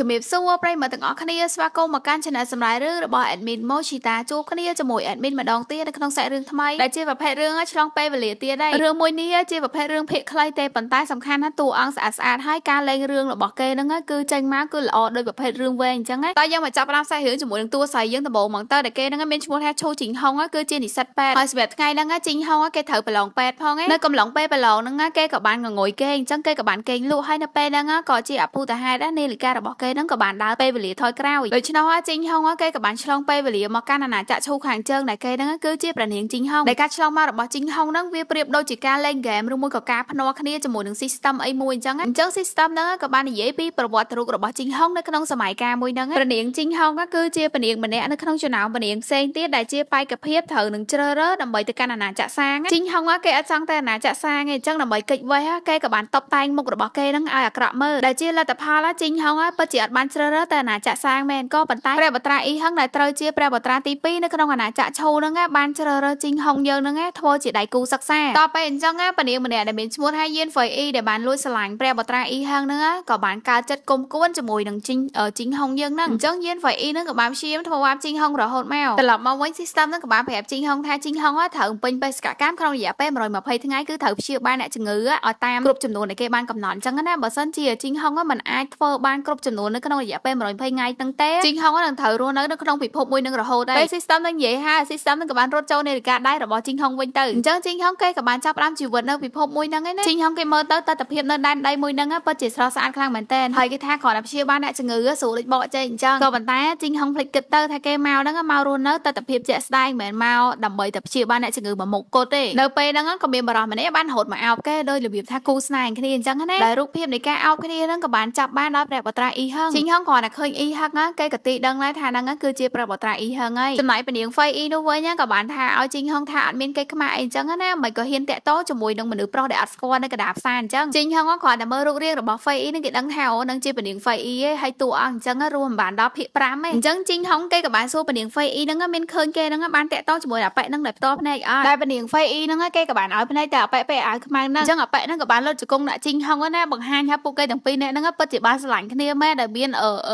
ជំរាបសួរប្រិយមិត្តទាំងអស់គ្នាស្វាគមន៍មកកាន់ Channel សម្រាយរឿងរបស់ Admin Mochita ជួបគ្នាជាមួយ Admin ម្ដងទៀតនៅក្នុងសាច់រឿងថ្មីដែលជាប្រភេទរឿងឆ្លងពេលវេលាទៀតដែររឿងមួយនេះជាប្រភេទរឿងភាគខ្លីទេប៉ុន្តែសំខាន់ណាស់តួអង្គស្អាតស្អាតហើយការលេងរឿងរបស់គេហ្នឹងគឺចេញមកគឺល្អដោយប្រភេទរឿងវែងអញ្ចឹងតែយើងមកចាប់ផ្ដើមសាច់រឿងជាមួយនឹងតួស្រីយើងដំបូងមកតើដែលគេហ្នឹងមានឈ្មោះថាឈូជីងហុងគឺជានិស្សិតពេទ្យហើយសម្រាប់ថ្ងៃហ្នឹងជីងហុងគេត្រូវប្រឡងពេទ្យផងនៅកំឡុងពេលប្រឡងហ្នឹងគេក៏បានងងុយគេអញ្ចឹងគេក៏បានគេងលក់ហើយនៅពេលហ្នឹងក៏ជាអពុទ្ធហេតុដែរនៃលិការបស់គេទេនឹងក៏បានដើរពេលវេលាថយក្រោយដូច្នោះជីងហុងគេក៏បានឆ្លងពេលវេលាមកកាន់អាណាចក្រឈូខាងជើងដែលគេនឹងគឺជាប្រនាងជីងហុងដែលការឆ្លងមករបស់ជីងហុងនឹងវាប្រៀបដូចជាការលេងហ្គេមឬមួយក៏ការភ្នាល់គ្នាជាមួយនឹង system អីមួយអញ្ចឹងអញ្ចឹង system ហ្នឹងក៏បាននិយាយពីប្រវត្តិរូបរបស់ជីងហុងនៅក្នុងសម័យកាលមួយហ្នឹងប្រនាងជីងហុងគឺជាប្រនាងម្នាក់នៅក្នុងចំណោមប្រនាងផ្សេងទៀតដែលជាបេក្ខភាពត្រូវនឹងជ្រើសរើសដើម្បីទៅកាន់អាណាចក្រសាងជីងហុងគេអត់ចង់តែអាណាចក្រសាងទេអញ្ចឹងដើម្បីគេចវេះគេក៏បានតបតែងមុខរបស់គេហ្នឹងឲ្យអាក្រក់មើលដែលជាលទ្ធផលជីងហុងពិតជាអត់បានជ្រើសរើសតែអាណាចក្រសាងមែនក៏ប៉ុន្តែព្រះបត្រាអ៊ីហឹងដែលត្រូវជាព្រះបត្រាទី2នៅក្នុងអាណាចក្រឈូហ្នឹងបានជ្រើសរើសជីងហុងយើងហ្នឹងធ្វើជាដៃគូសិក្សាតទៅអញ្ចឹងពនាងម្នាក់ដែលមានឈ្មោះថាយៀនហ្វុយអ៊ីដែលបានលួចស្រឡាញ់ព្រះបត្រាអ៊ីហឹងហ្នឹងក៏បានកើតចិត្តគុំគួនជាមួយនឹងជីងជីងហុងយើងហ្នឹងអញ្ចឹងយៀនហ្វុយអ៊ីហ្នឹងក៏បានព្យាយាមធ្វើបាបជីងហុងរហូតមកត្រឡប់មកវិញ system ហ្នឹងក៏បានប្រាប់ជីងហុងថាជីងហុងត្រូវពេញបេសកកម្មក្នុងរយៈពេល120ថ្ងៃគឺត្រូវព្យាបាលអ្នកជំងឺឲ្យតាមគ្រប់ចំនួនដែលគេបានកំណត់អញ្ចឹងណាបើសិនជាជីងហុងមិនអាចធ្វើបានគ្រប់ចំនួននួននៅក្នុងរយៈពេល120ថ្ងៃហ្នឹងទេជីងហុងនឹងត្រូវរស់នៅក្នុងពិភពមួយនឹងរហូតដែរពេល system នឹងនិយាយហើយ system នឹងក៏បានរត់ចូលនាฬิកាដៃរបស់ជីងហុងវិញទៅអញ្ចឹងជីងហុងគេក៏បានចាប់ផ្ដើមជីវិតនៅពិភពមួយហ្នឹងឯណាជីងហុងគេមើលទៅទស្សនភាពនៅដែនដីមួយហ្នឹងពិតជាស្រស់ស្អាតខ្លាំងមែនទែនហើយគេថាគ្រាន់តែព្យាបាលអ្នកជំងឺស្រួលដូចបកចេញអញ្ចឹងក៏ប៉ុន្តែជីងហុងភ្លេចគិតទៅថាគេមកហ្នឹងមករស់នៅទស្សនភាពជាក់ស្ដែងមិនមែនមកដើម្បីតែព្យាបាលអ្នកជំងឺមួយមុខគត់ទេនៅពេលហ្នឹងក៏មានបរិសម្នាក់បានរត់មកអោបគេដោយរបៀបថាគូស្នេហ៍គ្នាអញ្ចឹងណាដែលរូបភាពនៃការអោបគ្នាហ្នឹងក៏បានចាប់បានដោយព្រះបត្រាអ៊ីហឹងជីងហឹងគាត់តែឃើញអ៊ីហឹងគេក៏ទីដឹងដែរថាហ្នឹងគឺជាប្របត្រាអ៊ីហឹងហើយចំណែកពនាងហ្វៃអ៊ីនោះវិញក៏បានថាឲ្យជីងហឹងថាអត់មានគេខ្មាស់អីចឹងណាមិនក៏ហ៊ានតាក់ទងជាមួយនឹងមនុស្សប្រុសដែលអត់ស្គាល់នៅកណ្ដាលផ្សារអញ្ចឹងជីងហឹងគាត់តែមើលរូបរាងរបស់ហ្វៃអ៊ីនឹងគេដឹងថាអូនឹងជាពនាងហ្វៃអ៊ីហើយតួអង្គអញ្ចឹងរួមមិនបានដល់ភាគ5ទេអញ្ចឹងជីងហឹងគេក៏បានសួរពនាងហ្វៃអ៊ីនឹងមានឃើញគេនឹងបានតាក់ទងជាមួយអាប៉ែនឹងដែលផ្ទាល់ភ្នែកអត់ដែលពនាងហ្វៃអ៊ីនឹងគេក៏បានឲ្យភ្នែកតែអាប៉ែពេលអាវខ្មៅនឹងអញ្ចឹងអាប៉ែនឹងក៏បានលុតជង្គង់ដាក់ជីងហឹងណាបង្ហាញថាពួកគេទាំងពីរនាក់នឹងពិតជាបានស្រឡាញ់គ្នាមែនដែលមាន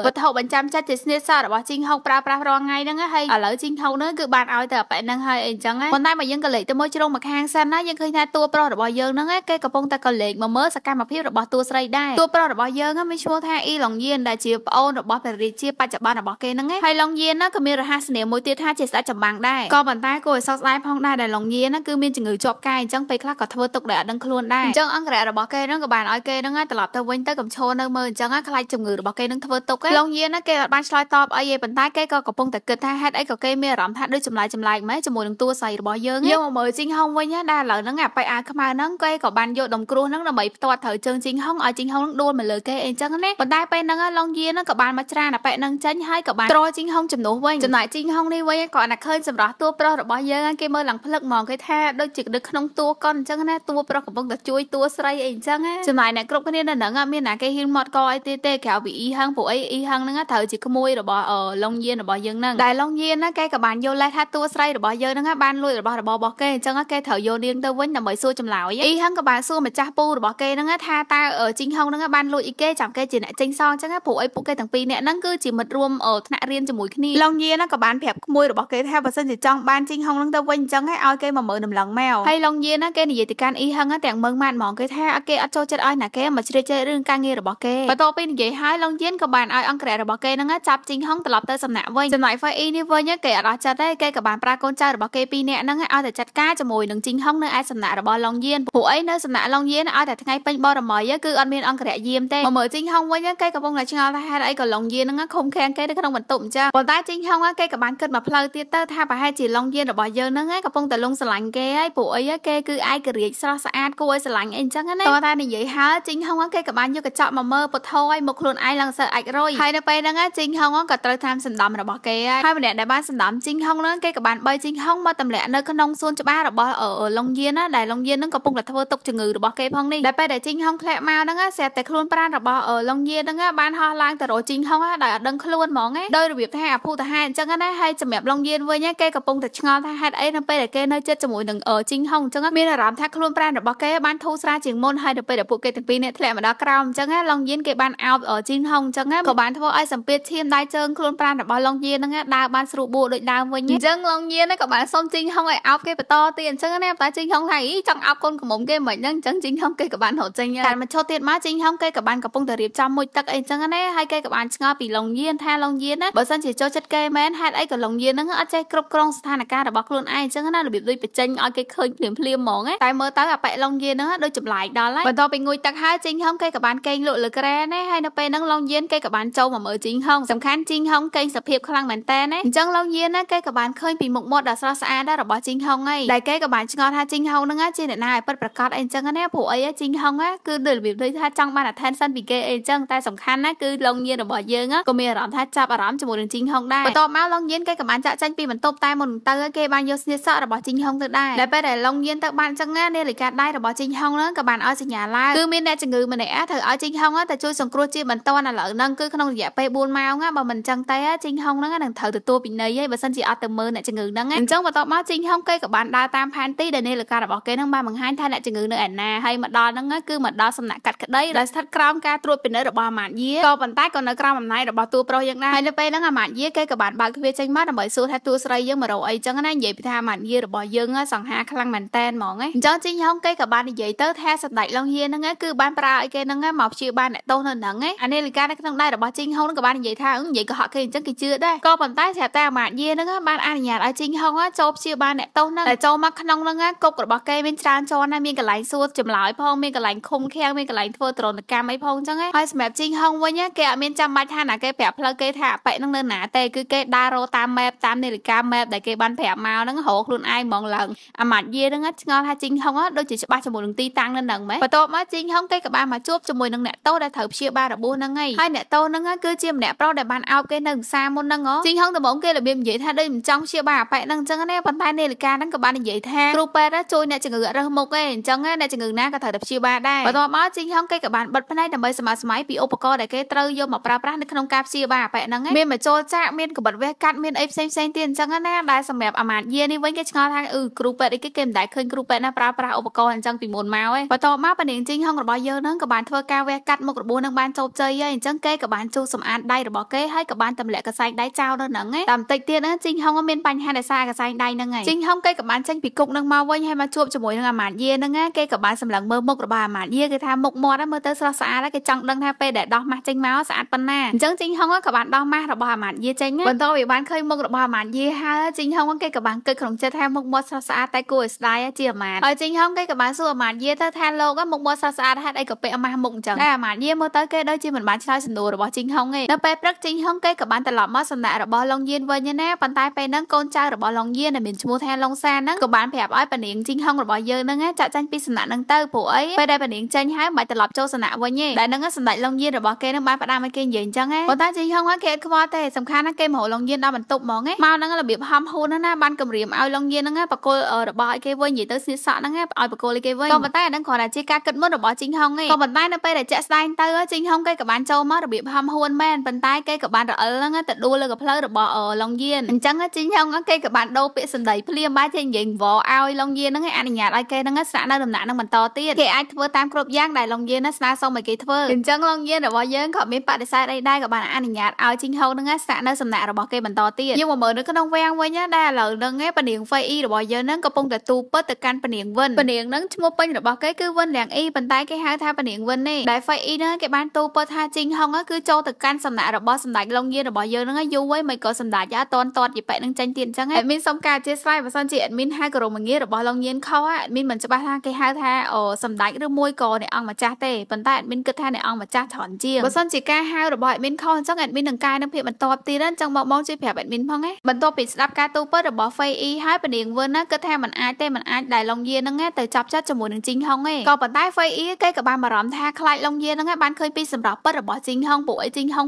វត្ថុបញ្ចាំចិត្តជាស្នៀតសាររបស់ជីងហុកប្រើប្រាស់រាល់ថ្ងៃហ្នឹងហើយឥឡូវជីងហុកហ្នឹងគឺបានឲ្យទៅអប៉ិហ្នឹងហើយអីចឹងប៉ុន្តែមកយើងក៏លេខទៅមើលជ្រុងមកខាងសិនណាយើងឃើញថាតួប្រុសរបស់យើងហ្នឹងគេកំពុងតែក៏លេខមកមើលសកម្មភាពរបស់តួស្រីដែរតួប្រុសរបស់យើងហ្នឹងមានឈ្មោះថាអ៊ីឡុងយៀនដែលជាប្អូនរបស់ព្រះរាជាបច្ចុប្បន្នរបស់គេហ្នឹងហើយឡុងយៀនហ្នឹងក៏មានរហស្សនាមមួយទៀតថាជាស្ដេចចម្បាំងដែរក៏ប៉ុន្តែគួរឲ្យសោកស្ដាយផងដែរដែលឡុងយៀនហ្នឹងគឺមានជំងឺជាប់កាយអញ្ចឹងពេលខ្លះក៏ធ្វើទុកដោយអត់ដឹងខ្លួនដែរអញ្ចឹងអង្គរៈរបស់គេហ្នឹងក៏បានឲ្យគេហ្នឹងត្រឡប់ទៅវិញទៅកំឈរនៅមើលអញ្ចឹងខ្លាចជំងឺរបស់គេនឹងធ្វើទុកឯងលោកយៀនណាគេអត់បានឆ្លើយតបអីទេប៉ុន្តែគេក៏កំពុងតែគិតថាហេតុអីក៏គេមានអារម្មណ៍ថាដូចចម្លែកចម្លែកម៉េចជាមួយនឹងតួស័យរបស់យើងយើងមកមើលជីងហុងវិញណាដែលឥឡូវហ្នឹងអាប៉ៃអាខ្មៅហ្នឹងគេក៏បានយកដុំគ្រោះហ្នឹងដើម្បីផ្ទាត់ត្រូវជើងជីងហុងឲ្យជីងហុងហ្នឹងដួលមកលើគេអីចឹងណាប៉ុន្តែពេលហ្នឹងលោកយៀនហ្នឹងក៏បានមកច្រានអាប៉ៃហ្នឹងចេញហើយក៏បានត្រជីងហុងជំនួសវិញចំណែកជីងហុងនេះវិញក៏អ្នកឃើញសម្រាប់តួប្រុសរបស់យើងគេមើលឡើងភ្លឹកហ្មងគេថាដូចជានៅក្នុងតួកុនអញ្ចឹងណាតួប្រុសកំពុងតែជួយតួស្រីអីអញ្ចឹងណាចំណែកអ្នកគ្រប់គ្នានៅហ្នឹងមានណាគេហ៊ានមកកអីទេទេក្រៅពីអ៊ីអ៊ីហឹងពួកអីអ៊ីហឹងហ្នឹងត្រូវជាក្មួយរបស់ឡុងយៀនរបស់យើងហ្នឹងដែលឡុងយៀនណាគេក៏បានយល់ដែរថាតួស្រីរបស់យើងហ្នឹងបានលួចរបស់របររបស់គេអញ្ចឹងគេត្រូវយកនាងទៅវិញដើម្បីសួរចម្លើយអ៊ីហឹងក៏បានសួរម្ចាស់ពូរបស់គេហ្នឹងថាតើជីងហុងហ្នឹងបានលួចអីគេចាំគេជាអ្នកចេញសងអញ្ចឹងពួកអីពួកគេទាំងពីរនាក់ហ្នឹងគឺជាមិត្តរួមថ្នាក់រៀនជាមួយគ្នាឡុងយៀនក៏បានប្រាប់ក្មួយរបស់គេថាបើសិនជាចង់បានជីងហុងហ្នឹងទៅវិញអញ្ចឹងឲ្យគេមកមើលដំឡឹងមកហើយឡុងយៀនគេនិយាយទៅកាន់អ៊ីហឹងទាំងមើងម៉ាត់ហ្មងគេថាគេអត់ចូលចិត្តឲ្យណាគេមកជ្រៀតជ្រែករឿងការងាររបស់គេបន្ទាប់ពីនិយាយហើយឡុងយៀនក៏បានឲ្យអង្គរៈរបស់គេនឹងចាប់ជីងហុងត្រឡប់ទៅសំណាក់វិញចំណែក Fei Yi នេះវិញគេអត់អស់ចិត្តទេគេក៏បានប្រាកូនចៅរបស់គេពីរនាក់នឹងឲ្យតែចាត់ការជាមួយនឹងជីងហុងនៅឯសំណាក់របស់ឡុងយៀនពួកអីនៅសំណាក់ឡុងយៀនឲ្យតែថ្ងៃពេញបរមីគឺអត់មានអង្គរៈយាមទេមកមើលជីងហុងវិញគេកំពុងតែឆ្ងល់ថាហេតុអីក៏ឡុងយៀននឹងខំខាំងគេនៅក្នុងបន្ទប់អញ្ចឹងប៉ុន្តែជីងហុងគេក៏បានគិតមកផ្លូវទៀតទៅថាប្រហែលជាឡុងយៀនរបស់យើងនឹងកំពុងតែលងស្រឡាញ់គេហើយពួកអីគេគឺឯករាជ្យស្រស់ស្អាតគួរឲ្យស្រឡាញ់អីអញ្ចឹងណាតោះតែនិយាយហើយជីងហុងគេក៏បានយកកញ្ចក់មកមើលពុទ្ធោឲ្យមកខ្លួនឯងនឹងសូវអាចរុយហើយនៅពេលហ្នឹងជីងហុងក៏ត្រូវតាមសម្ដំរបស់គេហើយហើយម្នាក់ដែលបានសម្ដំជីងហុងហ្នឹងគេក៏បានបីជីងហុងមកទម្លាក់នៅក្នុងសួនច្បាររបស់ឡុងយៀនណាដែលឡុងយៀនហ្នឹងកំពុងតែធ្វើទុកជំងឺរបស់គេផងនេះដែលពេលដែលជីងហុងធ្លាក់មកហ្នឹងស្រាប់តែខ្លួនប្រាណរបស់ឡុងយៀនហ្នឹងបានហោះឡើងទៅរកជីងហុងដោយអត់ដឹងខ្លួនហ្មងឯងដោយរបៀបថាអភូតហាអញ្ចឹងណាហើយសម្រាប់ឡុងយៀនវិញគេកំពុងតែឆ្ងល់ថាហេតុអីនៅពេលដែលគេនៅចិត្តជាមួយនឹងជីងហុងអញ្ចឹងមានអារម្មណ៍ថាខ្លួនប្រាណរបស់គេបានធូរស្រាលជាងមុនហើយនៅពេលដែលពួកគេទាំងពីរនាក់ធ្លាក់មកដល់ក្រោមអញ្ចឹងឡុងយៀនគេបានអោបជីងហុងអញ្ចឹងក៏បានធ្វើឲ្យសម្ពាធឈាមដៃជើងខ្លួនប្រាណរបស់ឡុងយាហ្នឹងដើរបានស្រួលបួដូចដើមវិញអញ្ចឹងឡុងយាហ្នឹងក៏បានសុំជីងហុងឲ្យអោបគេបន្តទៀតអញ្ចឹងណាតែជីងហុងថាអីចង់អោបកូនក្រមុំគេមិនហ្នឹងអញ្ចឹងជីងហុងគេក៏បានរត់ចេញតែមកឈប់ទៀតមកជីងហុងគេក៏បានកំពុងតែរៀបចំមួយទឹកអីអញ្ចឹងណាហើយគេក៏បានឆ្ងល់ពីឡុងយា ថាឡុងយាណាបើសិនជាចូលចិត្តគេមែនហេតុអីក៏ឡុងយាហ្នឹងអត់ចេះគ្រប់គ្រងស្ថានភាពរបស់ខ្លួនឯងអញ្ចឹងណារបៀបដូចបញ្ចេញឲ្យគេឃើញភ្លាមភ្លាមហ្មងតែមើលទៅអាប៉ែឡុងយាហ្នឹងដូចចម្លែកដល់ហើយបន្ទាប់ពីងុយទឹកហើយជីងហុងគេក៏បានកេងលក់លើក្រែណាហើយនៅពេលហ្នឹងឡុងលោកយៀនគេក៏បានចូលមកមើលជីងហុងសំខាន់ជីងហុងកេងសភាពខ្លាំងមែនតើណាអញ្ចឹងលោកយៀនណាគេក៏បានឃើញពីមុខមាត់ដ៏ស្រស់ស្អាតដែររបស់ជីងហុងហើយដែលគេក៏បានឆ្ងល់ថាជីងហុងហ្នឹងជាអ្នកណាឲ្យពិតប្រាកដអីអញ្ចឹងណាព្រោះអីជីងហុងគឺដូចរបៀបដូចថាចង់បាន attention ពីគេអីអញ្ចឹងតែសំខាន់ណាគឺលោកយៀនរបស់យើងក៏មានអារម្មណ៍ថាចាប់អារម្មណ៍ជាមួយនឹងជីងហុងដែរបន្ទាប់មកលោកយៀនគេក៏បានចាក់ចែងពីបន្ទប់តែមុនទៅគេបានយកស្នៀតសក់របស់ជីងហុងទៅដែរដែលពេលដែលលោកយៀនទៅបានអញ្ចឹងណានាឡិកាដៃរបស់ជីងហុងហ្នឹងក៏បានឲ្យសញ្ញាឡើងគឺមានអ្នកជំងឺម្នាក់ត្រូវឲ្យជីងហុងទៅជួយសង្គ្រោះជាបន្ទាន់ឥឡូវហ្នឹងគឺក្នុងរយៈពេល4ម៉ោងបើមិនចឹងទេជីងហុងហ្នឹងនឹងត្រូវទទួលពិន័យហើយបើសិនជាអត់ទៅមើលអ្នកជំងឺហ្នឹងអញ្ចឹងបន្ទាប់មកជីងហុងគេក៏បានដើរតាមផែនទីដែលនាឡិការបស់គេហ្នឹងបានបង្ហាញថាអ្នកជំងឺនៅឯណាហើយមកដល់ហ្នឹងគឺមកដល់សំណាក់កាត់ក្តីដែលស្ថិតក្រោមការត្រួតពិនិត្យរបស់អាមាត្យយាក៏ប៉ុន្តែក៏នៅក្រោមអំណាចរបស់តួប្រុសយើងដែរហើយនៅពេលហ្នឹងអាមាត្យយាគេក៏បានបើកទ្វារចេញមកដើម្បីសួរថាតួស្រីយើងមករកអីចឹងណានិយាយពីថាអាមាត្យយារបស់យើងសង្ហាខ្លាំងមែនតែនហ្មងឯងអញ្ចឹងជីងហុងគេក៏បាននិយាយទៅថាសម្ដេចឡុងយាហ្នឹងគឺបានប្រើឲ្យគេហ្នឹងមកព្យាបាលអ្នកទោសនៅហ្នឹងឯងអានេះកានៅក្នុងដៃរបស់ជីងហុងនឹងក៏បាននិយាយថាអឺនិយាយកុហកគេអញ្ចឹងគេជឿដែរក៏ប៉ុន្តែស្រាប់តែអាម៉ាតយានឹងបានអនុញ្ញាតឲ្យជីងហុងចូលព្យាបាលអ្នកទោសនឹងតែចូលមកក្នុងនឹងគុករបស់គេមានច្រើនជាន់ណាមានកន្លែងសួរចម្លើយផងមានកន្លែងឃុំឃាំងមានកន្លែងធ្វើទរណកម្មអីផងអញ្ចឹងហើយសម្រាប់ជីងហុងវិញគេអត់មានចាំបាច់ថាណាគេប្រាប់ផ្លូវគេថាអប៉ិនឹងនៅណាទេគឺគេដើររតាម map តាមនាឡិកា map ដែលគេបានប្រាប់មកហ្នឹងរកខ្លួនឯងហ្មងឡើងអាម៉ាត់យាហ្នឹងឆ្ងល់ថាជីងហុងដូចជាច្បាស់ជាមួយនឹងទីតាំងនៅហ្នឹងម៉េចបន្ទាប់មកជីងហុងគេក៏បានមកជួបជាមួយនឹងអ្នកតោដែលត្រូវព្យាបាលរបួសហ្នឹងឯងហើយហើយអ្នកតូនហ្នឹងគឺជាម្នាក់ប្រុសដែលបានអោបគេនៅផ្សារមុនហ្នឹងអូជីងហឹងដំបងគេរបៀបនិយាយថាដូចមិនចង់ជាបាអាប៉ែកហ្នឹងអញ្ចឹងណាប៉ុន្តែនាឡិកាហ្នឹងក៏បាននិយាយថាគ្រូពេទ្យជួយអ្នកជំងឺរើសមុខឯងអញ្ចឹងអ្នកជំងឺណាក៏ត្រូវតែព្យាបាលដែរបន្ទាប់មកជីងហឹងគេក៏បានបិទភ្នែកដើម្បីសមត្ថសម័យពីឧបករណ៍ដែលគេត្រូវយកមកប្រើប្រាស់នៅក្នុងការព្យាបាលអាប៉ែកហ្នឹងមានមកចូលចាក់មានកបិតវេះកាត់មានអីផ្សេងផ្សេងទៀតអញ្ចឹងណាដែលសម្រាប់អាម៉ាតយានេះវិញគេឆ្ងល់ថាអឺគ្រូពេទ្យគេគេមិនដែលឃើញគ្រូពេទ្យណាប្រើប្រាស់ឧបករណ៍អញ្ចឹងពីមុនមកឯងបន្ទាប់មកប៉ានាងជីងហឹងរបស់យើងហ្នឹងក៏បានធ្វើការវេះកាត់មុខរបួសនឹងបានជោគជ័យឯងអញ្ចឹងគេក៏បានជូរសម្អាតដៃរបស់គេហើយក៏បានទម្លាក់កសែងដៃចោលនៅហ្នឹងឯងតាមតិចទៀតណាជីងហុងមានបញ្ហាដោយសារកសែងដៃហ្នឹងឯងជីងហុងគេក៏បានចេញពីគុកនឹងមកវិញហើយមកជួបជាមួយនឹងអាម៉ាតយាហ្នឹងគេក៏បានសម្លឹងមើលមុខរបស់អាម៉ាតយាគេថាមុខមាត់មើលទៅស្រស់ស្អាតហើយគេចង់ដឹងថាពេលដែលដោះម៉ាស់ចេញមកស្អាតប៉ុណ្ណាអញ្ចឹងជីងហុងក៏បានដោះម៉ាស់របស់អាម៉ាតយាចេញបន្តវាបានឃើញមុខរបស់អាម៉ាតយាហើយជីងហុងគេក៏បានគិតក្នុងចិត្តថាមុខមាត់ស្រស់ស្អាតតែគួរឲ្យស្ដាយជាអាម៉ាតហើយជីងហុងគេក៏បានសួរអាម៉ាតយាទៅថាលោកមុខមាត់ស្រស់ស្អាតហេតុអីក៏ពេកអាម៉ាស់មុខអញ្ចឹងតែអាម៉ាតយាមើលទៅគេដូចជាមិនបានឆ្លើយសំណួររបស់ជីងហុងឯងនៅពេលព្រឹកជីងហុងគេក៏បានត្រឡប់មកសំណាក់របស់ឡុងយៀនវិញណាប៉ុន្តែពេលហ្នឹងកូនចៅរបស់ឡុងយៀនដែលមានឈ្មោះថាឡុងសាហ្នឹងក៏បានប្រាប់ឲ្យប៉នាងជីងហុងរបស់យើងហ្នឹងចាក់ចាញ់ពីសំណាក់ហ្នឹងទៅពួកអីពេលដែលប៉នាងចេញហើយមិនបាច់ត្រឡប់ចូលសំណាក់វិញទេដែលហ្នឹងសម្ដេចឡុងយៀនរបស់គេហ្នឹងបានផ្ដាំឲ្យគេនិយាយអញ្ចឹងប៉ុន្តែជីងហុងហ្នឹងគេអត់ខ្វល់ទេសំខាន់ណាគេមករកឡុងយៀនដល់បន្ទប់ហ្មងឯងមកហ្នឹងរបៀបហំហូនណាបានគម្រាមឲ្យឡុងយៀនហ្នឹងបកគលរបស់ឲ្យគេវិញនិយាយទៅស្នៀតសក់ហ្នឹងឲ្យបកគលឲ្យគេវិញក៏ប៉ុន្តែអាហ្នឹងគ្រាន់តែជាការគិតមុនរបស់ជីងហុងឯងក៏ប៉ុន្តែនៅពេលដែលជាក់ស្ដែងទៅជីងហុងគេក៏បានចូលចូលមករបៀបហំហួនមែនប៉ុន្តែគេក៏បានរអិលហ្នឹងទៅដួលលើកផ្លូវរបស់ឡុងយានអញ្ចឹងជីញងគេក៏បានដោពាក្យសម្ដីភ្លាមបាទចេះនិយាយវល់ឲ្យឡុងយានហ្នឹងអនុញ្ញាតឲ្យគេហ្នឹងស្នាក់នៅដំណាក់ហ្នឹងបន្តទៀតគេអាចធ្វើតាមគ្រប់យ៉ាងដែលឡុងយានស្នើសុំឲ្យគេធ្វើអញ្ចឹងឡុងយានរបស់យើងក៏មានបដិសេធអីដែរក៏បានអនុញ្ញាតឲ្យជីងហូហ្នឹងស្នាក់នៅសំណាក់របស់គេបន្តទៀតយើងមកមើលនៅក្នុងវាំងវិញដែរឥឡូវហ្នឹងពនាងហ្វៃអ៊ីរបស់យើងហ្នឹងកំពុងតែទូពិតទៅកាន់ពនាងវិនពនាងហ្នឹងឈ្មោះពេញរបស់គេគឺវិនលៀងអ៊ីប៉ុន្តែគេហៅថាពនាងវិននេះដែលហ្វៃអ៊ីហ្នឹងគេបានទូពិតថាជីងងហុងគឺចូលទៅកាន់សំណាក់របស់សម្ដេចឡុងយានរបស់យើងហ្នឹងយូរហើយមិនក៏សម្ដេចអត់តន់តតយប៉ែកនឹងចាញ់ទៀតអញ្ចឹងអេដមីនសូមការអធិស្ឋានបើសិនជាអេដមីនហៅក្រុមងងាររបស់ឡុងយានខុសអេដមីនមិនច្បាស់ថាគេហៅថាអូសម្ដេចឬមួយក៏អ្នកអង្គម្ចាស់ទេប៉ុន្តែអេដមីនគិតថាអ្នកអង្គម្ចាស់ច្រើនជាងបើសិនជាការហៅរបស់អេដមីនខុសអញ្ចឹងអេដមីននឹងកែនឹងភាពបន្តទៀតអញ្ចឹងបងបងជួយប្រាប់អេដមីនផងឯងបន្ទាប់ពីស្ដាប់ការទូពិតរបស់ Fei E ហើយពនាងវឿនណាគិតថាមិនអាចទេមិនអាចដែលឡុងយានហ្នឹងទៅចាប់ចិត្តជាមួយនឹងជីងហុងឯងក៏ប៉ុន្តែ Fei E គេក៏បានបារម្ភថាខ្លាចឡុងយានហ្នឹងបានឃើញពីសម្រាប់ពិតរបស់របស់ជីងហុងពួកអីជីងហុង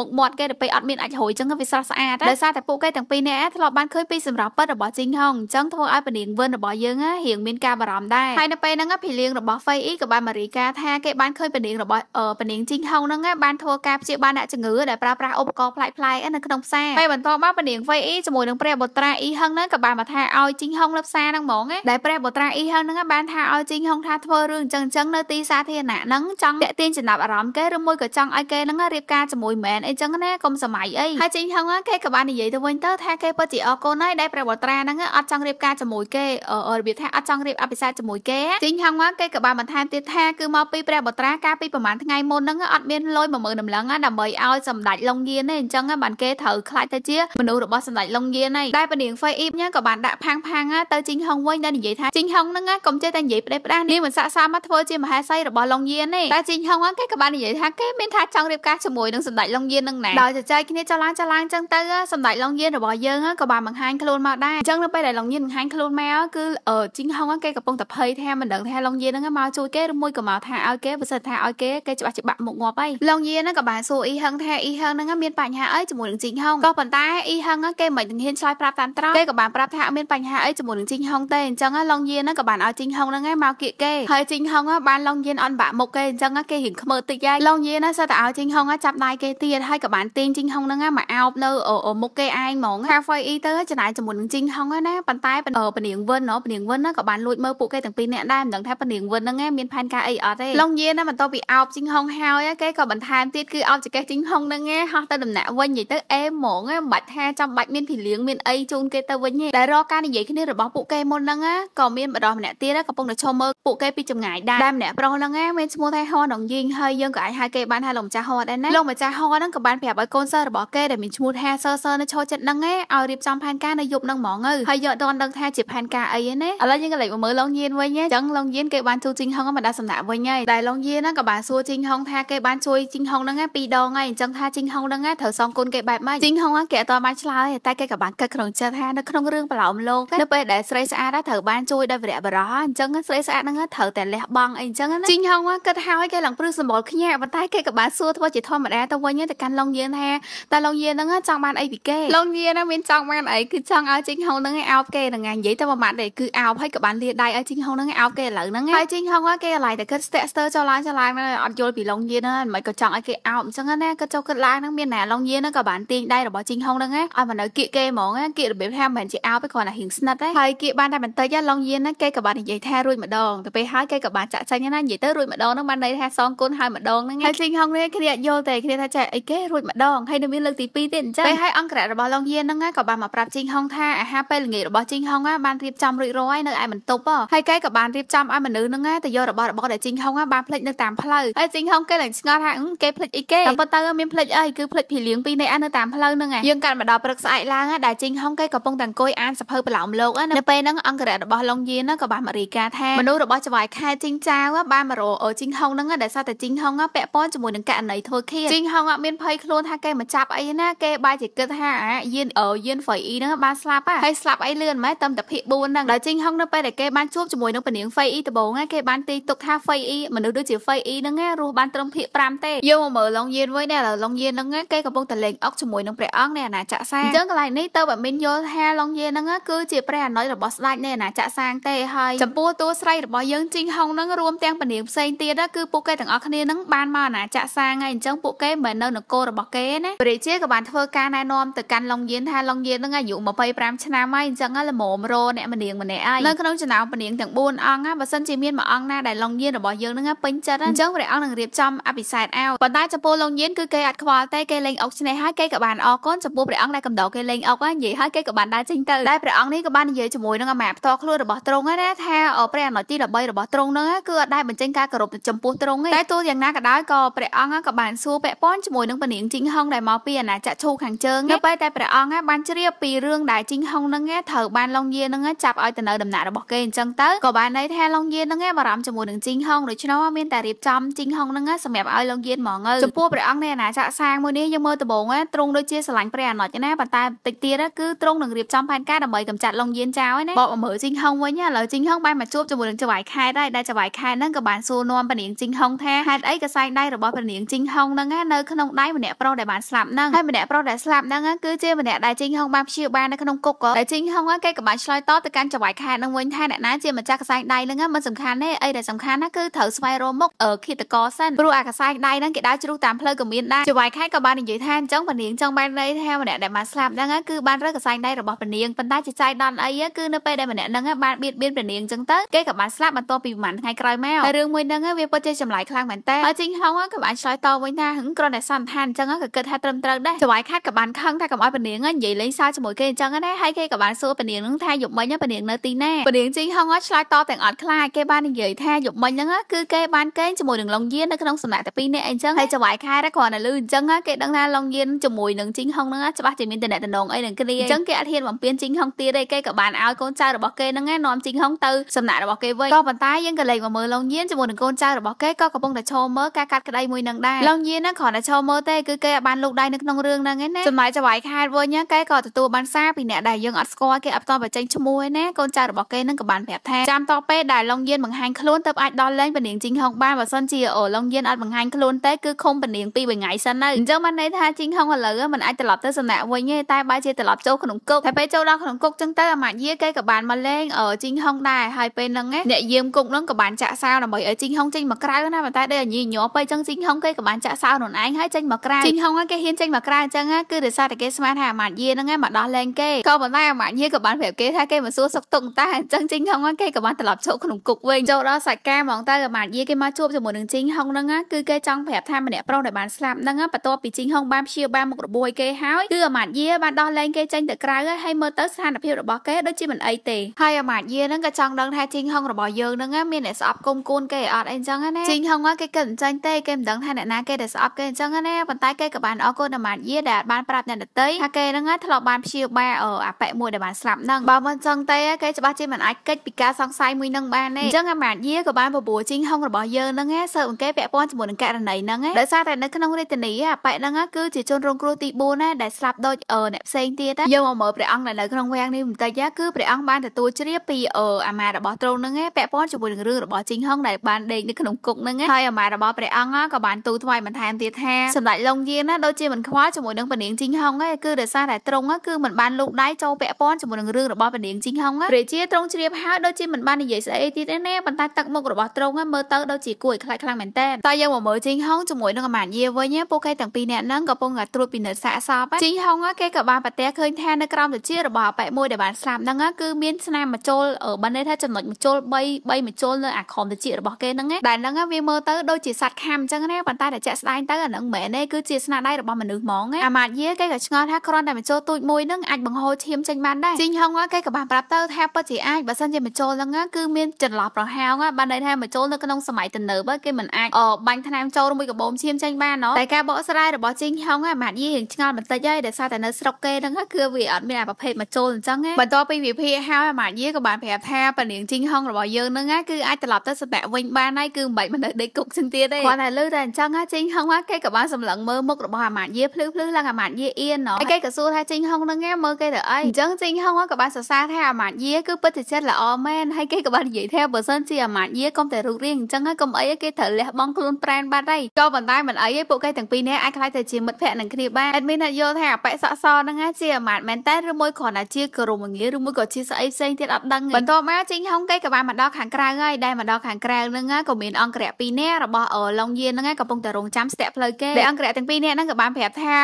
មុខមាត់គេទៅពេលអត់មានអាចរួយចឹងវាស្រស់ស្អាតដោយសារតែពួកគេទាំងពីរនាក់ធ្លាប់បានឃើញពីសម្រស់ពិតរបស់ជីងហុងចឹងធ្វើឲ្យពនាងវិនរបស់យើងរៀងមានការបារម្ភដែរហើយនៅពេលហ្នឹងភីលៀងរបស់ហ្វៃអ៊ីក៏បានមករាយការណ៍ថាគេបានឃើញពនាងរបស់ពនាងជីងហុងហ្នឹងបានធ្វើការព្យាបាលអ្នកជំងឺដែលប្រើប្រាស់ឧបករណ៍ប្លែកៗនៅក្នុងផ្សារពេលបន្តមកពនាងហ្វៃអ៊ីជាមួយនឹងព្រះបុត្រាអ៊ីហឹងហ្នឹងក៏បានមកថាឲ្យជីងហុងលើផ្សារហ្នឹងហ្មងដែលព្រះបុត្រាអ៊ីហឹងហ្នឹងបានថាឲ្យជីងហុងថាធ្វើរឿងចឹងចឹងនៅទីសាធារណៈហ្នឹងចង់ទាក់ទាញចំណាប់អារម្មណ៍គេឬមួយក៏ចង់ឲ្យគេនឹងរៀបការជាមួយមែនអីចឹងណាកុំសម័យអីហើយចេញហឹងគេក៏បាននិយាយទៅវិញទៅថាគេពិតជាអរគុណហើយដែលព្រះបត្រាហ្នឹងអត់ចង់រៀបការជាមួយគេរបៀបថាអត់ចង់រៀបអភិសេកជាមួយគេចេញហឹងគេក៏បានបន្ថែមទៀតថាគឺមកពីព្រះបត្រាកាលពីប្រហែលថ្ងៃមុនហ្នឹងអត់មានលុយ10000ដំឡឹងដើម្បីឲ្យសម្ដេចលងយានទេអញ្ចឹងបានគេត្រូវខ្លាចទៅជាមនុស្សរបស់សម្ដេចលងយានហើយដែលពនាងហ្វៃអ៊ីបហ្នឹងក៏បានដាក់ផាំងផាំងទៅចេញហឹងវិញដែលនិយាយថាចេញហឹងហ្នឹងកុំចេះតែនិយាយផ្ដេសផ្ដាសនាងមិនស័កសមមកធ្វើជាមហេសីរបស់លងយានទេតែចេញហឹងគេក៏បាននិយាយថាគេមានថាចង់រៀបការជាមួយនឹងសម្ដេចឡុងយៀននឹងណាដោយចចៃគ្នាចឡើងចឡើងចឹងទៅសម្ដេចឡុងយៀនរបស់យើងក៏បានបង្ហាញខ្លួនមកដែរអញ្ចឹងនៅពេលដែលឡុងយៀនបង្ហាញខ្លួនមកគឺជីងហុងគេកំពុងតែភ័យថាមិនដឹងថាឡុងយៀនហ្នឹងមកជួយគេឬមួយក៏មកថាឲ្យគេបើសិនថាឲ្យគេគេច្បាស់ច្បាក់មុខងាប់ហើយឡុងយៀនហ្នឹងក៏បានសួរអ៊ីហឹងថាអ៊ីហឹងហ្នឹងមានបញ្ហាអីជាមួយនឹងជីងហុងក៏ប៉ុន្តែអ៊ីហឹងគេមិនហ៊ានឆ្លើយប្រាប់តាមត្រង់គេក៏បានប្រាប់ថាមានបញ្ហាអីជាមួយនឹងជីងហុងទេអញ្ចឹងឡុងយៀនហ្នឹងក៏បានឲ្យជីងហុងហ្នឹងមកគៀកគេហើយជីងហុងបានឡុងយៀនអន់បាក់មុខគេអញ្ចឹងគេរៀងខ្មើតិចហើយឡុងយៀនសិតតែឲ្យជីងហុងចាប់ដៃគេទៀតហើយក៏បានទាញជីងហុងហ្នឹងមកអោបនៅមុខគេឯងហ្មងកាហ្វេអ៊ីទៅចំណាយជាមួយនឹងជីងហុងណាប៉ុន្តែពនាងវិនពនាងវិនក៏បានលួចមើលពួកគេទាំងពីរនាក់ដែរមិនដឹងថាពនាងវិនហ្នឹងមានផែនការអីអត់ទេឡុងយេណាបន្ទាប់ពីអោបជីងហុងហើយគេក៏បន្ថែមទៀតគឺអោបចកេះជីងហុងហ្នឹងហោះទៅដំណាក់វិញនិយាយទៅអេហ្មងមិនបាច់ថាចាំបាច់មានភីលៀងមានអីជូនគេទៅវិញទេតែរកការនិយាយគ្នារបស់ពួកគេមុនហ្នឹងក៏មានម្ដងម្នាក់ទៀតកំពុងតែឈមមើលពួកគេពីចម្ងាយដែរម្នាក់ប្រុសហ្នឹងមានឈ្មោះថាហនងយីងហើយយើងក៏អាចហៅគេបានបានហើយលោកម្ចាស់ហោដែរណាលោកម្ចាស់ហោហ្នឹងក៏បានប្រាប់ឲ្យកូនសិស្សរបស់គេដែលមានឈ្មោះថាសឺសឺនៅឈរចិត្តហ្នឹងឯងឲ្យរៀបចំផែនការនៅយប់ហ្នឹងហ្មងទៅហើយយកដនដឹងថាជាផែនការអីឯណាឥឡូវយើងក៏លេចមកមើលឡុងយៀនវិញឯងអញ្ចឹងឡុងយៀនគេបានជួជីងហុងមកដាក់សំណាក់វិញឯងដែលឡុងយៀនហ្នឹងក៏បានសួរជីងហុងថាគេបានជួយជីងហុងហ្នឹងឯងពីរដងឯងអញ្ចឹងថាជីងហុងហ្នឹងឯងត្រូវសងគុណគេបែបម៉េចជីងហុងហ្នឹងគេអត់តបានឆ្លើយតែគេក៏បានគិតក្នុងចិត្តថានៅក្នុងរឿងប្រឡោមលោកនៅពេលដែលស្រីស្អាតត្រូវបានជួយដោយវរៈបរោះអញ្ចឹងស្រីស្អាតហ្នឹងត្រូវតែលះបង់អីអញ្ចឹងជីងហុងគិតហើយគេឡើងព្រឹសសម្បល់ខ្ញាប៉ុន្តែគេក៏ក៏បានសួរធ្វើជាធម្មតាទៅវិញទៅកាន់ឡុងយៀនថាតើឡុងយៀនហ្នឹងចង់បានអីពីគេឡុងយៀនហ្នឹងមានចង់បានអីគឺចង់ឲ្យជីងហុងហ្នឹងឲ្យអោបគេហ្នឹងឯងនិយាយទៅមួយម៉ាត់ទេគឺអោបហើយក៏បានលាដៃឲ្យជីងហុងហ្នឹងឲ្យអោបគេឥឡូវហ្នឹងហើយជីងហុងគេឡើយតែគិតស្ទាក់ស្ទើរចូលឡើងចូលឡើងអត់យល់ពីឡុងយៀនហ្នឹងមិនក៏ចង់ឲ្យគេអោបអញ្ចឹងណាក៏ចូលគិតឡើងហ្នឹងមានណាឡុងយៀនហ្នឹងក៏បានទាញដៃរបស់ជីងហុងហ្នឹងឲ្យមកនៅគៀកគេហ្មងគៀករបៀបថាមិនមែនជាអោបទេគ្រាន់តែរៀងស្និតទេហើយគៀកបានតែបន្តិចឡុងយៀនហ្នឹងគេក៏បាននិយាយថារួចម្ដងទៅពេលហើយគេក៏បានចាក់ចាញ់ណានិយាយទៅរួចម្ដងហ្នឹងបានន័យថាសងគុណហើយម្ដងហ្នឹងហើយជីងហហុងនេះគ្នាយល់ទេគ្នាថាចែកអីគេរួចម្ដងហើយនៅមានលើកទី2ទៀតអញ្ចឹងពេលហើយអង្គរៈរបស់ឡុងយានហ្នឹងក៏បានមកប្រាប់ជីងហុងថាអាហារពេលល្ងាចរបស់ជីងហុងបានរៀបចំរួចរាល់នៅឯបន្ទប់ហើយគេក៏បានរៀបចំឲ្យមនុស្សហ្នឹងទៅយករបស់របរដែលជីងហុងបានផ្លិចនៅតាមផ្លូវហើយជីងហុងគេឡើងស្ងល់ថាគេផ្លិចអីគេតែប៉ុន្តែមានផ្លិចអីគឺផ្លិចភីលៀងពីរនៃអានៅតាមផ្លូវហ្នឹងយើងកាត់មកដល់ព្រឹកស្អែកឡើងដែលជីងហុងគេកំពុងតែអង្គុយអានសភៅប្រឡោមលោកនៅពេលហ្នឹងអង្គរៈរបស់ឡុងយានក៏បានមករាយការណ៍ថាមនុស្សរបស់ចវាយខែជីងចាវបានមករកជីងហុងហ្នឹងដែលសតតែជីងហុងពាក់ព័ន្ធជាមួយនឹងករណីធ្វើឃាតជីងហងអត់មានភ័យខ្លួនថាគេមកចាប់អីណាគេបែរជាគិតថាអាយេនអឺយេនហ្វៃអ៊ីហ្នឹងបានស្លាប់ហើយស្លាប់អីលឿនម៉េចតាមតែភាគ4ហ្នឹងដល់ជីងហងនៅពេលដែលគេបានជួបជាមួយនឹងពនាងហ្វៃអ៊ីដំបូងគេបានទីទុកថាហ្វៃអ៊ីមនុស្សដូចជាហ្វៃអ៊ីហ្នឹងរស់បានត្រឹមភាគ5ទេយកមកមើលឡុងយេនវិញណាឡុងយេនហ្នឹងគេកំពុងតែលេងអុកជាមួយនឹងព្រះអង្គនៃអាណាចក្រសាអញ្ចឹងកន្លែងនេះទៅបើមានយល់ថាឡុងយេនហ្នឹងគឺជាព្រះអនុយរបស់ស្ដេចនៃអាណាចក្រសាងទេហើយចំពោះតួស្រីរបស់យើងជីងហងហ្នឹងរួមទាំងពនាងផ្សេងទៀតគឺពួកគេទាំងអស់គ្នាហ្នឹងបានមកអាណាចាក់សាងហើយអញ្ចឹងពួកគេមិននៅនគររបស់គេណាព្រះរាជាក៏បានធ្វើការណែនាំទៅកាន់ឡុងយៀនថាឡុងយៀននឹងអាយុ25ឆ្នាំហើយអញ្ចឹងល្មមរអ្នកម្នាងម្នាក់ហើយនៅក្នុងចំណោមម្នាងទាំង4អង្គណាបើសិនជាមានមួយអង្គណាដែលឡុងយៀនរបស់យើងនឹងពេញចិត្តអញ្ចឹងព្រះអង្គនឹងរៀបចំអភិសេកឲ្យប៉ុន្តែចំពោះឡុងយៀនគឺគេអត់ខ្វល់ទេគេលេងអុកឆ្នេះហើយគេក៏បានអរគុណចំពោះព្រះអង្គដែលកំដរគេលេងអុកហើយនិយាយហើយគេក៏បានដើរចេញទៅដែលព្រះអង្គនេះក៏បាននិយាយជាមួយនឹងអាមាផ្ទាល់ខ្លួនរបស់ទ្រង់ណាថាព្រះអនុទី13របស់ទ្រង់នឹងគឺអត់ដែលបញ្ចេញការគោរពចំពោះទ្រង់ទេតែទោះយ៉ាងណាក៏ដោយក៏ព្រះព្រះអង្គក៏បានសួរពាក់ព័ន្ធជាមួយនឹងពនាងជីងហុងដែលមកពីអាណាចក្រឈូខាងជើងនៅពេលតែព្រះអង្គបានជ្រាបពីរឿងដែលជីងហុងនឹងត្រូវបានឡុងយានឹងចាប់ឲ្យទៅនៅដំណាក់របស់គេអញ្ចឹងទៅក៏បានន័យថាឡុងយានឹងបារម្ភជាមួយនឹងជីងហុងដូច្នោះមានតែរៀបចំជីងហុងនឹងសម្រាប់ឲ្យឡុងយានមកងើចំពោះព្រះអង្គនៃអាណាចក្រសាងមួយនេះយើងមើលដំបូងទ្រង់ដូចជាស្រឡាញ់ព្រះអនុជណាប៉ុន្តែបន្តិចទៀតគឺទ្រង់នឹងរៀបចំផែនការដើម្បីកម្ចាត់ឡុងយានចោលណាបបមើលជីងហុងវិញឥឡូវជីងហុងបានមកជួបជាមួយនឹងចៅហ្វាយខេតហើយដែលចៅហ្វាយខេតហ្នឹងក៏បានសួរនាំពនាងជីងហុងថាហេតុអីក៏សែងដៃរបស់របស់ព្រះនាងជីងហុងហ្នឹងនៅក្នុងដៃម្នាក់ប្រុសដែលបានស្លាប់ហ្នឹងហើយម្នាក់ប្រុសដែលស្លាប់ហ្នឹងគឺជាម្នាក់ដែលជីងហុងបានព្យាបាលនៅក្នុងគុកតែជីងហុងគេក៏បានឆ្លើយតបទៅកាន់ចៅហ្វាយខែហ្នឹងវិញថាអ្នកណាជាម្ចាស់កសែងដៃហ្នឹងមិនសំខាន់ទេអីដែលសំខាន់ណាគឺត្រូវស្វែងរកមុខឃាតករសិនព្រោះអាកសែងដៃហ្នឹងគេដើរជ្រុះតាមផ្លូវក៏មានដែរចៅហ្វាយខែក៏បាននិយាយថាអញ្ចឹងព្រះនាងចង់បានន័យថាម្នាក់ដែលបានស្លាប់ហ្នឹងគឺបានរើសកសែងដៃរបស់ព្រះនាងប៉ុន្តែជាចៃដន្យអីគឺនៅពេលដែលម្នាក់ហ្នឹងបានបៀតបៀនព្រះនាងអញ្ចឹងទៅគេក៏បានស្លាប់បន្ទាប់ពីប្រហែលថ្ងៃក្រោយមកហើយរឿងមួយហ្នឹងវាពិតជាចម្លែកខ្លាំងមែនតើហើយជីងហុងក៏ក៏បានឆ្លើយតបវិញថាហឹងគ្រាន់តែសន្និដ្ឋានអញ្ចឹងក៏គិតថាត្រឹមត្រូវដែរចៅហ្វាយខាត់ក៏បានខឹងថាកុំឲ្យពនាងនិយាយលេងសើចជាមួយគេអញ្ចឹងណាហើយគេក៏បានសួរពនាងនឹងថាយប់មិញពនាងនៅទីណាពនាងជីហងឆ្លើយតបទាំងអត់ខ្លាចគេបាននិយាយថាយប់មិញហ្នឹងគឺគេបានកេងជាមួយនឹងឡុងយៀននៅក្នុងសំណាក់តែពីរនាក់អីអញ្ចឹងហើយចៅហ្វាយខាត់គ្រាន់តែលឺអញ្ចឹងគេដឹងថាឡុងយៀនជាមួយនឹងជីហងហ្នឹងច្បាស់ជាមានតំណែងអីនឹងគ្នាអញ្ចឹងគេអត់ហ៊ានបំពេញជីហងទៀតទេគេក៏បានឲ្យកូនចៅរបស់គេហ្នឹងនាំជីហងទៅសំណាក់របស់គេវិញក៏ប៉ុន្តែយើងក៏លេងមកមើលឡុងយៀនជាមួយនឹងកូនចៅរបស់គេក៏កំពុងតែឈរមើលការកាត់ក្តីជាមួយនឹងដែរឡុងយៀនហ្នឹងគ្រាន់តែចូលមើលទេគឺគេអាចបានលោកដៃនៅក្នុងរឿងហ្នឹងឯណាចំណែកចៅហ្វាយខែតវិញគេក៏ទទួលបានសារពីអ្នកដែលយើងអត់ស្គាល់គេអត់តបបញ្ចេញឈ្មោះឯណាកូនចៅរបស់គេហ្នឹងក៏បានប្រាប់ថាចាំតពេលដែលឡុងយៀនបង្ហាញខ្លួនទៅអាចដល់លែងពនាងជីងហុងបានបើសិនជាអូឡុងយៀនអត់បង្ហាញខ្លួនទេគឺឃុំពនាងពីរថ្ងៃសិនទៅអញ្ចឹងបានន័យថាជីងហុងឥឡូវមិនអាចត្រឡប់ទៅសំណាក់វិញទេតែបើជាត្រឡប់ចូលក្នុងគុកតែពេលចូលដល់ក្នុងគុកចឹងទៅអាម៉ាក់យាគេក៏បានមកលេងអូជីងហុងដែរហើយពេលហ្នឹងអ្នកយាមគុកហ្នឹងក៏បានចាក់សាវដើម្បីឲ្យជីងហុងចេញមកក្រៅណាប៉ុន្តែដូចញីញ័រពេកចឹងជីងញហុងគេក៏បានចាក់សោខ្លួនឯងហើយចេញមកក្រៅជីងហុងគេហ៊ានចេញមកក្រៅអញ្ចឹងគឺដោយសារតែគេស្មានថាអាម៉ាត់យាហ្នឹងឯងមកដោះលែងគេក៏ប៉ុន្តែអាម៉ាត់យាក៏បានប្រាប់គេថាគេមកសួរសុខទុក្ខតែអញ្ចឹងជីងហុងគេក៏បានត្រឡប់ចូលក្នុងគុកវិញចូលដល់សាច់ការហ្មងទៅអាម៉ាត់យាគេមកជួបជាមួយនឹងជីងហុងហ្នឹងគឺគេចង់ប្រាប់ថាម្នាក់ប្រុសដែលបានស្លាប់ហ្នឹងបន្ទាប់ពីជីងហុងបានព្យាបាលមុខរបួសគេហើយគឺអាម៉ាត់យាបានដោះលែងគេចេញទៅក្រៅហើយមើលទៅស្ថានភាពរបស់គេដូចជាមិនអីទេហើយអាម៉ាត់យាហ្នឹងក៏ចង់ដឹងថាជីងហុងរបស់យើងហ្នឹងមានអ្នកស្អប់គុំគួនគេអត់អីអញ្ចឹងណាជីងហុងគេគិតអញ្ចឹងទេគេមិនដដឹងថាអ្នកណាគេដែលស្អប់គេអញ្ចឹងណាប៉ុន្តែគេក៏បានអរគុណដល់ម៉ាយាដែលបានប្រាប់អ្នកដតីថាគេហ្នឹងធ្លាប់បានព្យាបាលអប៉ិមួយដែលបានស្លាប់ហ្នឹងបើមិនអញ្ចឹងទេគេច្បាស់ជាមិនអាចគេចពីការសង្ស័យមួយនឹងបានទេអញ្ចឹងម៉ាយាក៏បានបបួលជីងហុងរបស់យើងហ្នឹងណាសើបអង្កេតពាក់ព័ន្ធជាមួយនឹងករណីហ្នឹងដោយសារតែនៅក្នុងរាជធានីអប៉ិហ្នឹងគឺជាជនរងគ្រោះទី4ណាដែលស្លាប់ដោយអ្នកផ្សេងទៀតយើងមកមើលព្រះអង្គនៅក្នុងវាំងនេះបន្តិចគឺព្រះអង្គបានទទួលជ្រាបពីអាម៉ារបស់ទ្រង់ហ្នឹងឯងពាក់ព័ន្ធជាមួយនឹងរឿងរបស់ជីងហុងដែលបានដេកនៅក្នុងគុកហ្នឹងហើយអាម៉ារបស់ព្រះអង្គក៏បានទូថ្មីបន្ថែមទៀតថាសម្ដេចលងយានណាដូចជាមិនខ្វល់ជាមួយនឹងពនាងជីងហុងឯងគឺដោយសារតែទ្រង់គឺមិនបានលូកដៃចូលពាក់ព័ន្ធជាមួយនឹងរឿងរបស់ពនាងជីងហុងព្រះជាទ្រង់ជ្រាបហើយដូចជាមិនបាននិយាយស្អីទៀតណាប៉ុន្តែទឹកមុខរបស់ទ្រង់មើលទៅដូចជាគួរឲ្យខ្លាចខ្លាំងមែនតើតែយើងមកមើលជីងហុងជាមួយនឹងអាម៉ានយាវិញពួកគេទាំងពីរនាក់ហ្នឹងកំពុងតែត្រួតពិនិត្យសាកសពជីងហុងគេក៏បានប្រទះឃើញថានៅក្រោមត្រចៀករបស់អប៉ែមួយដែលបានស្លាប់ហ្នឹងគឺមានស្នាមម្ជុលបានន័យថាចំណុចម្ជុល3 3ម្ជុលនៅអាខុំត្រចៀករបស់គេហ្នឹងដែលហ្នឹងវាមើលទៅដូចជាសัตว์ខាំអញ្ចឹងទេប៉ុន្តែតែជាក់ស្ដែងទៅអានឹងមែនទេគឺជាស្នាដៃរបស់មនុស្សហ្មងអាម៉ាតយាគេក៏ឆ្ងល់ថាគ្រាន់តែម្ជុលទូចមួយនឹងអាចបង្ហូរឈាមចេញបានដែរជីងហុងគេក៏បានប្រាប់ទៅថាពិតជាអាចបើសិនជាម្ជុលហ្នឹងគឺមានចន្លោះប្រហែលបានន័យថាម្ជុលនៅក្នុងសម័យទំនើបគេមិនអាចបាញ់ថ្នាំចូលមួយកបោមឈាមចេញបានណតែការបកស្រាយរបស់ជីងហុងអាម៉ាតយារៀងឆ្ងល់បន្តិចហើយដោយសារតែនៅស្រុកគេហ្នឹងគឺវាអត់មានអាប្រភេទម្ជុលអញ្ចឹងបន្ទាប់ពីវិភាគហើយអាម៉ាតយាក៏បានប្រាប់ថាប៉នាងជីងហុងរបស់យើងហ្នឹងគឺអាចត្រឡប់ទៅសម្បាក់វិញបានហើយគឺមិនបាច់មកនៅដេកគុកជាងទៀតទេគាត់តែលើតែអញ្ចឹងចេញហឹងមកគេក៏បានសម្លឹងមើលមុខរបស់អាម៉ាត់យាភ្លឺភ្លឺឡើងអាម៉ាត់យាអៀនណោះគេក៏សួរថាចេញហឹងនឹងឯងមើលគេទៅអីអញ្ចឹងចេញហឹងមកក៏បានសរសើរថាអាម៉ាត់យាគឺពិតជាចិត្តល្អមែនហើយគេក៏បាននិយាយថាបើសិនជាអាម៉ាត់យាកុំតែរូបរាងអញ្ចឹងហើយកុំអីគេត្រូវលះបង់ខ្លួនប្រែនបាត់ហើយក៏ប៉ុន្តែមិនអីទេពួកគេទាំងពីរនេះអាចខ្លាចទៅជាមិត្តភក្តិនឹងគ្នាបានអេដមីនអាចយល់ថាអប៉ិសក់សហ្នឹងជាអាម៉ាត់មែនតើឬមួយគ្រាន់តែជាគោរមងារឬមួយក៏ជាស្អីផ្សេងទៀតអត់ដឹងបន្ទាប់មកចេញហឹងគេក៏បានមកដល់ខាងក្រៅហើយដែលមកដល់ខាងក្រៅហ្នឹងក៏មានអង្គរៈពីរនាក់របស់ឡុងយាហ្នឹងហ្នឹងឯងកំពុងតែរងចាំស្ទាក់ផ្លូវគេដែលអង្គរៈទាំងពីរនាក់ហ្នឹងក៏បានប្រាប់ថា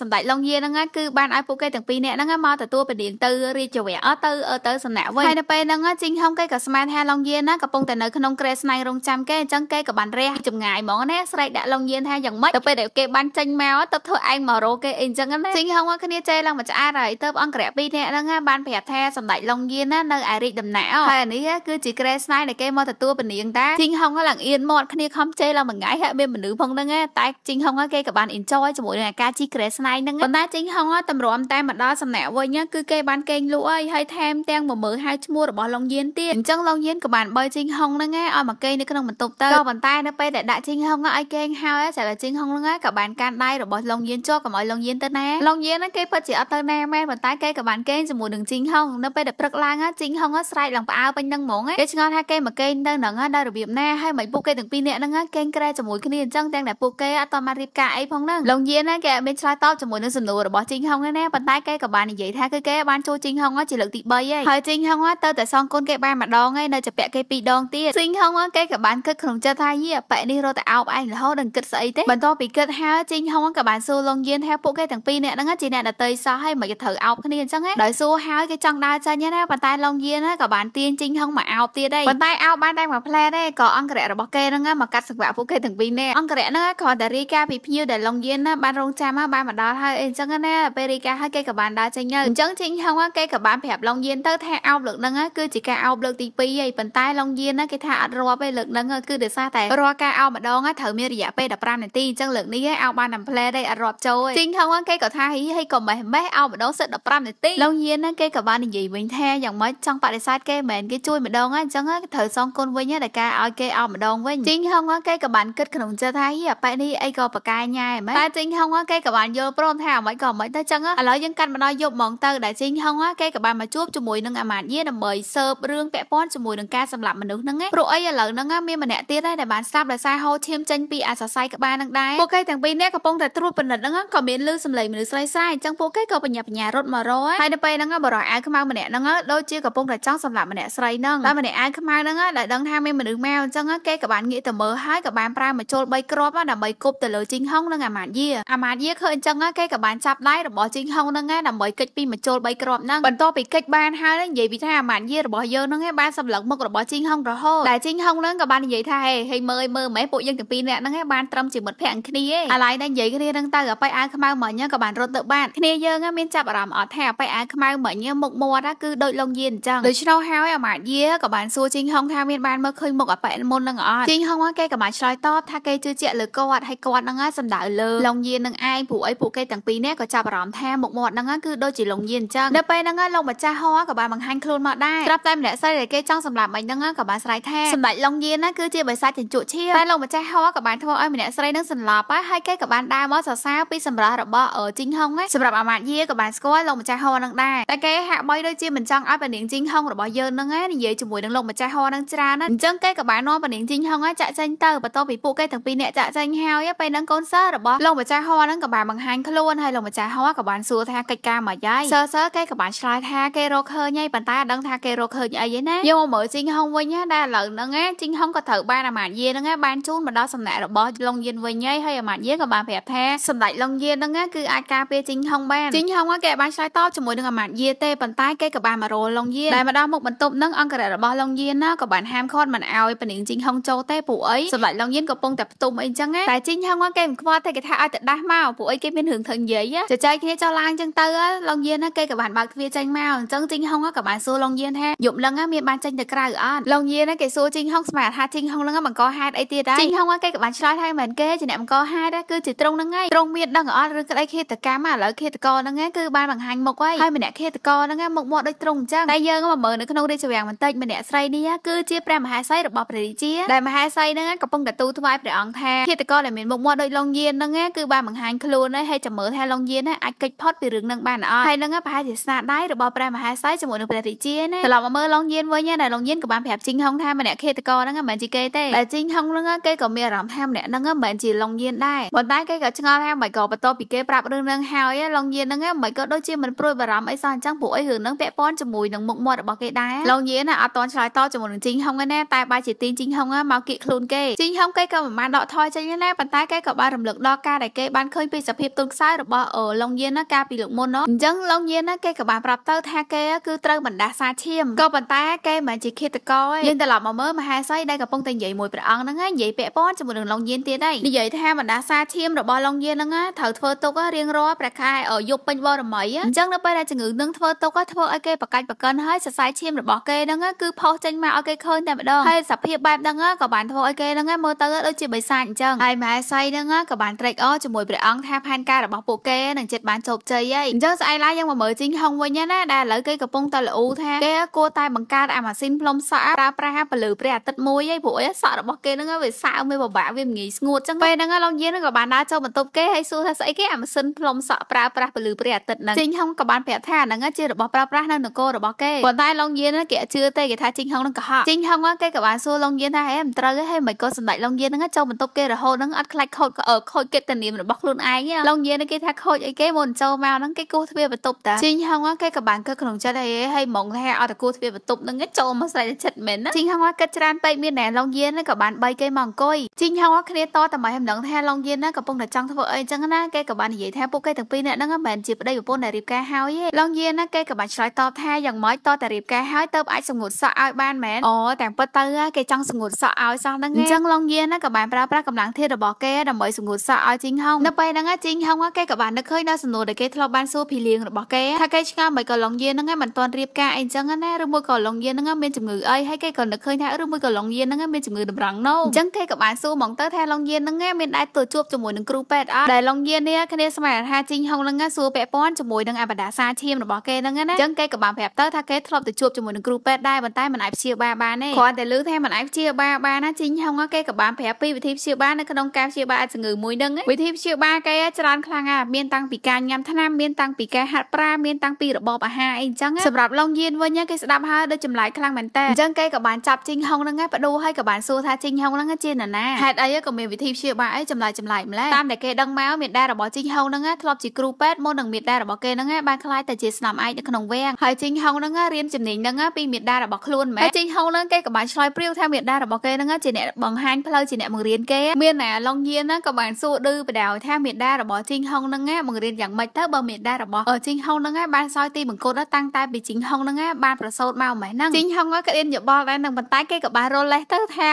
សម្ដេចលងយាហ្នឹងគឺបានឲ្យពួកគេទាំងពីរនាក់ហ្នឹងមកទទួលពលាងទៅរាជវៈទៅទៅសំណាក់វិញហើយនៅពេលហ្នឹងជីងហុងគេក៏ស្មានថាលងយាណាកំពុងតែនៅក្នុងក្រែស្នែងរងចាំគេអញ្ចឹងគេក៏បានរះចម្ងាយហ្មងណាស្រែកដាក់លងយានថាយ៉ាងម៉េចទៅពេលដែលគេបានចេញមកទៅធ្វើឯងមករកគេអីអញ្ចឹងណាជីងហុងគ្នាចេះឡើងមកឆ្អែតហើយទៅអង្គរៈពីរនាក់ហ្នឹងបានប្រាប់ថាសម្ដេចលងយាណានៅឯរាជដំណាក់ហើយនេះគឺជាក្រែស្នែងដែលគេមកទទួលពលាងតាជីងហុងឡើងអៀនមាត់គ្នាខំចេះឡើងមួយថ្ងៃហើយទេមនុស្សផងហ្នឹងតែជីងហុងគេក៏បាន enjoy ជាមួយនឹងការជីក្រែស្នៃហ្នឹងប៉ុន្តែជីងហុងតម្រាំតែមកដល់សំណាក់វិញគឺគេបានកេងលក់ហើយហើយថែមទាំងមកមើលហៅឈ្មោះរបស់ឡុងយៀនទៀតអញ្ចឹងឡុងយៀនក៏បានបើជីងហុងហ្នឹងឲ្យមកគេនៅក្នុងបន្ទប់ទៅក៏ប៉ុន្តែនៅពេលដែលដាក់ជីងហុងឲ្យគេងហើយតែជីងហុងហ្នឹងក៏បានកាន់ដៃរបស់ឡុងយៀនជាប់កុំឲ្យឡុងយៀនទៅណាឡុងយៀនហ្នឹងគេពិតជាអត់ទៅណាមែនប៉ុន្តែគេក៏បានគេងជាមួយនឹងជីងហុងនៅពេលដែលព្រឹកឡើងជីងហុងស្រែកឡើងផ្អើពេញនឹងហ្មងគេឆ្ងល់ថាគេមកគេងទៅហ្នឹងដល់របៀបណាហើយមិនពុកគេទាំងពីរនាក់ហ្នឹងគេងក្រែជាមួយគ្នាគ្នាអញ្ចឹងទាំងដែលពួកគេអត់តមករៀបការអីផងហ្នឹងលោកយៀនគេមានឆ្លើយតបជាមួយនឹងសំណួររបស់ជីងហុងណាប៉ុន្តែគេក៏បាននិយាយថាគឺគេបានចូលជីងហុងជាលើកទី3ហើយហើយជីងហុងទៅតែសងគុណគេបានម្ដងហើយនៅជាពាក់គេពីរដងទៀតជីងហុងគេក៏បានគិតក្នុងចិត្តថាយីប៉ែនេះរត់តែអោបឯងរហូតដល់គិតស្អីទេបន្ទាប់ពីគិតហើយជីងហុងក៏បានសួរលោកយៀនថាពួកគេទាំងពីរនាក់ហ្នឹងជាអ្នកដតីសោះហើយមិនគេត្រូវអោបគ្នាអញ្ចឹងហ៎ដោយសួរហើយគេចង់ដើរចាញ់ណាប៉ុន្តែលោកយៀនក៏បានទាញជីងហុងមកអោបទៀតដែរប៉ុន្តែអោបបានតែមួយផ្លែទេក៏អង្គរៈរបស់គេហ្នឹងមកកាត់សង្វាក់ពួកគេទាំងពីរនាក់ណាអង្គរៈហ្នឹងគ្រាន់តែរាយការណ៍ពីភ្ញៀវដែលឡងយានណាបានរងចាំមកបានមកដល់ហើយអីចឹងណាពេលរាយការណ៍ហើយគេក៏បានដើរចេញទៅអញ្ចឹងចេញហងគេក៏បានប្រាប់ឡងយានទៅថាអោបលើកហ្នឹងគឺជាការអោបលើកទី2ហើយប៉ុន្តែឡងយានគេថាអត់រាប់ទេលើកហ្នឹងគឺដោយសារតែរាល់ការអោបម្ដងត្រូវមានរយៈពេល15នាទីអញ្ចឹងលើកនេះអោបបានតែផ្លែទេអត់រាប់ចូលទេចេញហងគេក៏ថាហីហីក៏មេះមេះអោបម្ដងសិត15នាទីឡងយានគេក៏បាននិយាយវិញថាយ៉ាងម៉េចចង់បដិសេធគេមិនមែនគេជួយម្ដងអញ្ចឹងត្រូវសងគុណវិញតែការឲ្យគេអោបម្ដងវិញចេញហងគេក៏បានគិតក្នុងមិនចេះថាហៀប៉ែនេះអីក៏ប្រកាយញ៉ែម៉េចតែជីងហុងគេក៏បានយល់ព្រមថាអ្វីក៏មិនទៅចឹងឥឡូវយើងកាត់មកដល់យប់ហ្មងទៅដែលជីងហុងគេក៏បានមកជួបជាមួយនឹងអាម៉ាតយាដើម្បីសើបរឿងពាក់ព័ន្ធជាមួយនឹងការសម្លាប់មនុស្សហ្នឹងព្រោះអីឥឡូវហ្នឹងមានម្នាក់ទៀតដែរដែលបានស្លាប់ដោយសារហូរឈាមចេញពីអាសរសៃក្បាលហ្នឹងដែរពួកគេទាំងពីរនាក់កំពុងតែត្រួតពិនិត្យហ្នឹងក៏មានលឺសម្លេងមនុស្សស្រីស្រាយអញ្ចឹងពួកគេក៏បញ្ញាបញ្ញារត់មករកហើយនៅពេលហ្នឹងបរិយអាវខ្មៅម្នាក់ហ្នឹងដូចជាកំពុងតែចង់សម្លាប់ម្នាក់ស្រីហ្នឹងតែម្នាក់អាវខ្មៅហ្នឹងដែលដឹងថាមានមនុស្សម៉ែអញ្ចឹងគេក៏បានងាកទៅមើលហើយក៏បានប្រើមជុល3គ្រាប់ដើម្បីគប់ទៅលើជីងហុងនិងអាម៉ាតយាអាម៉ាតយាឃើញអញ្ចឹងគេក៏បានចាប់ដៃរបស់ជីងហុងហ្នឹងឯងដើម្បីកិច្ចពីមជុល3គ្រាប់ហ្នឹងបន្ទាប់ពីកិច្ចបានហើយនិយាយពីថាអាម៉ាតយារបស់យើងហ្នឹងឯងបានសម្លឹងមុខរបស់ជីងហុងរហូតតែជីងហុងហ្នឹងក៏បាននិយាយថាហេហេមើលមើលម៉េចពួកយើងទាំងពីរនាក់ហ្នឹងឯងបានត្រឹមជាមិត្តភក្តិគ្នាឯងអាឡៃដែលនិយាយគ្នាហ្នឹងទៅអប៉ៃអាវខ្មៅមិញក៏បានរត់ទៅបានគ្នាយើងមានចាប់អារម្មណ៍អត់ថាអប៉ៃអាវខ្មៅមិញមុខមាត់គឺដូចលងយានអញ្ចឹងដូច្នោះហើយអាម៉ាតយាក៏បានសួរជីងហុងថាមានបានមើលឃើញមុខអប៉ៃមុនហ្នឹងអត់ជីងហុងគេក៏បានឆ្លើយតបថាគេគេជឿជាក់លើគាត់ហើយគាត់ហ្នឹងសម្ដៅលើឡុងយៀននឹងឯងព្រោះអីពួកគេទាំងពីរនេះក៏ចាប់អារម្មណ៍ថាមុខមាត់ហ្នឹងគឺដូចជាឡុងយៀនអញ្ចឹងនៅពេលហ្នឹងលោកម្ចាស់ហរក៏បានបង្ហាញខ្លួនមកដែរត្រាប់តែម្នាក់ស្រីដែលគេចង់សម្លាប់មិញហ្នឹងក៏បានស្រែកថាសម្ដេចឡុងយៀនណាគឺជាបិសាចជញ្ជក់ឈាមតែលោកម្ចាស់ហរក៏បានធ្វើឲ្យម្នាក់ស្រីហ្នឹងសន្លប់ហើយគេក៏បានដើរមកសរសើរពីសម្រាប់របស់ជីងហុងសម្រាប់អាម៉ាត់យាក៏បានស្គាល់លោកម្ចាស់ហរហ្នឹងដែរតែគេហាក់បីដូចជាមិនចង់ឲ្យប៉ានាងជីងហុងរបស់យើងហ្នឹងនិយាយជាមួយនឹងលោកម្ចាស់ហរហ្នឹងច្រើនអញ្ចឹងគេក៏បាននាំប៉ានាងជីងហុងចាក់ចេញទៅបន្ទាប់ពីពួកគេទាំងពីរអ្នកចាក់ចែងហើយពេលនឹងកូនសិស្សរបស់លោកម្ចាស់ហនឹងក៏បានបង្ហាញខ្លួនហើយលោកម្ចាស់ហក៏បានសួរថាកិច្ចការមកយ៉ាយសិស្សសិស្សគេក៏បានឆ្លើយថាគេរកឃើញហើយប៉ុន្តែអត់ដឹងថាគេរកឃើញអីទេណាយកមកមើលជីងហុងវិញណាដែលឥឡូវហ្នឹងណាជីងហុងក៏ត្រូវបានអាមាត្យយាហ្នឹងណាបានជូនមកដល់សំណាក់របស់លងយានវិញហើយហើយអាមាត្យយាក៏បានប្រាប់ថាសម្ដេចលងយានហ្នឹងណាគឺអាចការពារជីងហុងបានជីងហុងគេបានឆ្លើយតបជាមួយនឹងអាមាត្យយាទេប៉ុន្តែគេក៏បានមករលលងយាដែលមកដល់មុខបន្ទប់ហ្នឹងអង្គរៈរបស់លងយានណាក៏បានហាមឃាត់មិនឲ្យពនាងជីងហុងចូលទេពួកអីសម្ដេចលងយានក៏ពងតែតែផ្ទុំអីចឹងណាតែជីងហងគេមិនខ្វល់ទេគេថាឲ្យតែដាស់មកពួកអីគេមានរឿងត្រូវនិយាយចចៃគ្នាចោះឡើងចឹងទៅឡុងយៀនគេក៏បានបើកទ្វារចេញមកអញ្ចឹងជីងហងក៏បានសួរឡុងយៀនថាយប់លឹងមានបានចេញទៅក្រៅអត់ឡុងយៀនគេសួរជីងហងស្មានថាជីងហងលឹងបង្កហេតុអីទៀតដែរជីងហងគេក៏បានឆ្លើយថាមិនគេជាអ្នកបង្កហេតុគឺជាត្រង់ហ្នឹងហើយត្រង់មានដឹងអត់ឬក្តីឃាតកម្មឥឡូវឃាតករហ្នឹងគឺបានបង្ហាញមុខហើយហើយម្នាក់ឃាតករហ្នឹងមុខមាត់ដូចត្រង់អញ្ចឹងតែយើងមកមើលនៅក្នុងរាជវាំងបន្តិចម្នាក់ស្រីនេះគឺជាព្រះមហាសីរបស់ព្រះរាជាដែលមហាសីហ្នឹងកំពុងកទូថ្វាយព្រះអង្គថាឃាតករដែលមានមុខមាត់ដូចឡុងយៀនហ្នឹងគឺបានបង្ហាញខ្លួនហើយហើយចាំមើលថាឡុងយៀនណាអាចកិច្ចផុតពីរឿងហ្នឹងបានអត់ហើយហ្នឹងប្រហែលជាស្នាដៃរបស់ព្រះមហាសីជាមួយនឹងព្រះរាជាណាត្រឡប់មកមើលឡុងយៀនវិញណាដែលឡុងយៀនក៏បានប្រាប់ជីងហុងថាម្នាក់ឃាតករហ្នឹងមិនមែនជាគេទេតែជីងហុងហ្នឹងគេក៏មានអារម្មណ៍ថាម្នាក់ហ្នឹងមិនមែនជាឡុងយៀនដែរប៉ុន្តែគេក៏ឆ្ងល់ថាមិនក៏បន្ទាប់ពីគេប្រាប់រឿងហ្នឹងហើយឡុងយៀនហ្នឹងមិនក៏ដូចជាមិនព្រួយបារម្ភអីសោះអញ្ចឹងពួកអីរឿងហ្នឹងពាក់ព័ន្ធជាមួយនឹងមុខមាត់របស់គេដែរឡុងយៀនណាអត់តន់ឆ្លើយតបជាមួយនឹងជីងហុងឯណាតែបែរជាទីជីងហុងមកគៀកខ្លួនគេជីងហុងគេក៏មិនបានដកថយចេញដែរប៉ុន្តែគេក៏បានរំលឹកដល់ការដែលគេបានឃើញពីសភាពទុនខ្សោយរបស់ឡុងយៀនណាកាលពីលោកមុនណាអញ្ចឹងឡុងយៀនណាគេក៏បានប្រាប់ទៅថាគេគឺត្រូវបណ្ដាសាឈាមក៏ប៉ុន្តែគេមិនជាឃាតករទេយើងត្រឡប់មកមើលមហាសីដែលកំពុងតែនិយាយមួយព្រះអង្គហ្នឹងហើយនិយាយពាក់ព័ន្ធជាមួយនឹងឡុងយៀនទៀតដែរនិយាយថាបណ្ដាសាឈាមរបស់ឡុងយៀនហ្នឹងត្រូវធ្វើទុករៀងរាល់ប្រខែយប់ពេញបរមីអញ្ចឹងនៅពេលដែលជំងឺនឹងធ្វើទុកធ្វើឲ្យគេប្រកាច់ប្រកិនហើយសរសៃឈាមរបស់គេហ្នឹងគឺផុសចេញមកឲ្យគេឃើញតែម្ដងហើយសភាពបែបហ្នឹងក៏បានធ្វើឲ្យគេហ្នឹងមើលទៅដូចជាបិសាចអញ្ចឹងហើយមហេសីនឹងក៏បានត្រេកអរជាមួយព្រះអង្គថាផែនការរបស់ពួកគេនឹងចិត្តបានជោគជ័យហើយអញ្ចឹងស្អែកឡាយើងមកមើលជីងហុងវិញណាដែលឥឡូវគេកំពុងតែល្អូថាគេគួរតែបង្កើតអាម៉ាស៊ីនផ្លុំសក់ប្រើប្រាស់ពលឺព្រះអាទិត្យមួយឯងពួកអីសក់របស់គេនឹងវាសើវាពិបាកវាងាយស្ងួតចឹងពេលហ្នឹងឡុងយានក៏បានដើរចូលបន្ទប់គេហើយសួរថាស្អីគេអាម៉ាស៊ីនផ្លុំសក់ប្រើប្រាស់ពលឺព្រះអាទិត្យហ្នឹងជីងហុងក៏បានប្រាប់ថាហ្នឹងជារបស់ប្រើប្រាស់នៅនគររបស់គេប៉ុន្តែឡុងយានគេជឿទេគេថាជីងហុងនឹងកុហកជីងហុងគេក៏បានសួរឡុងយានថាហេមិនត្រូវទេហេមិនក៏សម្ដេចឡុងយានហ្នឹងចូលបន្ទប់គេរហូតហ្នឹងអត់ខ្លាចខូចខូចកិត្តិនាមរបស់ខ្លួនឯងឡងនិយាយគេថាខូចអីគេមុនចូលមកហ្នឹងគេគោះទ្វារបន្ទប់តាជីងហងគេក៏បានគិតក្នុងចិត្តអីហើយហ្មងថាអត់តែគោះទ្វារបន្ទប់ហ្នឹងចូលមកស្រែកចិត្តមែនណាជីងហងគិតច្រើនពេកមានណែឡងយៀនក៏បានបីគេមកអង្គុយជីងហងគ្នាតតែមកហ្នឹងថាឡងយៀនកំពុងតែចង់ធ្វើអីចឹងណាគេក៏បាននិយាយថាពួកគេទាំងពីរនាក់ហ្នឹងមិនមែនជាប្តីប្រពន្ធដែលរៀបការហើយទេឡងយៀនគេក៏បានឆ្លើយតបថាយ៉ាងម៉េចតតែរៀបការហើយទៅអាចសម្ងួតសក់ឲ្យបានមែនអូទាំងពិតទៅគេចង់សម្ងួតសក់ឲ្យសោះហ្នឹងអញ្ចឹងឡងយៀនក៏បានប្រើប្រាស់កម្លាំងធាតុរបស់គេដើម្បីសម្ងួតសក់ឲ្យជីងហុងនៅពេលហ្នឹងជីងហុងគេក៏បាននឹកឃើញដល់សំណួរដែលគេធ្លាប់បានសួរភីលៀងរបស់គេថាគេឆ្ងល់មិនក៏ឡុងយានហ្នឹងឯងមិនទាន់រៀបការអីចឹងណាឬមួយក៏ឡុងយានហ្នឹងមានជំងឺអីហើយគេក៏នឹកឃើញថាឬមួយក៏ឡុងយានហ្នឹងមានជំងឺតម្រង់នោមអញ្ចឹងគេក៏បានសួរមកទៅថាឡុងយានហ្នឹងមានដែរទៅជួបជាមួយនឹងគ្រូពេទ្យអត់ដែលឡុងយាននេះគ្នាស្មានថាជីងហុងហ្នឹងសួរពាក់ព័ន្ធជាមួយនឹងអបដាសាឈាមរបស់គេហ្នឹងណាអញ្ចឹងគេក៏បានប្រាប់ទៅថាគេធ្លាប់ទៅជួបជាមួយនឹងគ្រូពេទ្យដែរប៉ុន្តែមិនអាចព្យាបាលបានទេគ្រាន់តែឮថាមិនអាចព្យាបាលបានណាជីងហុងគេក៏បានប្រាប់ពីវិធីព្យាបាលនៅក្នុងការព្យាបាលជំងឺមួយនឹងវិធីព្យាបាលគេច្រើនខ្លាំងណាស់មានតាំងពីការញ៉ាំថ្នាំមានតាំងពីការហាត់ប្រាមានតាំងពីរបបអាហារអីចឹងសម្រាប់ឡុងយៀនវិញគេស្ដាប់ហើយដូចចម្លែកខ្លាំងមែនតើអញ្ចឹងគេក៏បានចាប់ជីងហុងហ្នឹងឯងបដូរហើយក៏បានសួរថាជីងហុងហ្នឹងជានរណាហេតុអីក៏មានវិធីព្យាបាលអីចម្លែកចម្លែកម្ល៉េះតាមដែលគេដឹងមកមេដារបស់ជីងហុងហ្នឹងធ្លាប់ជាគ្រូពេទ្យមុននឹងមេដារបស់គេហ្នឹងបានខ្លាយទៅជាស្នាមឯកនៅក្នុងវាំងហើយជីងហុងហ្នឹងរៀនជំនាញហ្នឹងពីមេដារបស់ខ្លួនមែនជីងហុងហ្នឹងគេក៏បានឆ្លើយព្រាវថាមេដារបស់គេហ្នឹងជាអ្នកបង្ហាញផ្លូវជាអ្នកបង្បង្រៀនគេមានណាឡុងយៀនហ្នឹងក៏បានសួរឌឺបដៅថាមេដារបស់ជីងហុងហ្នឹងបង្រៀនយ៉ាងម៉េចទៅបើមេដារបស់ជីងហុងហ្នឹងបានសោយទីបង្គត់តាំងតែពីជីងហុងហ្នឹងបានប្រសូតមកម៉េះហ្នឹងជីងហុងក៏រៀនយោបល់ដែរនឹងប៉ុន្តែគេក៏បានរលេះទៅថា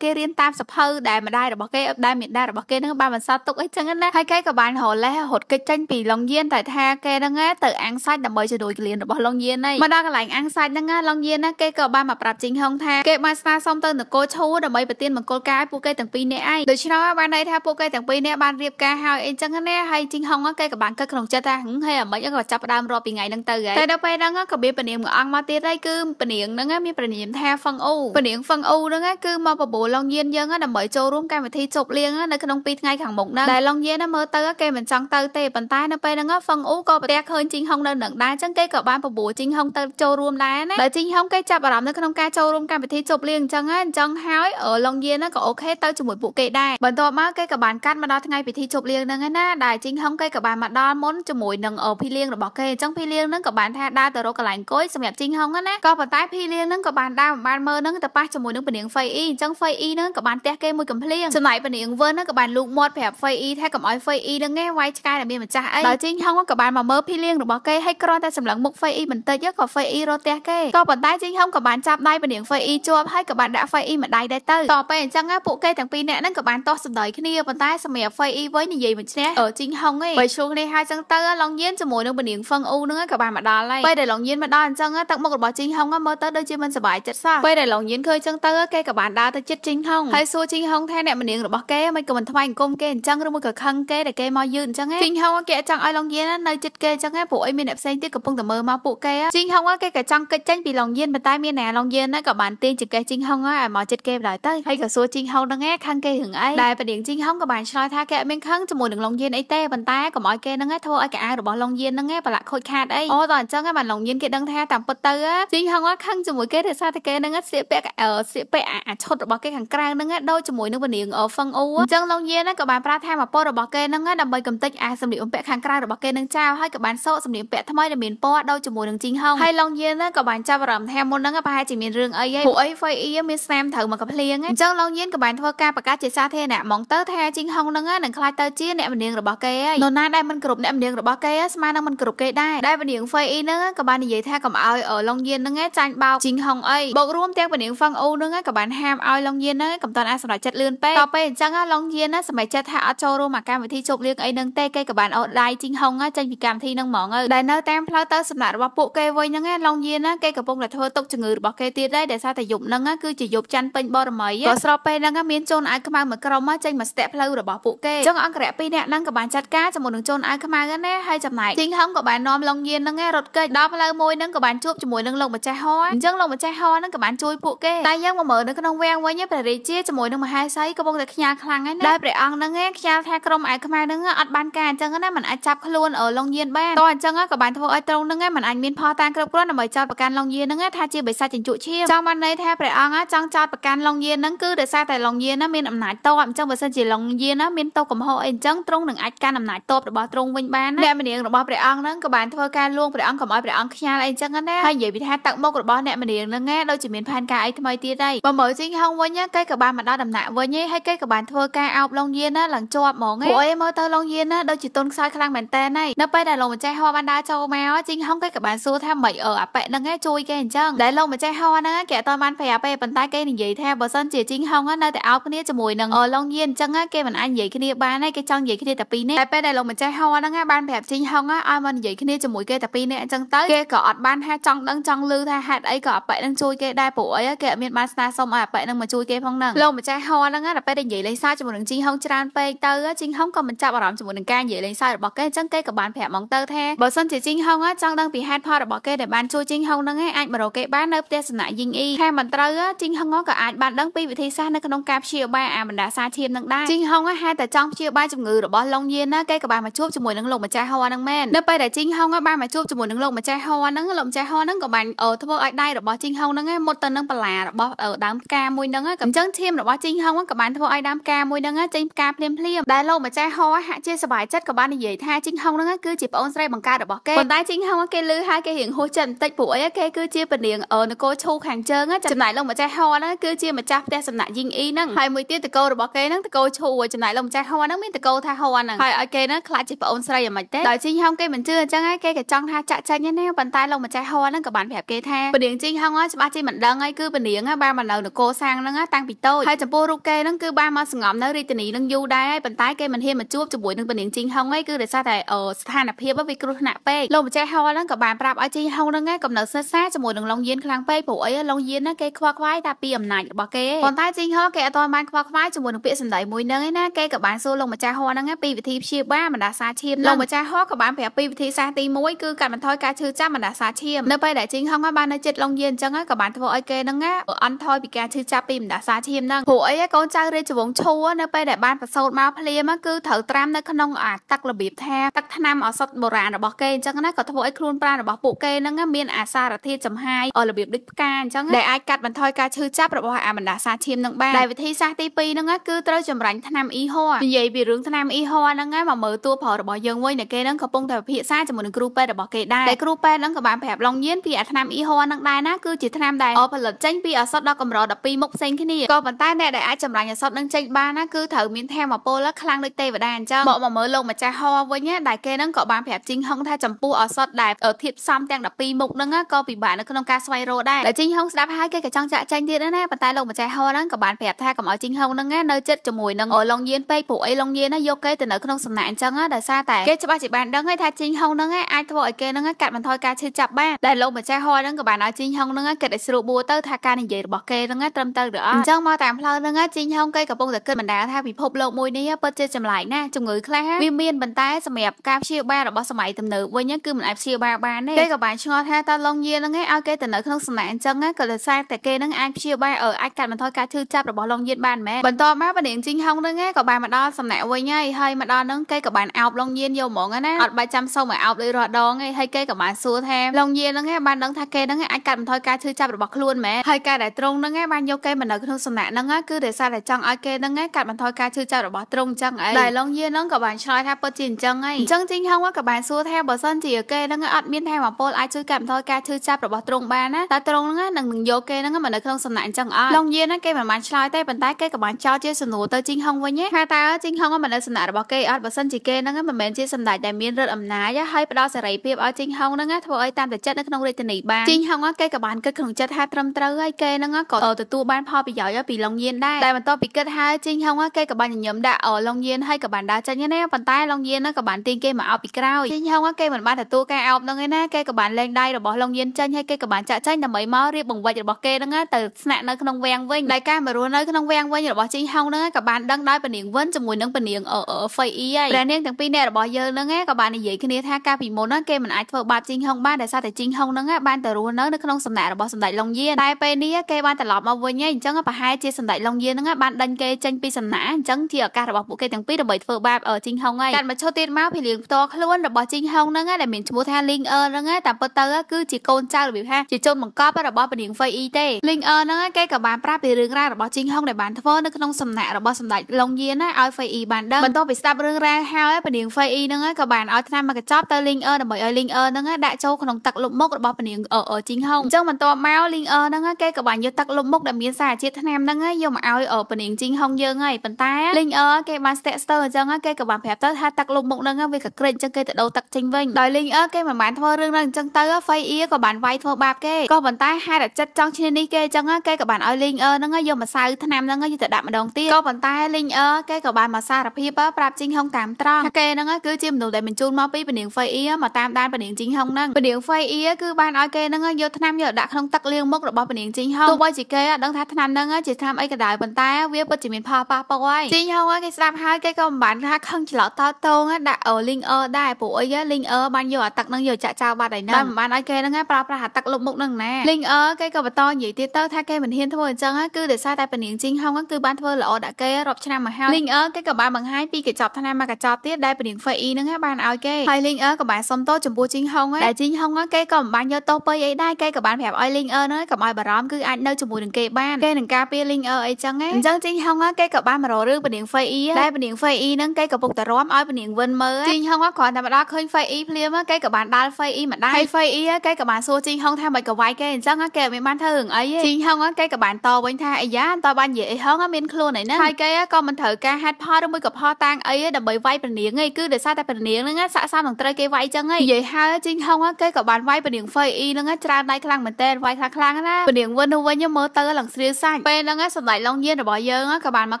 គេរៀនតាមសភៅដែលម្ដាយរបស់គេដែលមេដារបស់គេហ្នឹងបានបន្សល់ទុកអីចឹងណាហើយគេក៏បានរលេះរត់គេចចេញពីឡុងយៀនតែថាគេហ្នឹងទៅអាំងសាច់ដើម្បីជួយក្លៀនរបស់ឡុងយៀនហ្នឹងមកដល់កន្លែងអាំងសាច់ហ្នឹងឡុងយៀនគេក៏បានមកប្រាប់ជីងហុងថាគេបានស្នើសុំទៅនគរឈូដើម្បីប្រទានមង្គលការឲ្យពួកគេទាំងពីរពីរនាក់ឯងដូច្នោះបានន័យថាពួកគេទាំងពីរនាក់បានរៀបការហើយអីចឹងណាហើយជីងហុងគេក៏បានគិតក្នុងចិត្តថាហេអាមិនក៏ចាប់ផ្ដើមរាប់ពីថ្ងៃហ្នឹងទៅហើយតែដល់ពេលហ្នឹងក៏មានពនាងមួយអង្គមកទៀតហើយគឺពនាងហ្នឹងមានប្រនាមថាហ្វឹងអ៊ូពនាងហ្វឹងអ៊ូហ្នឹងគឺមកបបួលឡងយៀនយើងដើម្បីចូលរួមកម្មវិធីជប់លៀងនៅក្នុង2ថ្ងៃខាងមុខហ្នឹងដែលឡងយៀនមើលទៅគេមិនចង់ទៅទេប៉ុន្តែនៅពេលហ្នឹងហ្វឹងអ៊ូក៏ប្រទះឃើញជីងហុងនៅនឹងដែរអញ្ចឹងគេក៏បានបបួលជីងហុងទៅចូលរួមដែរណាដែលជីងហុងគេចាប់អារម្មណ៍នៅក្នុងការចូលរួមកម្មវិធីជប់លៀងអញ្ចឹងអញ្ចឹងហើយឡងយៀនក៏អូខេទៅជាមួយជាមួយពួកគេដែរបន្ទាប់មកគេក៏បានកាន់មកដល់ថ្ងៃពិធីជប់លៀងហ្នឹងឯណាដែលជីងហុងគេក៏បានមកដល់មុនជាមួយនឹងភីលៀងរបស់គេអញ្ចឹងភីលៀងហ្នឹងក៏បានថាដើរទៅរកកន្លែងអង្គុយសម្រាប់ជីងហុងណាក៏ប៉ុន្តែភីលៀងហ្នឹងក៏បានដើរមិនបានមើលហ្នឹងទៅប៉ះជាមួយនឹងពនាងហ្វៃអ៊ីអញ្ចឹងហ្វៃអ៊ីហ្នឹងក៏បានទះគេមួយកំភ្លៀងចំណែកពនាងវិនហ្នឹងក៏បានលូកមាត់ប្រាប់ហ្វៃអ៊ីថាកុំឲ្យហ្វៃអ៊ីហ្នឹងឯងវាយឆ្កែដែលមានម្ចាស់អីដល់ជីងហុងក៏បានមកមើលភីលៀងរបស់គេហើយគ្រាន់តែសម្លឹងមុខហ្វៃអ៊ីបន្តិចក៏ហ្វៃអ៊ីរត់ទះគេក៏ប៉ុន្តែជីងហុងក៏បានចាប់ដៃពនាងហ្វៃអ៊ីជាប់ហើយក៏បានដាក់ហ្វៃអ៊ីមួយដៃដែរទៅតទៅពេលអញ្ចឹងពួកគេទាំងពីរពីរនាក់ហ្នឹងក៏បានតោះសម្ដីគ្នាប៉ុន្តែសម្រាប់ Fei Yi វិញនិយាយមួយឈ្នះអឺជីងហុងឯងពេលឈូគ្នាហើយចឹងទៅឡុងយៀនជាមួយនឹងបនាងហ្វឹងអ៊ូហ្នឹងក៏បានមកដល់ហើយពេលដែលឡុងយៀនមកដល់អញ្ចឹងទឹកមុខរបស់ជីងហុងមើលទៅដូចជាមិនសប្បាយចិត្តសោះពេលដែលឡុងយៀនឃើញចឹងទៅគេក៏បានដើរទៅជិតជីងហុងហើយសួរជីងហុងថាអ្នកម្នាងរបស់គេមិនក៏មិនថ្វាយអង្គមគេអញ្ចឹងឬមួយក៏ខឹងគេដែលគេមកយឺតអញ្ចឹងជីងហុងគេចង់ឲ្យឡុងយៀននៅជិតគេអញ្ចឹងព្រោះអីមានអ្នកផ្សេងទៀតកំពុងតែមើលមកពួកគេជីងហុងគេក៏ចង់គេចចេញពីឡុងយៀនប៉ុន្តែមានអ្នកឡុងយៀនក៏បានទាញចង្កេះជីងហុងឲ្យមកជិតគេបណ្ដោយទៅហើយក៏សួរជីងហុងហ្នឹងឯងខឹងគេរឿងអីដែលប្រដៀងជីងហុងក៏បានឆ្លើយថាគេអត់មានខឹងជាមួយនឹងឡុងយៀនអីទេប៉ុន្តែកុំឲ្យគេហ្នឹងឯងធ្វើឲ្យកៅអៅរបស់ឡុងយៀនហ្នឹងឯងប្រឡាក់ខូចខាតអីអូតោះអញ្ចឹងឯងបានឡុងយៀនគេដឹងថាតាមពិតទៅជីងហុងគាត់ខឹងជាមួយគេដោយសារតែគេហ្នឹងឯងសៀកពាក់សៀកពាក់អាឈុតរបស់គេខាងក្រៅហ្នឹងឯងដូចជាមួយនឹងពនាងហ្វឹងអ៊ូអញ្ចឹងឡុងយៀនហ្នឹងក៏បានប្រាប់ថាមកពតរបស់គេហ្នឹងដើម្បីកំទេចអាសម្លៀកបំពាក់ខាងក្រៅរបស់គេនឹងចោលហើយក៏បានសូកសម្លៀកបំពាក់ថ្មីដែលមានពណ៌ដូចជាមួយនឹងជីងហុងហើយឡុងយៀនហ្នឹងក៏បានចាប់អារម្មណ៍ថាមុនហ្នឹងប្រហែលជាមានរឿងអីឯងពួកអីហ្វៃអ៊ីមានស្នាមត្រូវមកកភ្លៀងអញ្ចឹងឡុងយៀនក៏បានធ្វើការបកាជាសាធារណៈហ្មងទៅថាជីងហុងនឹងនឹងខ្លាចទៅជាអ្នកម្នាងរបស់គេហើយនរណាដែលមិនគ្រប់អ្នកម្នាងរបស់គេស្មើនឹងមិនគ្រប់គេដែរដែលម្នាងហ្វេអ៊ីនឹងក៏បាននិយាយថាកុំឲ្យឡុងយៀននឹងចាញ់បោកជីងហុងអីបូករួមទាំងម្នាងហ្វឹងអ៊ូនឹងក៏បានហាមឲ្យឡុងយៀននឹងកំតាន់អាចសម្រេចចិត្តលឿនពេកតទៅអញ្ចឹងឡុងយៀនសម្រេចចិត្តថាអត់ចូលរួមអាកម្មវិធីជប់លៀងអីនឹងទេគេក៏បានអូដដៃជីងហុងចេញពីកម្មវិធីនឹងហ្មងដែលនៅតាមផ្លូវទៅសំណាក់របស់ពួកគេវិញហ្នឹងឡុងយៀនគេកំពុងតែធ្វើទុកជំងឺរបស់គេទៀតដែរដែលសារតែយប់ហ្នឹងគឺជាយប់ច័ន្ទពេញបរមីក៏ស្របពេលហ្នឹងមានជនអាវខ្មៅមួយក្រុមចេញមកស្ទាក់ផ្លូវរបស់ពួកគេចឹងអង្គរៈពីរនាក់ហ្នឹងក៏បានចាត់ការជាមួយនឹងជនអាវខ្មៅណាហើយចំណែកទីងហឹមក៏បាននាំលងយានហ្នឹងរត់គេចដល់ផ្លូវមួយហ្នឹងក៏បានជួបជាមួយនឹងលោកម្ចាស់ហរអញ្ចឹងលោកម្ចាស់ហរហ្នឹងក៏បានជួយពួកគេតែយើងមកមើលនៅក្នុងវាំងវិញព្រះរាជាជាមួយនឹងមហេសីក៏ពុកតែខ្ញាល់ខ្លាំងហើយណាដែលព្រះអង្គហ្នឹងខ្ញាល់ថាក្រុមអាវខ្មៅហ្នឹងអត់បានការអញ្ចឹងណាមិនអាចចាប់ខ្លួនលងយានបានតោះអញ្ចឹងក៏បានធ្វើឲ្យត្រង់ហ្នឹងមិនអាចមានផោះតាំងគ្រប់គ្រាន់ដើម្បីចោតប្រកាន់លងយានហ្នឹងថាជាបិសាចជញ្ជក់ឈាមចង់បានន័យថាព្រះអង្គចង់ចោតប្រកាន់លងយានហ្នឹងគឺដោយសារតែលងយានណាមានអំណាចតបអញ្ចឹងបើសិនជាឡុងយាណាមានតបកំហុសអីអញ្ចឹងទ្រង់នឹងអាចកាន់អំណាចតបរបស់ទ្រង់វិញបានអ្នកម្នាងរបស់ព្រះអង្គនឹងក៏បានធ្វើការលួងព្រះអង្គកុំឲ្យព្រះអង្គខ្ញាល់អីអញ្ចឹងណាហើយនិយាយពីថាទឹកមុខរបស់អ្នកម្នាងនឹងឯងដូចជាមានផែនការអីថ្មីទៀតដែរបើមើលជីងហងវិញគេក៏បានមកដល់ដំណាក់វិញឯងហើយគេក៏បានធ្វើការអោបឡុងយាណាឡើងជាប់ហ្មងឯងពួកឯងមើលទៅឡុងយាណាដូចជាទុនខ្សោយខ្លាំងមែនតើណៃនៅពេលដែលលោកម្ចាស់ហោបានដើរចូលមកជីងហងគេក៏បានសួរថាម៉េចអឺអាប៉ែនឹងឯងជួយគេអញ្ចឹងដែលលោកម្ចាស់ហោហ្នឹងគេអត់បានប្រាប់ទេប៉ុន្តែគេនិយាយថាបើសិនជាជីងហងនៅតែអោបគ្នាជាមួយនឹងលោកញៀនអញ្ចឹងគេមិនអាចនិយាយគ្នាបានទេគេចង់និយាយគ្នាតែពីរនាក់តែពេលដែលលោកម្ចាស់ហោហ្នឹងបានប្រាប់ជីងហុងឲ្យមកនិយាយគ្នាជាមួយគេតែពីរនាក់អញ្ចឹងទៅគេក៏អត់បានថាចង់ដឹងចង់លឺថាហេតុអីក៏អប៉ិនឹងជួយគេដែរព្រោះអីគេអត់មានបានស្នើសុំឲ្យអប៉ិនឹងមកជួយគេផងហ្នឹងលោកម្ចាស់ហោហ្នឹងដល់ពេលដែលនិយាយលេងសើចជាមួយនឹងជីងហុងច្រើនពេកទៅជីងហុងក៏មិនចាប់អារម្មណ៍ជាមួយនឹងការនិយាយលេងសើចរបស់គេអញ្ចឹងគេក៏បានប្រាប់មកទៅថាបើសិនជាជីងហុងចង់ដឹងពីហេតុផលរបស់គេដែលបានជួយជីងហុងហ្នឹងអាចមករកគេបាននៅផ្ទះសំណាក់យីងអ៊ីថាមិនត្រូវជីងហុងក៏អាចបានដឹងពីវិធីសាស្ត្រនៅក្នុងការព្យាបាយអាបណ្ដាសាឈាមនឹងដែរជីងហុងហេតុតែចង់ព្យាបាលជំងឺរបស់ឡុងយៀនណាគេក៏បានមកជួបជាមួយនឹងលោកម្ចាស់ហွာហ្នឹងមែននៅពេលដែលជីងហុងបានមកជួបជាមួយនឹងលោកម្ចាស់ហွာហ្នឹងលោកម្ចាស់ហွာហ្នឹងក៏បានធ្វើឲ្យដៃរបស់ជីងហុងហ្នឹងមុតទៅនឹងបន្លារបស់ដើមផ្កាមួយហ្នឹងអញ្ចឹងឈាមរបស់ជីងហុងក៏បានធ្វើឲ្យដើមផ្កាមួយហ្នឹងចេញផ្កាភ្លាមភ្លាមដែលលោកម្ចាស់ហွာហាក់ជាសប្បាយចិត្តក៏បាននិយាយថាជីងហុងហ្នឹងគឺជាប្អូនស្រីបង្កើតរបស់គេប៉ុន្តែជីងហុងគេលឺហើយគេរៀងហួសចិត្តបន្តិចពួកអីគេគឺជាពនាងនគរឈូខាងជើងចំណែកលោកម្ចាស់ហွာហ្នឹងគឺជាម្ចាស់ផ្ទះសំណាក់យីងអ៊ីហ្នឹងហើយមួយទៀតតកោរបស់គេហ្នឹងតកោឈូចំណែកលោកម្ចាស់ហ័ហ្នឹងមានតកោថាហ័ហ្នឹងហើយឲ្យគេហ្នឹងខ្លាចជាប្អូនស្រីយ៉ាងម៉េចទេដល់ជីងហងគេមិនជឿអញ្ចឹងហើយគេក៏ចង់ថាចាក់ចាញ់ណាប៉ុន្តែលោកម្ចាស់ហ័ហ្នឹងក៏បានប្រាប់គេថាពនាងជីងហងច្បាស់ជីមិនដឹងហើយគឺពនាងបានមកនៅនគរសាងហ្នឹងតាំងពីតូចហើយចំពោះរូបគេហ្នឹងគឺបានមកសង្ងំនៅរាជធានីហ្នឹងយូរដែរហើយប៉ុន្តែគេមិនហ៊ានមកជួបជាមួយនឹងពនាងជីងហងឯងគឺដោយសារតែស្ថានភាពវាគ្រោះថ្នាក់ពេកលោកម្ចាស់ហ័ហ្នឹងក៏បានប្រាប់ឲ្យជីងហងហ្នឹងកំណត់សិក្សាជាមួយនឹងឡុងយៀនខ្លាំងពេកព្រោះអីឡុងយៀនហ្នឹងគេខ្វល់ខ្វាយតែពីអំណាចរបស់គេប៉ុន្តែជីងហងគេអត់ទាន់បានខ្វល់ខ្វាយជាមួយនឹងពាក្យសម្ដីមួយហ្នឹងឯណាគេក៏បានសួរលោកម្ចាស់ហោះហ្នឹងពីវិធីព្យាបាលបណ្ដាសាឈាមលោកម្ចាស់ហោះក៏បានប្រាប់ពីវិធីសាស្ត្រទី1គឺកាត់បន្ថយការឈឺចាប់បណ្ដាសាឈាមនៅពេលដែលជីងហងបាននៅចិត្តឡុងយានអញ្ចឹងក៏បានធ្វើឲ្យគេហ្នឹងអន់ថយពីការឈឺចាប់ពីបណ្ដាសាឈាមហ្នឹងព្រោះអីកូនចៅរាជវង្សឈួរនៅពេលដែលបានប្រសូតមកភ្លាមគឺត្រូវត្រាំនៅក្នុងអាទឹករបៀបថាទឹកថ្នាំឱសថបុរាណរបស់គេអញ្ចឹងណាក៏ធ្វើឲ្យខ្លួនប្រាណរបស់ពួកគេហ្នឹងមានអាសារធាតុចំហាយរបៀបដូចផ្កាអញ្ចឹងដែលអាចកាត់បន្ថយការឈឺចាប់របស់អាបណ្ដាសាឈាមនឹងបានដែលវិធីសាស្ត្រទី2ហ្នឹងគឺត្រូវចម្រាញ់ថ្នាំអ៊ីហ័រនិយាយពីរឿងថ្នាំអ៊ីហ័រហ្នឹងមកមើលតួផលរបស់យើងវិញដែលគេហ្នឹងកំពុងតែពិភាក្សាជាមួយនឹងគ្រូពេទ្យរបស់គេដែរតែគ្រូពេទ្យហ្នឹងក៏បានប្រាប់ឡុងញៀនពីអាថ្នាំអ៊ីហ័រហ្នឹងដែរណាគឺជាថ្នាំដែលផលិតចេញពីឱសថដល់កម្រ12មុខផ្សេងគ្នាក៏ប៉ុន្តែអ្នកដែលអាចចម្រាញ់ឱសថនឹងចេញបានណាគឺត្រូវមានធម៌ពលខ្លាំងដូចទេវតាអញ្ចឹងមកមកមើលលោកម្ចាស់ហ័រវិញណាដែលគេហ្នឹងក៏បានប្រាប់ជីងហុងថាចំពោះឱសថដែលធាតផ្សំទាំង12មុខហ្នឹងក៏ពិបាកនៅក្នុងការស្វែងរកដែរដែលជីងហុងស្ដាប់ហើយគេក៏ចង់ចាក់ចែងទៀតណាប៉ុន្តែលោកម្ចាស់ហ័រហ្នឹងក៏បានប្រាប់ថាកុំឲ្យជីជីងហុងហ្នឹងណានៅចិត្តជាមួយនឹងឡុងយៀនពេកព្រោះអីឡុងយៀនណាយកគេទៅនៅក្នុងសំណាក់អញ្ចឹងណាដោយសារតែគេច្បាស់ជាបានដឹងហើយថាជីងហុងហ្នឹងអាចធ្វើឲ្យគេហ្នឹងកាត់បន្ថយការឈឺចាប់បានដែលលោកម្ចាស់ហយហ្នឹងក៏បានឲ្យជីងហុងហ្នឹងគិតឲ្យស្រួលបួរទៅថាការនិយាយរបស់គេហ្នឹងត្រឹមត្រូវឬអត់អញ្ចឹងមកតាមផ្លូវហ្នឹងជីងហុងគេកំពុងតែគិតបណ្ដាលថាពិភពលោកមួយនេះពិតជាចម្លែកណាស់ជំងឺខ្លះវាមានប៉ុន្តែសម្រាប់ការព្យាបាលរបស់សម័យទំនើបវិញគឺមិនអាចព្យាបាលបានទេគេក៏បានឆ្ងល់ថាតើឡុងយៀនហ្នឹងឲ្យគេទៅនៅក្នុងសំណាក់អញ្ចឹងក៏ដោយសារតែគេហ្នឹងអាចព្យាបាលឲ្យអាចកាត់បន្ថយការឈឺចាប់របស់ឡុងយៀនបានមិនមែនបន្ទាប់មកបើនាងជីងហុងនឹងឯងក៏បានមកដល់សំណាក់វិញហើយហើយមកដល់នឹងគេក៏បានអោបលងញៀនយកហ្មងណាអត់បាច់ចាំសុំឲ្យអោបលុយរាល់ដងឯងហើយគេក៏បានសួរថាលងញៀននឹងឯងបានដឹងថាគេនឹងឯងអាចកាត់បន្ថយការឈឺចាប់របស់ខ្លួនមែនហើយការដែលត្រង់នឹងឯងបានយកគេមកនៅក្នុងសំណាក់នឹងគឺដោយសារតែចង់ឲ្យគេនឹងឯងកាត់បន្ថយការឈឺចាប់របស់ត្រង់អញ្ចឹងឯងដែលលងញៀននឹងក៏បានឆ្លើយថាពិតជាអញ្ចឹងឯងអញ្ចឹងជីងហុងក៏បានសួរថាបើសិនជាគេនឹងអត់មានថែមពលអាចជួយកាត់បន្ថយការឈឺចាប់របស់ត្រង់បានណាតែត្រង់នឹងនឹងយកគេនឹងមកនៅក្នុងសំណាក់អញ្ចឹងអត់លងញៀនគេមិនបានឆ្លើយទេប៉ុន្តែគេក៏បានចោទជាសំណួរទៅជីងហុងវិញថាតើជីងហុងមនស្សនៈរបស់គេអត់បើសិនជាគេហ្នឹងមិនមែនជាសម្ដេចដែលមានរដ្ឋអំណាចហើយផ្ដល់សេរីភាពឲ្យជីងហុងហ្នឹងធ្វើឲ្យតាមតែចិត្តនៅក្នុងរាជធានីបានជីងហុងគេក៏បានគិតក្នុងចិត្តថាត្រឹមត្រូវហើយគេហ្នឹងក៏ទទួលបានផលប្រយោជន៍ពីឡុងយៀនដែរតែបន្ទាប់ពីគិតហើយជីងហុងគេក៏បានញញឹមដាក់ឡុងយៀនហើយក៏បានដើរចេញណាប៉ុន្តែឡុងយៀនហ្នឹងក៏បានទាញគេមកអោបពីក្រោយជីងហុងគេមិនបានទទួលការអោបហ្នឹងឯណាគេក៏បានលែងដៃរបស់ឡុងយៀនចេញហើយគេក៏បានចាក់ចែងដើម្បីមករៀបបង្វិចរបស់គេហ្នឹងទៅស្នាក់នៅក្នុងវាំងវិញដែលការមករស់នៅក្នុងវាំងវិញវិញរបស់ជីហុងហ្នឹងក៏បានដឹងដោយពនាងវិនជាមួយនឹងពនាងអឺហ្វៃអ៊ីហើយព្រះនាងទាំងពីរនាក់របស់យើងហ្នឹងក៏បាននិយាយគ្នាថាកាលពីមុនហ្នឹងគេមិនអាចធ្វើបាបជីហុងបានដោយសារតែជីហុងហ្នឹងបានទៅរស់នៅនៅក្នុងសំណាក់របស់សម្ដេចឡុងយានតែពេលនេះគេបានត្រឡប់មកវិញហើយអញ្ចឹងប្រហែលជាសម្ដេចឡុងយានហ្នឹងបានដេញគេចេញពីសំណាក់អញ្ចឹងជាឱកាសរបស់ពួកគេទាំងពីរដើម្បីធ្វើបាបជីហុងហើយកាត់មកឈុតទៀតមកពីលៀងផ្ទាល់ខ្លួនរបស់ជីហុងហ្នឹងដែលមានឈ្មោះថាលីងអឺហ្នឹងតាមពិតទៅគឺជាកូនចៅរបៀបថាជាជនបង្កប់របស់ពនាងហ្វៃអ៊ីទេលីងអឺហ្នឹងគេក៏បានប្រាប់ពីរឿងរ៉ាវរបស់ជីហុងដែលបានធ្វើនៅក្នុងសំណាក់របស់សម្ដេចឡុងយាណាឲ្យហ្វេអ៊ីបានដឹងបន្ទាប់ពីស្ដាប់រឿងរ៉ាវហើយពនាងហ្វេអ៊ីហ្នឹងក៏បានឲ្យថ្នាំមកកញ្ចប់ទៅលីងអឺដើម្បីឲ្យលីងអឺហ្នឹងដាក់ចូលក្នុងទឹកលុបមុខរបស់ពនាងអឺអឺជីងហុងអញ្ចឹងបន្ទាប់មកលីងអឺហ្នឹងគេក៏បានយកទឹកលុបមុខដែលមានសារជាតិថ្នាំហ្នឹងយកមកឲ្យពនាងជីងហុងយើងហើយប៉ុន្តែលីងអឺគេបានស្ទាក់ស្ទើរអញ្ចឹងគេក៏បានប្រាប់ទៅថាទឹកលុបមុខហ្នឹងវាក៏ក្រេចអញ្ចឹងគេទៅដោទឹកចេញវិញដោយលីងអឺគេមិនបានធ្វើរឿងហ្នឹងអញ្ចឹងទៅហ្វេអ៊ីក៏បានវាយធ្វើបាបគេក៏ប៉ុន្តែហេតុតែចិត្តចង់ឈ្នះនេះគេអញ្ចឹងគេក៏បានឲ្យលីងអឺហ្នឹងយកមកសៅថ្នាំហ្នឹងហើយយកទៅដាក់ម្ដងទៀតក៏ប៉ុន្តែលីងអឺគេក៏បានមកសារភាពប្រាប់ជីងហុងតាមត្រង់ថាគេហ្នឹងគឺជាមនុស្សដែលបញ្ជូនមកពីពនាងហ្វៃអ៊ីមកតាមដានពនាងជីងហុងហ្នឹងពនាងហ្វៃអ៊ីគឺបានឲ្យគេហ្នឹងយកថ្នាំយកដាក់ក្នុងទឹកលាងមុខរបស់ពនាងជីងហុងទោះបីជាគេដឹងថាថ្នាំហ្នឹងជាថ្នាំអីក៏ដោយប៉ុន្តែវាពិតជាមានផលប៉ះពាល់ហើយជីងហុងគេស្ដាប់ហើយគេក៏មិនបានថាខឹងច្រឡោតតោតងដាក់អូលីងអឺដែរព្រោះអីលីងអឺបានយកអាទឹកហ្នឹងយកចាក់ចោលបាត់ហើយហ្នឹងបានឲ្យគេហ្នឹងប្រើប្រាស់អាទឹកលុបមុខហ្នឹងណាលីងអឺគេក៏បន្តនិយាយទៀតទៅថាគេមិនហ៊ានធ្វើអញ្ចឹងគឺដោយសារតែពនាងជីងហុងហ្នឹងគឺបានធ្វើល្អដាក់គេរាប់ឆ្នាំមកហើយ Link Earth គេក៏បានបង្ហាញពីកញ្ចប់ថ្នាំមួយកញ្ចប់ទៀតដែលព្រៀង FE ហ្នឹងបានឲ្យគេហើយ Link Earth ក៏បានសុំទោសចំពោះជីងហុងដែរជីងហុងគេក៏មិនបានយកទោសពើអីដែរគេក៏បានប្រាប់ឲ្យ Link Earth ហ្នឹងកុំឲ្យបារម្ភគឺអាចនៅជាមួយនឹងគេបានគេនឹងការពារ Link Earth អីចឹងហ៎អញ្ចឹងជីងហុងគេក៏បានមករករឿងព្រៀង FE ដែរព្រៀង FE ហ្នឹងគេក៏ពុកតរំឲ្យព្រៀងវិនមើលជីងហុងគ្រាន់តែមកដល់ឃើញ FE ភ្លាមគេក៏បានដាល់ FE មកដែរហើយ FE គេក៏បានសួរជីងហុងថាមិនក៏វាយគេអញ្ចឹងគេមិនបានធ្វើរឿងអីជីងហុងគេក៏បានតវិញថាអាយ៉ាតបាននិយាយអីហងមានខ្លួនអីហ្នឹងហើយគេក៏មិនត្រូវការហេតុផលឬមួយក៏ផោះតាំងអីដើម្បីវាយប្រនាងឯងគឺដោយសារតែប្រនាងហ្នឹងស័កសមនឹងត្រូវគេវាយចឹងឯងនិយាយហើយជីងហងគេក៏បានវាយប្រនាងហ្វេអ៊ីហ្នឹងច្រើនដៃខ្លាំងមែនតើវាយខ្លាំងខ្លាំងណាប្រនាងវិនទៅវិញមើលទៅឡើងស្រីសាច់ពេលហ្នឹងសម្ដេចឡុងយៀនរបស់យើងក៏បានមក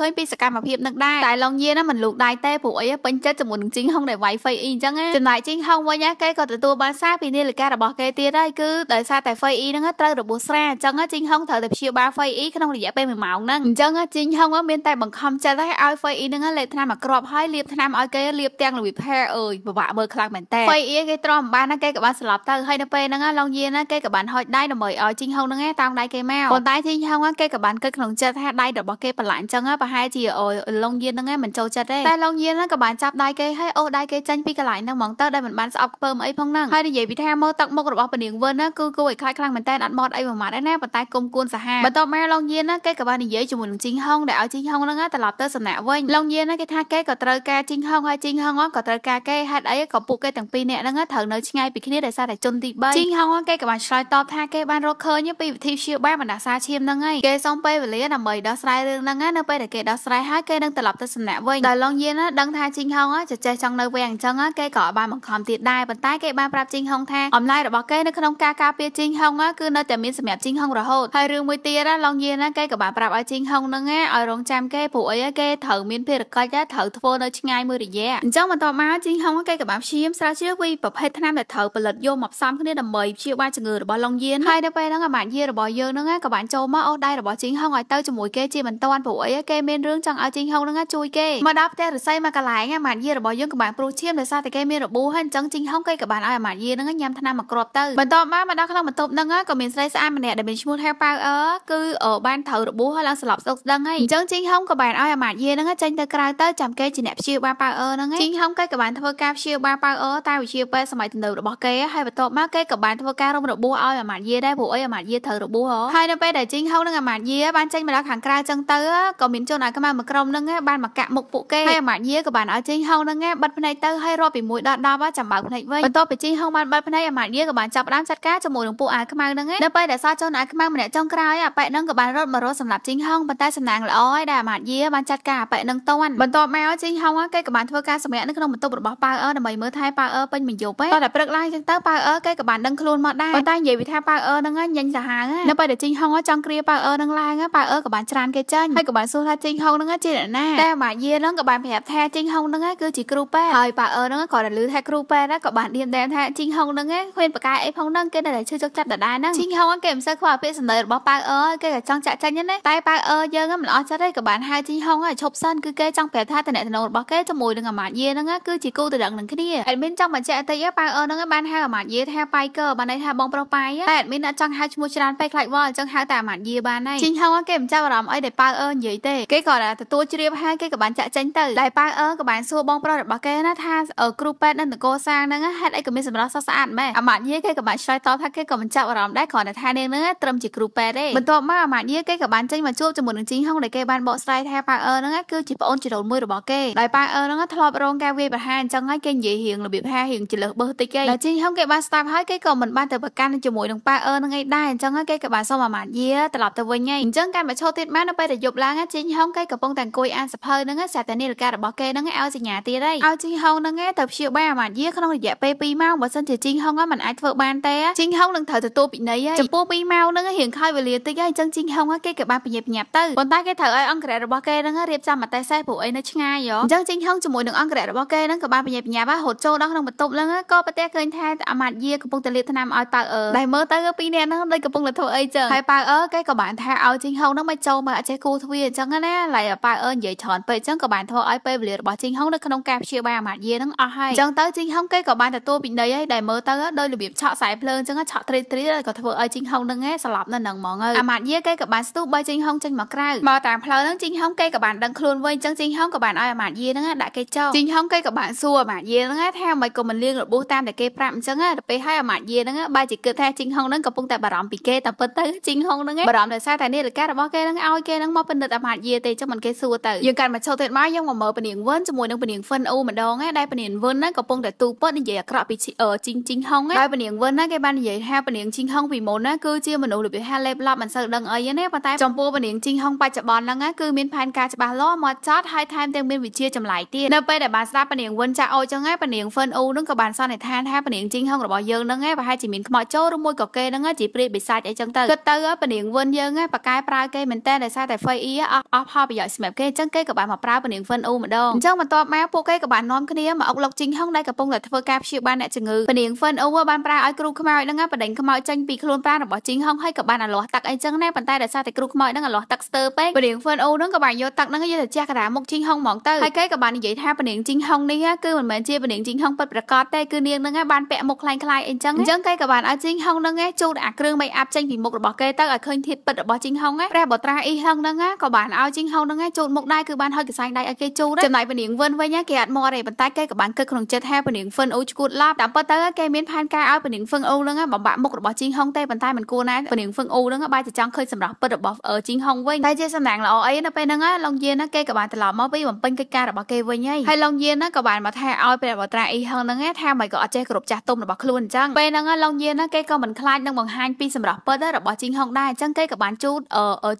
ឃើញពីសកម្មភាពនឹងដែរតែឡុងយៀនមិនលូកដៃទេព្រោះអីពេញចិត្តជាមួយនឹងជីងហងដែលវាយហ្វេអ៊ីចឹងចំណែកជីងហងវិញគេក៏ទទួលបានសារពីនាឡិការបស់គេទៀតហើយគឺដោយសារតែហ្វេអ៊ីហ្នឹងត្រូវរបួសស្រាអញ្ចឹងជីងហងត្រូវតែព្យាបាលហ្វេអ៊ីក្នុងរយៈពេល1ម៉ោងហ្នឹងអញ្ចឹងដឹងជីងហឹងមានតែបង្ខំចិត្តឲ្យឲ្យហ្វៃអ៊ីនឹងលេបថ្នាំមកក្របហើយលាបថ្នាំឲ្យគេលាបទាំងល្វីផែអើយពិបាកមើលខ្លាំងមែនតើហ្វៃអ៊ីគេទ្រាំបានគេក៏បានស្លាប់ទៅហើយនៅពេលហ្នឹងឡងយៀនគេក៏បានហុចដៃដើម្បីឲ្យជីងហឹងហ្នឹងតាមដៃគេមកប៉ុន្តែជីងហឹងគេក៏បានគិតក្នុងចិត្តថាដៃរបស់គេប្រឡាញ់ចឹងប្រហែលជាអើយឡងយៀនហ្នឹងមិនចូលចិត្តទេតែឡងយៀនហ្នឹងក៏បានចាប់ដៃគេហើយអូសដៃគេចេញពីកន្លែងហ្នឹងហ្មងទៅដែលមិនបានស្អប់ខ្ពើមអីផងហ្នឹងហើយនិយាយពីថាមើលទឹកមុខរបស់ពនាងវិនគឺគួរឲ្យខ្លាចខ្លាំងមែនតើអត់បត់អីមួយម៉ាត់ឯណាប៉ុន្តែគុំគួនសាហាវបន្ទាប់មកឡងយៀនគេក៏បាននិយាយជាមួយនឹងជីងហុងដែលឲ្យជីងហុងហ្នឹងត្រឡប់ទៅសំណាក់វិញឡុងយានគេថាគេក៏ត្រូវការជីងហុងហើយជីងហុងក៏ត្រូវការគេហេតុអីក៏ពួកគេទាំងពីរនាក់ហ្នឹងត្រូវនៅឆ្ងាយពីគ្នាដោយសារតែជនទី3ជីងហុងគេក៏បានឆ្លើយតបថាគេបានរកឃើញពីវិធីព្យាបាលបណ្ដាសាឈាមហ្នឹងហើយគេសូមពេលវេលាដើម្បីដោះស្រាយរឿងហ្នឹងណានៅពេលដែលគេដោះស្រាយហើយគេនឹងត្រឡប់ទៅសំណាក់វិញដោយឡុងយានដឹងថាជីងហុងចេះចេះចង់នៅវាំងអញ្ចឹងគេក៏បានបង្ខំទៀតដែរប៉ុន្តែគេបានប្រាប់ជីងហុងថាអំណាចរបស់គេនៅក្នុងការការពារជីងហុងគឺនៅតែមានសម្រាប់ជីងហុងរហូតហើយរឿងមួយទៀតឡុងយានគេក៏បានប្រាប់ឲ្យជីងហុងនឹងឯងឲ្យរងចាំគេព្រោះអីគេត្រូវមានភារកិច្ចដែរត្រូវធ្វើនៅឆ្ងាយមួយរយៈអញ្ចឹងបន្តមកជីងហុងគេក៏បានព្យាយាមស្រាវជ្រាវពីប្រភេទថ្នាំដែលត្រូវផលិតយកមកផ្សំគ្នាដើម្បីព្យាបាលជំងឺរបស់ឡុងយៀនហើយនៅពេលហ្នឹងអាបាក់យៀរបស់យើងហ្នឹងក៏បានចូលមកអូសដៃរបស់ជីងហុងឲ្យទៅជាមួយគេជាមិនតាន់ព្រោះអីគេមានរឿងចង់ឲ្យជីងហុងហ្នឹងជួយ គេមកដល់ផ្ទះរស័យមកកន្លែងអាបាក់យៀរបស់យើងក៏បានព្រោះឈាមដោយសារតែគេមានរបួសហើយអញ្ចឹងជីងហុងគេក៏បានឲ្យអាបាក់យៀហ្នឹងញ៉ាំថ្នាំមកគ្រាប់ទៅបន្តមកមកដល់ក្នុងបន្ទប់ហ្នឹងក៏មានស្រីស្អាតម្នាក់ដែលមានឈ្មោះថាប៉ៅអឺគឺបានត្រូវរបួសហើយឡើងស្លាប់ស្អុកស្ដឹងហើយអញ្ចឹងជីងហុំក៏បានឲ្យអាម៉ាតយាហ្នឹងចេញទៅក្រៅទៅចាំគេជាអ្នកព្យាបាលប៉ៅអឺហ្នឹងជីងហុំគេក៏បានធ្វើការព្យាបាលប៉ៅអឺតាមវិជាពេទ្យសម័យទំនើបរបស់គេហើយបន្ទាប់មកគេក៏បានធ្វើការរំរបួសឲ្យអាម៉ាតយាដែរព្រោះអីអាម៉ាតយាត្រូវរបួសហើយនៅពេលដែលជីងហុំនិងអាម៉ាតយាបានចេញមកដល់ខាងក្រៅចឹងទៅក៏មានជនអាក្មាមួយក្រុមហ្នឹងបានមកកាក់មុខពួកគេហើយអាម៉ាតយាក៏បានឲ្យជីងហុំហ្នឹងបិទភ្នែកទៅហើយរាប់ពី1ដល់10ចាំបើកភ្នែកវិញបន្ទាប់ពីជីងហុំបានបិទភ្នែកអាម៉ាតយាក៏បានចាប់ផ្ដើមចាត់ការជាមួយនឹងពួកអាខ្មៅហ្នឹងឯងនៅពេលដែលសោះជនអាខ្មៅម្នាក់ចុងក្រោយអាប៉ែហ្នឹងក៏បានរត់មករកសម្រាប់ជីងហុងប៉ុន្តែតែសំណាងល្អឯដែលអាមាត្យាបានចាត់ការអបិនឹងតន់បន្ទាប់មកជីហុងគេក៏បានធ្វើការសម្រាកនៅក្នុងបន្ទប់របស់ប៉ៅអឺដើម្បីមើលថែប៉ៅអឺពេញមួយយប់ឯតោះតែព្រឹកឡើងចឹងទៅប៉ៅអឺគេក៏បានដឹងខ្លួនមកដែរប៉ុន្តែនិយាយពីថាប៉ៅអឺនឹងញញសាហាវនៅពេលដែលជីហុងចង់គ្រាប៉ៅអឺនឹងឡើងប៉ៅអឺក៏បានច្រានគេចេញហើយក៏បានសួរថាជីហុងនឹងជាអ្នកណាតែអាមាត្យានឹងក៏បានប្រាប់ថាជីហុងនឹងគឺជាគ្រូប៉ែហើយប៉ៅអឺនឹងក៏រលឺថាគ្រូប៉ែក៏បានឌៀមដែរថាជីហុងនឹងឃើញប្រកាយអីផងនឹងគេនៅតែឈឺចុកចាប់ដដែលហ្នឹងជីហុងគេមិនសូវខ្វល់ពាក្យសម្ដីរបស់ប៉ៅអឺគេក៏ចង់ចាក់ចាញ់ណាតែប៉ៅអឺយើងមិនល្អចិត្តទេក៏បានហៅជីហុងឲ្យឈប់សិនគឺគេចង់ប្រាប់ថាតំណែងរបស់គេជាមួយនឹងអាម៉ាតយេហ្នឹងគឺជាគូតរឹងនឹងគ្នាអេដមីនចង់បញ្ជាក់អតិប៉ៅអឺហ្នឹងបានហៅអាម៉ាតយេថាប៉ៃកឺបានន័យថាបងប្រុសប៉ៃតែអេដមីនអត់ចង់ហៅឈ្មោះច្រើនពេកខ្លាចវល់អញ្ចឹងហៅតែអាម៉ាតយេបានហើយជីហុងគេមិនចាប់អារម្មណ៍អីដែលប៉ៅអឺនិយាយទេគេក៏ទទួលជ្រាបហើយគេក៏បានចាក់ចេញទៅដែលប៉ៅអឺក៏បានសួរបងប្រុសរបស់គេណាថាគ្រូពេទ្យនៅនគរសាងហ្នឹងហេតុអីក៏មានសម្រស់ស្អាតស្អាតម៉េចអាម៉ាតយេគេក៏បានឆ្លើយតបថាគេក៏មិនចាប់អារម្មណ៍ដែរគ្រាន់តែថានាងហ្នឹងត្រឹមជាគ្រូពេទ្យទេបន្ទាប់មកអាម៉ាតយេគេក៏បានចេញមកជួបជាមួយនឹងនឹងជីងហុងដែលគេបានបកស្រាយថាប៉ាអឺហ្នឹងគឺជាប្អូនចរូនមួយរបស់គេដោយប៉ាអឺហ្នឹងធ្លាប់រងការវាយប្រហារអញ្ចឹងហើយគេនិយាយរៀងរបៀបហារៀងចលឹះបឹះតិចគេដែលជីងហុងគេបានស្ដាប់ហើយគេក៏មិនបានទៅប្រកាន់ជាមួយនឹងប៉ាអឺហ្នឹងឯងដែរអញ្ចឹងហើយគេក៏បានសុំអាម៉ាតយាត្រឡប់ទៅវិញឯងអញ្ចឹងការមកឈរទៀតមកនៅពេលដែលយប់ឡើងជីងហុងគេកំពុងតែអង្គុយអានសភៅហ្នឹងសាតានីលការរបស់គេហ្នឹងឲ្យសញ្ញាទៀតឯងឲ្យជីងហុងហ្នឹងទៅព្យាបាលអាម៉ាតយាក្នុងរយៈពេល2ម៉ោងបើសិនជាជីងហុងមិនអាចធ្វើបានទេជីងហុងនឹងត្រូវទទួលពិន័យឯងចំពោះ2ម៉ោងហ្នឹងរៀងខ້ອຍវេលាតិចឯងអញ្ចឹងជីងហុងគេក៏បានពញាប់ញាប់ទៅប៉ុន្តែគេត្រូវឲ្យអង្គរៈរបស់គេហ្នឹងរៀបចំមតិសេះព្រោះអីនៅឆ្ងាយយោអញ្ចឹងជីងហុងជាមួយនឹងអង្គរៈរបស់គេហ្នឹងក៏បានបញ្ញាបញ្ញាបានរត់ចូលដល់ក្នុងបន្ទប់ហ្នឹងក៏ប្រទះឃើញថាអាមាត្យាកំពុងតែលាបថ្នាំឲ្យប៉ៅអឺដែលមើលទៅពីរនាក់ហ្នឹងដូចកំពុងតែធ្វើអីចឹងហើយប៉ៅអឺគេក៏បានថាឲ្យជីងហុងហ្នឹងមកចូលមកអត់ចេះគូទ្វាអញ្ចឹងណាឡៃប៉ៅអឺនិយាយច្រើនពេកអញ្ចឹងក៏បានធ្វើឲ្យពេលវេលារបស់ជីងហុងនៅក្នុងការព្យាបាលអាមាត្យាហ្នឹងអស់ហើយអញ្ចឹងទៅជីងហុងគេក៏បានទទួលពិន័យហើយដែលមើលទៅដោយរបៀបឆក់ខ្សែភ្លើងអញ្ចឹងឆក់ត្រីត្រីក៏ធ្វើឲ្យជីងហុងហ្នឹងឯងស្លាប់នៅហ្នឹងហ្មងអាមាត្យាគេក៏បានស្ទុះបីជីងហុងចេញមកក្រៅក្រៅមកតាមផ្លូវហ្នឹងជីងហុងគេក៏បានដឹងខ្លួនវិញអញ្ចឹងជីងហុងក៏បានឲ្យអាម៉ាតយាហ្នឹងដាក់គេចោលជីងហុងគេក៏បានសួរអាម៉ាតយាហ្នឹងថាមិនក៏មិនលៀងរបួសតាមតែគេប្រាប់អញ្ចឹងដល់ពេលឲ្យអាម៉ាតយាហ្នឹងបែរជាគិតថាជីងហុងហ្នឹងកំពុងតែបារម្ភពីគេតែពិតទៅជីងហុងហ្នឹងបារម្ភដោយសារតែនាឡិការបស់គេហ្នឹងឲ្យគេហ្នឹងមកពិនិត្យអាម៉ាតយាទេអញ្ចឹងមិនគេសួរទៅយើងកាន់មកឈោទៀតមកយើងមកមើលពនាងវិនជាមួយនឹងពនាងហ្វិនអូម្ដងដែរពនាងវិនហ្នឹងកំពុងតែទូពត់និយាយអាក្រក់ពីជីងជីងហុងដែរពនាងវិនហ្នឹងគេបាននិយាយថាពនាងជីងហុងពីមុនណាគឺជាមនុស្សរបៀបហាលេបឡប់មិនសូវដឹងអីណាប៉ុន្តែចំពោះពនាងជីងហុងក្នុងបច្ចុប្បន្នហ្នឹងគឺមានផែនការច្បាស់លាស់មកចត់ហើយថែមទាំងមានវិជាចម្លែកទៀតនៅពេលដែលបានស្ដាប់ពនាងវុនចាអូចឹងឯងពនាងហ្វិនអូហ្នឹងក៏បានសន្និដ្ឋានថាពនាងជីងហុងរបស់យើងហ្នឹងឯងប្រហែលជាមានខ្មោចចូលឬមួយក៏គេហ្នឹងជាព្រាយបិសាចអីចឹងទៅគិតទៅពនាងវុនយើងឯងប៉ាកែប្រើគេមែនតើដោយសារតែ Fei អស់អស់ផលប្រយោជន៍សម្រាប់គេចឹងគេក៏បានមកប្រើពនាងហ្វិនអូម្ដងអញ្ចឹងបន្ទាប់មកពួកគេក៏បាននាំគ្នាមកអុកលុកជីងហុងដែលកំពុងតែធ្វើការព្យាបាលអ្នកជំងឺពនាងហ្វិនអូបានប្រើឲ្យគ្រូខ្មោចហ្នឹងបដិញខ្មោចចេញពីខ្លួនប្រាណរបស់ជីងហុងហើយក៏បានអាលាស់ទឹកអីចឹងណាប៉ុន្តែដោយសារតែគ្រូខ្មោចហ្នឹងអាលាស់ទឹកស្ទើើពេកពនាងហ្វឺនអ៊ូនឹងក៏បានយកទឹកនឹងយកទៅជះកណ្ដាលមុខជីងហុងហ្មងទៅហើយគេក៏បាននិយាយថាពនាងជីងហុងនេះគឺមិនមែនជាពនាងជីងហុងពិតប្រាកដទេគឺនាងនឹងបានពាក់មុខคล้ายៗអីចឹងអញ្ចឹងគេក៏បានឲ្យជីងហុងនឹងជូតអាគ្រឿងមេអាប់ចេញពីមុខរបស់គេទៅឲ្យឃើញធាតុពិតរបស់ជីងហុងព្រះបត្រាអ៊ីហឹងនឹងក៏បានឲ្យជីងហុងនឹងជូតមុខដែរគឺបានហើយកសែងដៃឲ្យគេជូតចំណែកពនាងវិនវិញគេអត់មកទេប៉ុន្តែគេក៏បានគិតក្នុងចិត្តថាពនាងហ្វឺនអ៊ូឈួតឡាប់តាមពិតទៅគេមានផែនការឲ្យពនាងហ្វឺនអ៊ូនឹងបំបាក់មុខរបស់ជីងហុងទេប៉ុន្តែមិនគួរណាពនាងហ្វឺនអ៊ូនឹងបែរជាចង់ឃើញសម្រាប់ពិតរបស់ជីងហុងវិញតែដែលជាសំណាងល្អអីនៅពេលហ្នឹងឡុងយៀនគេក៏បានត្រឡប់មកពីបំពេញកិច្ចការរបស់គេវិញហើយហើយឡុងយៀនក៏បានមកថាឲ្យព្រះបត្រាអ៊ីហឹងហ្នឹងថាមិនក៏អត់ចេះគ្រប់ចាស់ទុំរបស់ខ្លួនអញ្ចឹងពេលហ្នឹងឡុងយៀនគេក៏មិនខ្លាចនឹងបង្ហាញពីសម្រស់ពិតរបស់ជីងហុងដែរអញ្ចឹងគេក៏បានជូត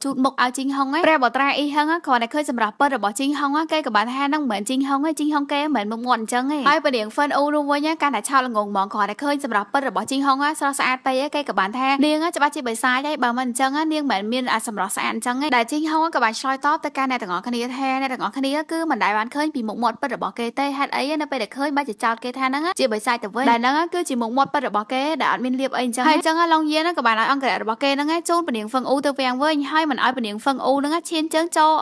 ជូតមុខឲ្យជីងហុងព្រះបត្រាអ៊ីហឹងគ្រាន់តែឃើញសម្រស់ពិតរបស់ជីងហុងគេក៏បានថាហ្នឹងមិនមែនជីងហុងទេជីងហុងគេមិនមែនមុខមាត់អញ្ចឹងទេហើយព្រះរៀងហ្វិនអ៊ូនោះវិញកាន់តែឆោតល្ងងហ្មងគ្រាន់តែឃើញសម្រស់ពិតរបស់ជីងហុងស្រស់ស្អាតពេកគេក៏បានថានាងច្បាស់ជាបិសាចហើយបើមិនអញ្ចឹងនាងមិនមានសម្រស់ស្អាតអញ្ចឹងទេដែលជីងហោក៏បានឆ្លើយតបទៅកាន់អ្នកទាំងអស់គ្នាថាអ្នកទាំងអស់គ្នាគឺមិនដែលបានឃើញពីមុខមាត់ពិតរបស់គេទេហេតុអីនៅពេលដែលឃើញបាច់ចោតគេថាហ្នឹងជាបិសាចទៅវិញដែលហ្នឹងគឺជាមុខមាត់ពិតរបស់គេដែលអត់មានលៀបអីអញ្ចឹងហើយអញ្ចឹងឡុងយៀនក៏បានឲ្យអង្គរៈរបស់គេហ្នឹងជូនពនាងហ្វឹងអ៊ូទៅវាំងវិញហើយមិនឲ្យពនាងហ្វឹងអ៊ូហ្នឹងឈានជើងចូល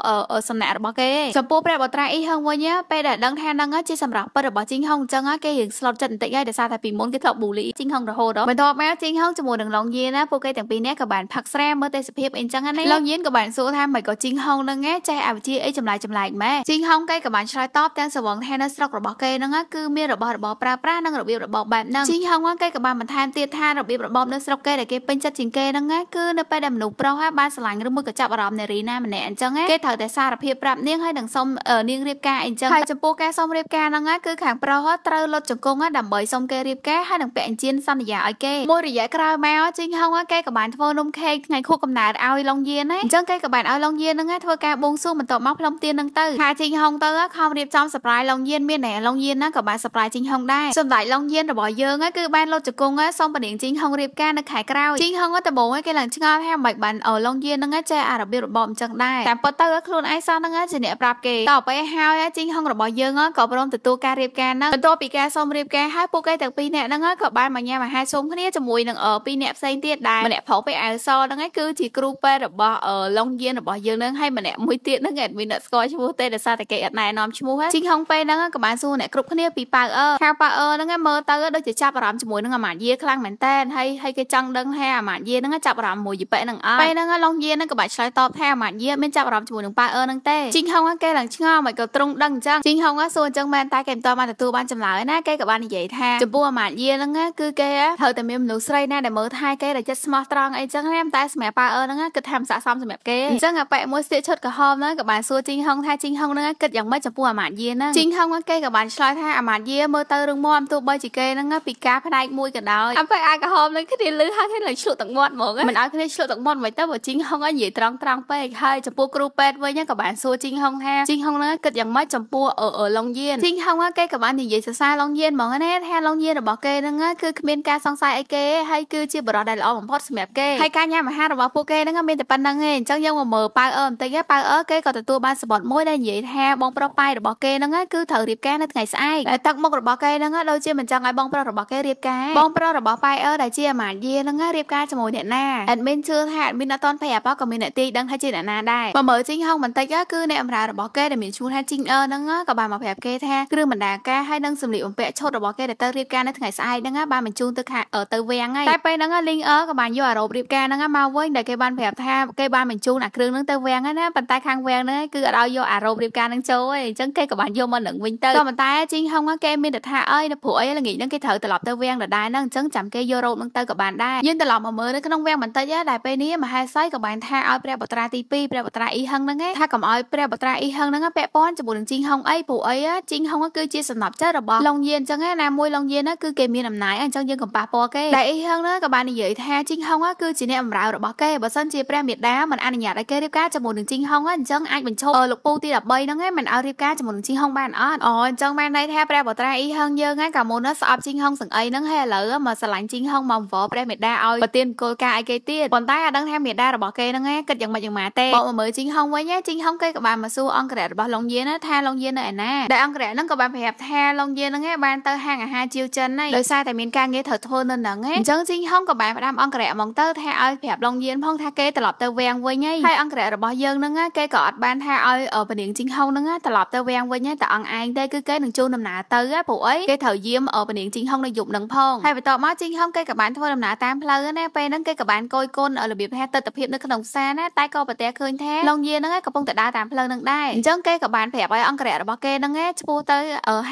សំណាក់របស់គេចំពោះព្រះបត្រាអ៊ីហឹងវិញពេលដែលដឹងថាហ្នឹងជាសម្រាប់ពិតរបស់ជីងហុងអញ្ចឹងគេរៀងស្លុតចិត្តបន្តិចហើយដោយសារតែពីមុនគេធ្លាប់ប៊ូលីជីងហុងរហូតដល់បន្ទាប់មកជីងហុងជាមួយនឹងឡុងយៀនពួកគេទាំងពីរនាក់ក៏បានផឹកស្រាមើលទេសភាពអីអញ្ចឹងណាឡុងយៀនក៏បានសសួរថាមិនក៏ជីងហុងនឹងឯងចេះអវិជ្ជាអីចម្លែកចម្លែកម៉ែជីងហុងគេក៏បានឆ្លើយតបទាំងសវងថានៅស្រុករបស់គេនឹងគឺមានរបស់របរប្រើប្រាស់និងរបៀបរបបបែបហ្នឹងជីងហុងគេក៏បានបន្ថែមទៀតថារបៀបរបបនៅស្រុកគេដែលគេពេញចិត្តជាងគេហ្នឹងគឺនៅពេលដែលមនុស្សប្រុសបានស្រឡាញ់ឬមួយក៏ចាប់អារម្មណ៍នារីណាម្នាក់អញ្ចឹងគេត្រូវតែសារភាពប្រាប់នាងហើយនឹងសុំនាងរៀបការអីចឹងហើយចំពោះការសុំរៀបការហ្នឹងគឺខាងប្រុសត្រូវលុតជង្គង់ដើម្បីសុំគេរៀបការហើយនឹងពាក់អញ្ជើញសន្យាឲ្យគេមួយរយៈក្រោយមកជីងហុងគេក៏បានធ្វើនំខេកថ្ងៃខួបកំណើតឲ្យឡុងយៀនណាអញ្ចឹងគេក៏បានឲ្យឡុងយៀននឹងធ្វើការបួងសួងបន្ទាប់មកផ្លុំទៀននឹងទៅខាជីងហុងទៅខំរៀបចំ surprise ឡុងយៀនមានតែឡុងយៀនណាក៏បាន surprise ជីងហុងដែរសម្ដេចឡុងយៀនរបស់យើងគឺបានលុតជង្គង់សូមពនាងជីងហុងរៀបការនៅខែក្រោយជីងហុងដំបូងគេឡើងឆ្ងល់ថាមិនបានឲ្យឡុងយៀននឹងចេះអារបៀបរបបអញ្ចឹងដែរតាមពិតទៅខ្លួនឯងសោះនឹងជាអ្នកប្រាប់គេតទៅហើយជីងហុងរបស់យើងក៏ព្រមទទួលការរៀបការនឹងបន្ទាប់ពីការសូមរៀបការហើយពួកគេទាំងពីរនាក់ហ្នឹងក៏បានមកញ៉ាំអាហារសូមគ្នាជាមួយនឹងពីរនាក់ផ្សេងទៀតដែរម្នាក់ប្រុសពេលអៅសហ្នឹងគឺជាគ្រូពេទ្យរបស់ឡុងយានរបស់យើងនឹងហើយម្នាក់មួយទៀតនឹងអត់មានអ្នកស្គាល់ឈ្មោះទេដោយសារតែគេអត់ណែនាំឈ្មោះជីងហុងពេហ្នឹងក៏បានសួរអ្នកគ្រប់គ្នាពីប៉ៅអឺហៅប៉ៅអឺហ្នឹងមើលទៅដូចជាចាប់អារម្មណ៍ជាមួយនឹងអាម៉ាត់យាខ្លាំងមែនតើហើយហើយគេចង់ដឹងថាអាម៉ាត់យាហ្នឹងចាប់អារម្មណ៍មួយយីប៉ែហ្នឹងអត់ពេលហ្នឹងឡុងយាហ្នឹងក៏បានឆ្លើយតបថាអាម៉ាត់យាមានចាប់អារម្មណ៍ជាមួយនឹងប៉ៅអឺហ្នឹងទេជីងហុងគេឡើងឆ្ងល់មិនក៏ទ្រង់ដឹងអញ្ចឹងជីងហុងសួរអញ្ចឹងមែនតែគេមិនតបបានទទួលបានចម្លើយណាគេក៏បាននិយាយថាចំពោះអាម៉ាត់យាហ្នឹងគឺគេត្រូវតែមានមនុស្សស្រីណាដែលមើលថែគេដែលចិត្តស្មោះត្រង់អីចឹងណាតែសម្រាប់ប៉ៅអឺហ្នឹងគឺថាមិនស័ក្តិសមសម្រាប់គេអញ្ចឹងអាប៉ែមួយស្លៀកឈុតក្រហមហ្នឹងក៏បានសួរជីងហុងថាជីងហុងហ្នឹងគិតយ៉ាងម៉េចចំពោះអាម៉ាត់យាហ្នឹងជីងហុងគេក៏បានឆ្លើយថាអាម៉ាត់យាមើលទៅរឹងមាំទោះបីជាគេហ្នឹងពីការផ្ដាច់មួយក៏ដោយអាប៉ែអាក្រហមហ្នឹងគ្នាលឺហើយគ្នាលើឆ្លក់ទឹកមាត់ហ្មងមិនឲ្យគ្នាឆ្លក់ទឹកមាត់មិនទៅបើជីងហុងហ្នឹងនិយាយត្រង់ត្រង់ពេកហើយចំពោះគ្រូពេទ្យវិញហ្នឹងក៏បានសួរជីងហុងថាជីងហុងហ្នឹងគិតយ៉ាងម៉េចចំពោះអឺឡុងយានជីងហុងហ្នឹងគេក៏បាននិយាយសរសើរឡុងយានហ្មងណាថាឡុងយានរបស់គេហ្នឹងគឺគ្មានការសង្ស័យអីគេហើយគឺជាបរិបទដែលល្អបំផុតសម្រាប់គេហើយការញ៉ាំអាហាររបស់ពួកគេហ្នឹងមានតែប៉ុណ្្នឹងឯងអញ្ចឹងយើងមកមើលប៉ៅអើបន្តិចប៉ៅអើគេក៏ទទួលបានសបត់មួយដែលនិយាយថាបងប្រុសប៉ៃរបស់គេហ្នឹងគឺត្រូវរៀបការនៅថ្ងៃស្អែកតែទឹកមុខរបស់គេហ្នឹងដូចជាមិនចង់ឲ្យបងប្រុសរបស់គេរៀបការបងប្រុសរបស់ប៉ៃអើដែលជាអាមាត្យយាហ្នឹងរៀបការជាមួយអ្នកណា admin ជឿថា admin អត់តន់ភ័យអាប៉ោក៏មានអ្នកទាយដឹងថាជាអ្នកណាដែរបើមើលជីងហុងបន្តិចគឺអ្នកអម្រារបស់គេដែលមានឈ្មោះថាជីងអើហ្នឹងក៏បានមកប្រាប់គេថាគ្រឿងបណ្ដាការហើយនឹងសម្លៀកបំពាក់ឈុតរបស់គេដែលទៅរៀបការនៅថ្ងៃស្អែកហ្នឹងបានបញ្ជូនទៅខាទៅវាំងហើយតែពេលហ្នឹងលីងអើក៏បានយកអារ៉ូបរៀបការហ្នឹងមកវិញដែលគេបានប្រាប់ថាគេបានបញ្ជូនអាអាគ្រឿងហ្នឹងទៅវាំងហើយណាប៉ុន្តែខាងវាំងហ្នឹងគឺអត់ឲ្យយកអារោមរៀបការហ្នឹងចូលទេអញ្ចឹងគេក៏បានយកមកនឹងវិញទៅក៏ប៉ុន្តែជីងហុងគេមានតែថាអើយនៅព្រោះអីល្ងាចហ្នឹងគេត្រូវត្រឡប់ទៅវាំងដដែលហ្នឹងអញ្ចឹងចាំគេយករោមហ្នឹងទៅក៏បានដែរយើងត្រឡប់មកមើលនៅក្នុងវាំងបន្តិចដែរពេលនេះមហេសីក៏បានថាឲ្យព្រះបត្រាទី2ព្រះបត្រាអ៊ីហឹងហ្នឹងថាកុំឲ្យព្រះបត្រាអ៊ីហឹងហ្នឹងពាក់ព័ន្ធជាមួយនឹងជីងហុងអីព្រោះអីជីងហុងគឺជាសំណប់ចិត្តរបស់ឡុងយានអញ្ចឹងណាមួយឡុងយានគឺគេមានអំណាចអញ្ចឹងយើងកុំប៉ះពាល់គេតែអ៊ីហឹងហ្នឹងក៏បាននិយាយថាជីងហុងគឺជាអ្នកបម្រើរបស់គេបើសិនជាព្រះមេដាមិនអនុញ្ញាតឲ្យគេរៀបការជាមួយនឹងជីងហុងហ្នឹងអញ្ចឹងអាចបញ្ឈប់លោកពូទី13ហ្នឹងឯងមិនឲ្យរៀបការជាមួយនឹងជីងហុងបានអត់អូអញ្ចឹងបានន័យថាព្រះបត្រាអ៊ីហឹងយើងហ្នឹងកាលមុនស្អប់ជីងហុងសង្អីហ្នឹងហើយឥឡូវមកឆ្លាញ់ជីងហុងមកវល់ព្រះមេដាឲ្យប្រទានគោលការណ៍ឲ្យគេទៀតប៉ុន្តែអាចដឹងថាមេដារបស់គេហ្នឹងឯងគិតយ៉ាងម៉េចយ៉ាងម៉ាទេបងមកមើលជីងហុងវិញជីងហុងគេក៏បានមកសួរអង្គរៈរបស់ឡុងយេណាថាឡុងយេនៅឯណាដែលអង្គរៈហ្នឹងក៏បានប្រាប់ថាឡុងយេហ្នឹងឯងបានទៅហាងអាហារជាវចិនហើយដោយសារតែមានការងារត្រូវធ្វើនៅហ្នឹងឯងអញ្ចឹងជីងហុងក៏បានផ្ដាំអង្គរៈមកទៅថាឲ្យប្រាប់ឡុងយេផងថាគេត្រឡប់ទៅវាំងវិញហើយហើយអង្គរៈរបស់យើងហ្នឹងគេក៏អត់បានថាឲ្យពនាងជីងហុងហ្នឹងត្រឡប់ទៅវាំងវិញតែអង្គឯងទេគឺគេនឹងជូនដំណើរទៅព្រោះអីគេត្រូវយាមពនាងជីងហុងនៅយប់ហ្នឹងផងហើយបន្ទាប់មកជីងហុងគេក៏បានធ្វើដំណើរតាមផ្លូវណាពេលហ្នឹងគេក៏បានគយគន់របៀបថាទស្សនភាពនៅក្នុងផ្សារណាតែក៏ប្រទះឃើញថាឡុងយាហ្នឹងកំពុងតែដើរតាមផ្លូវហ្នឹងដែរអញ្ចឹងគេក៏បានប្រាប់ឲ្យអង្គរៈរបស់គេហ្នឹងឈ្មោះទៅ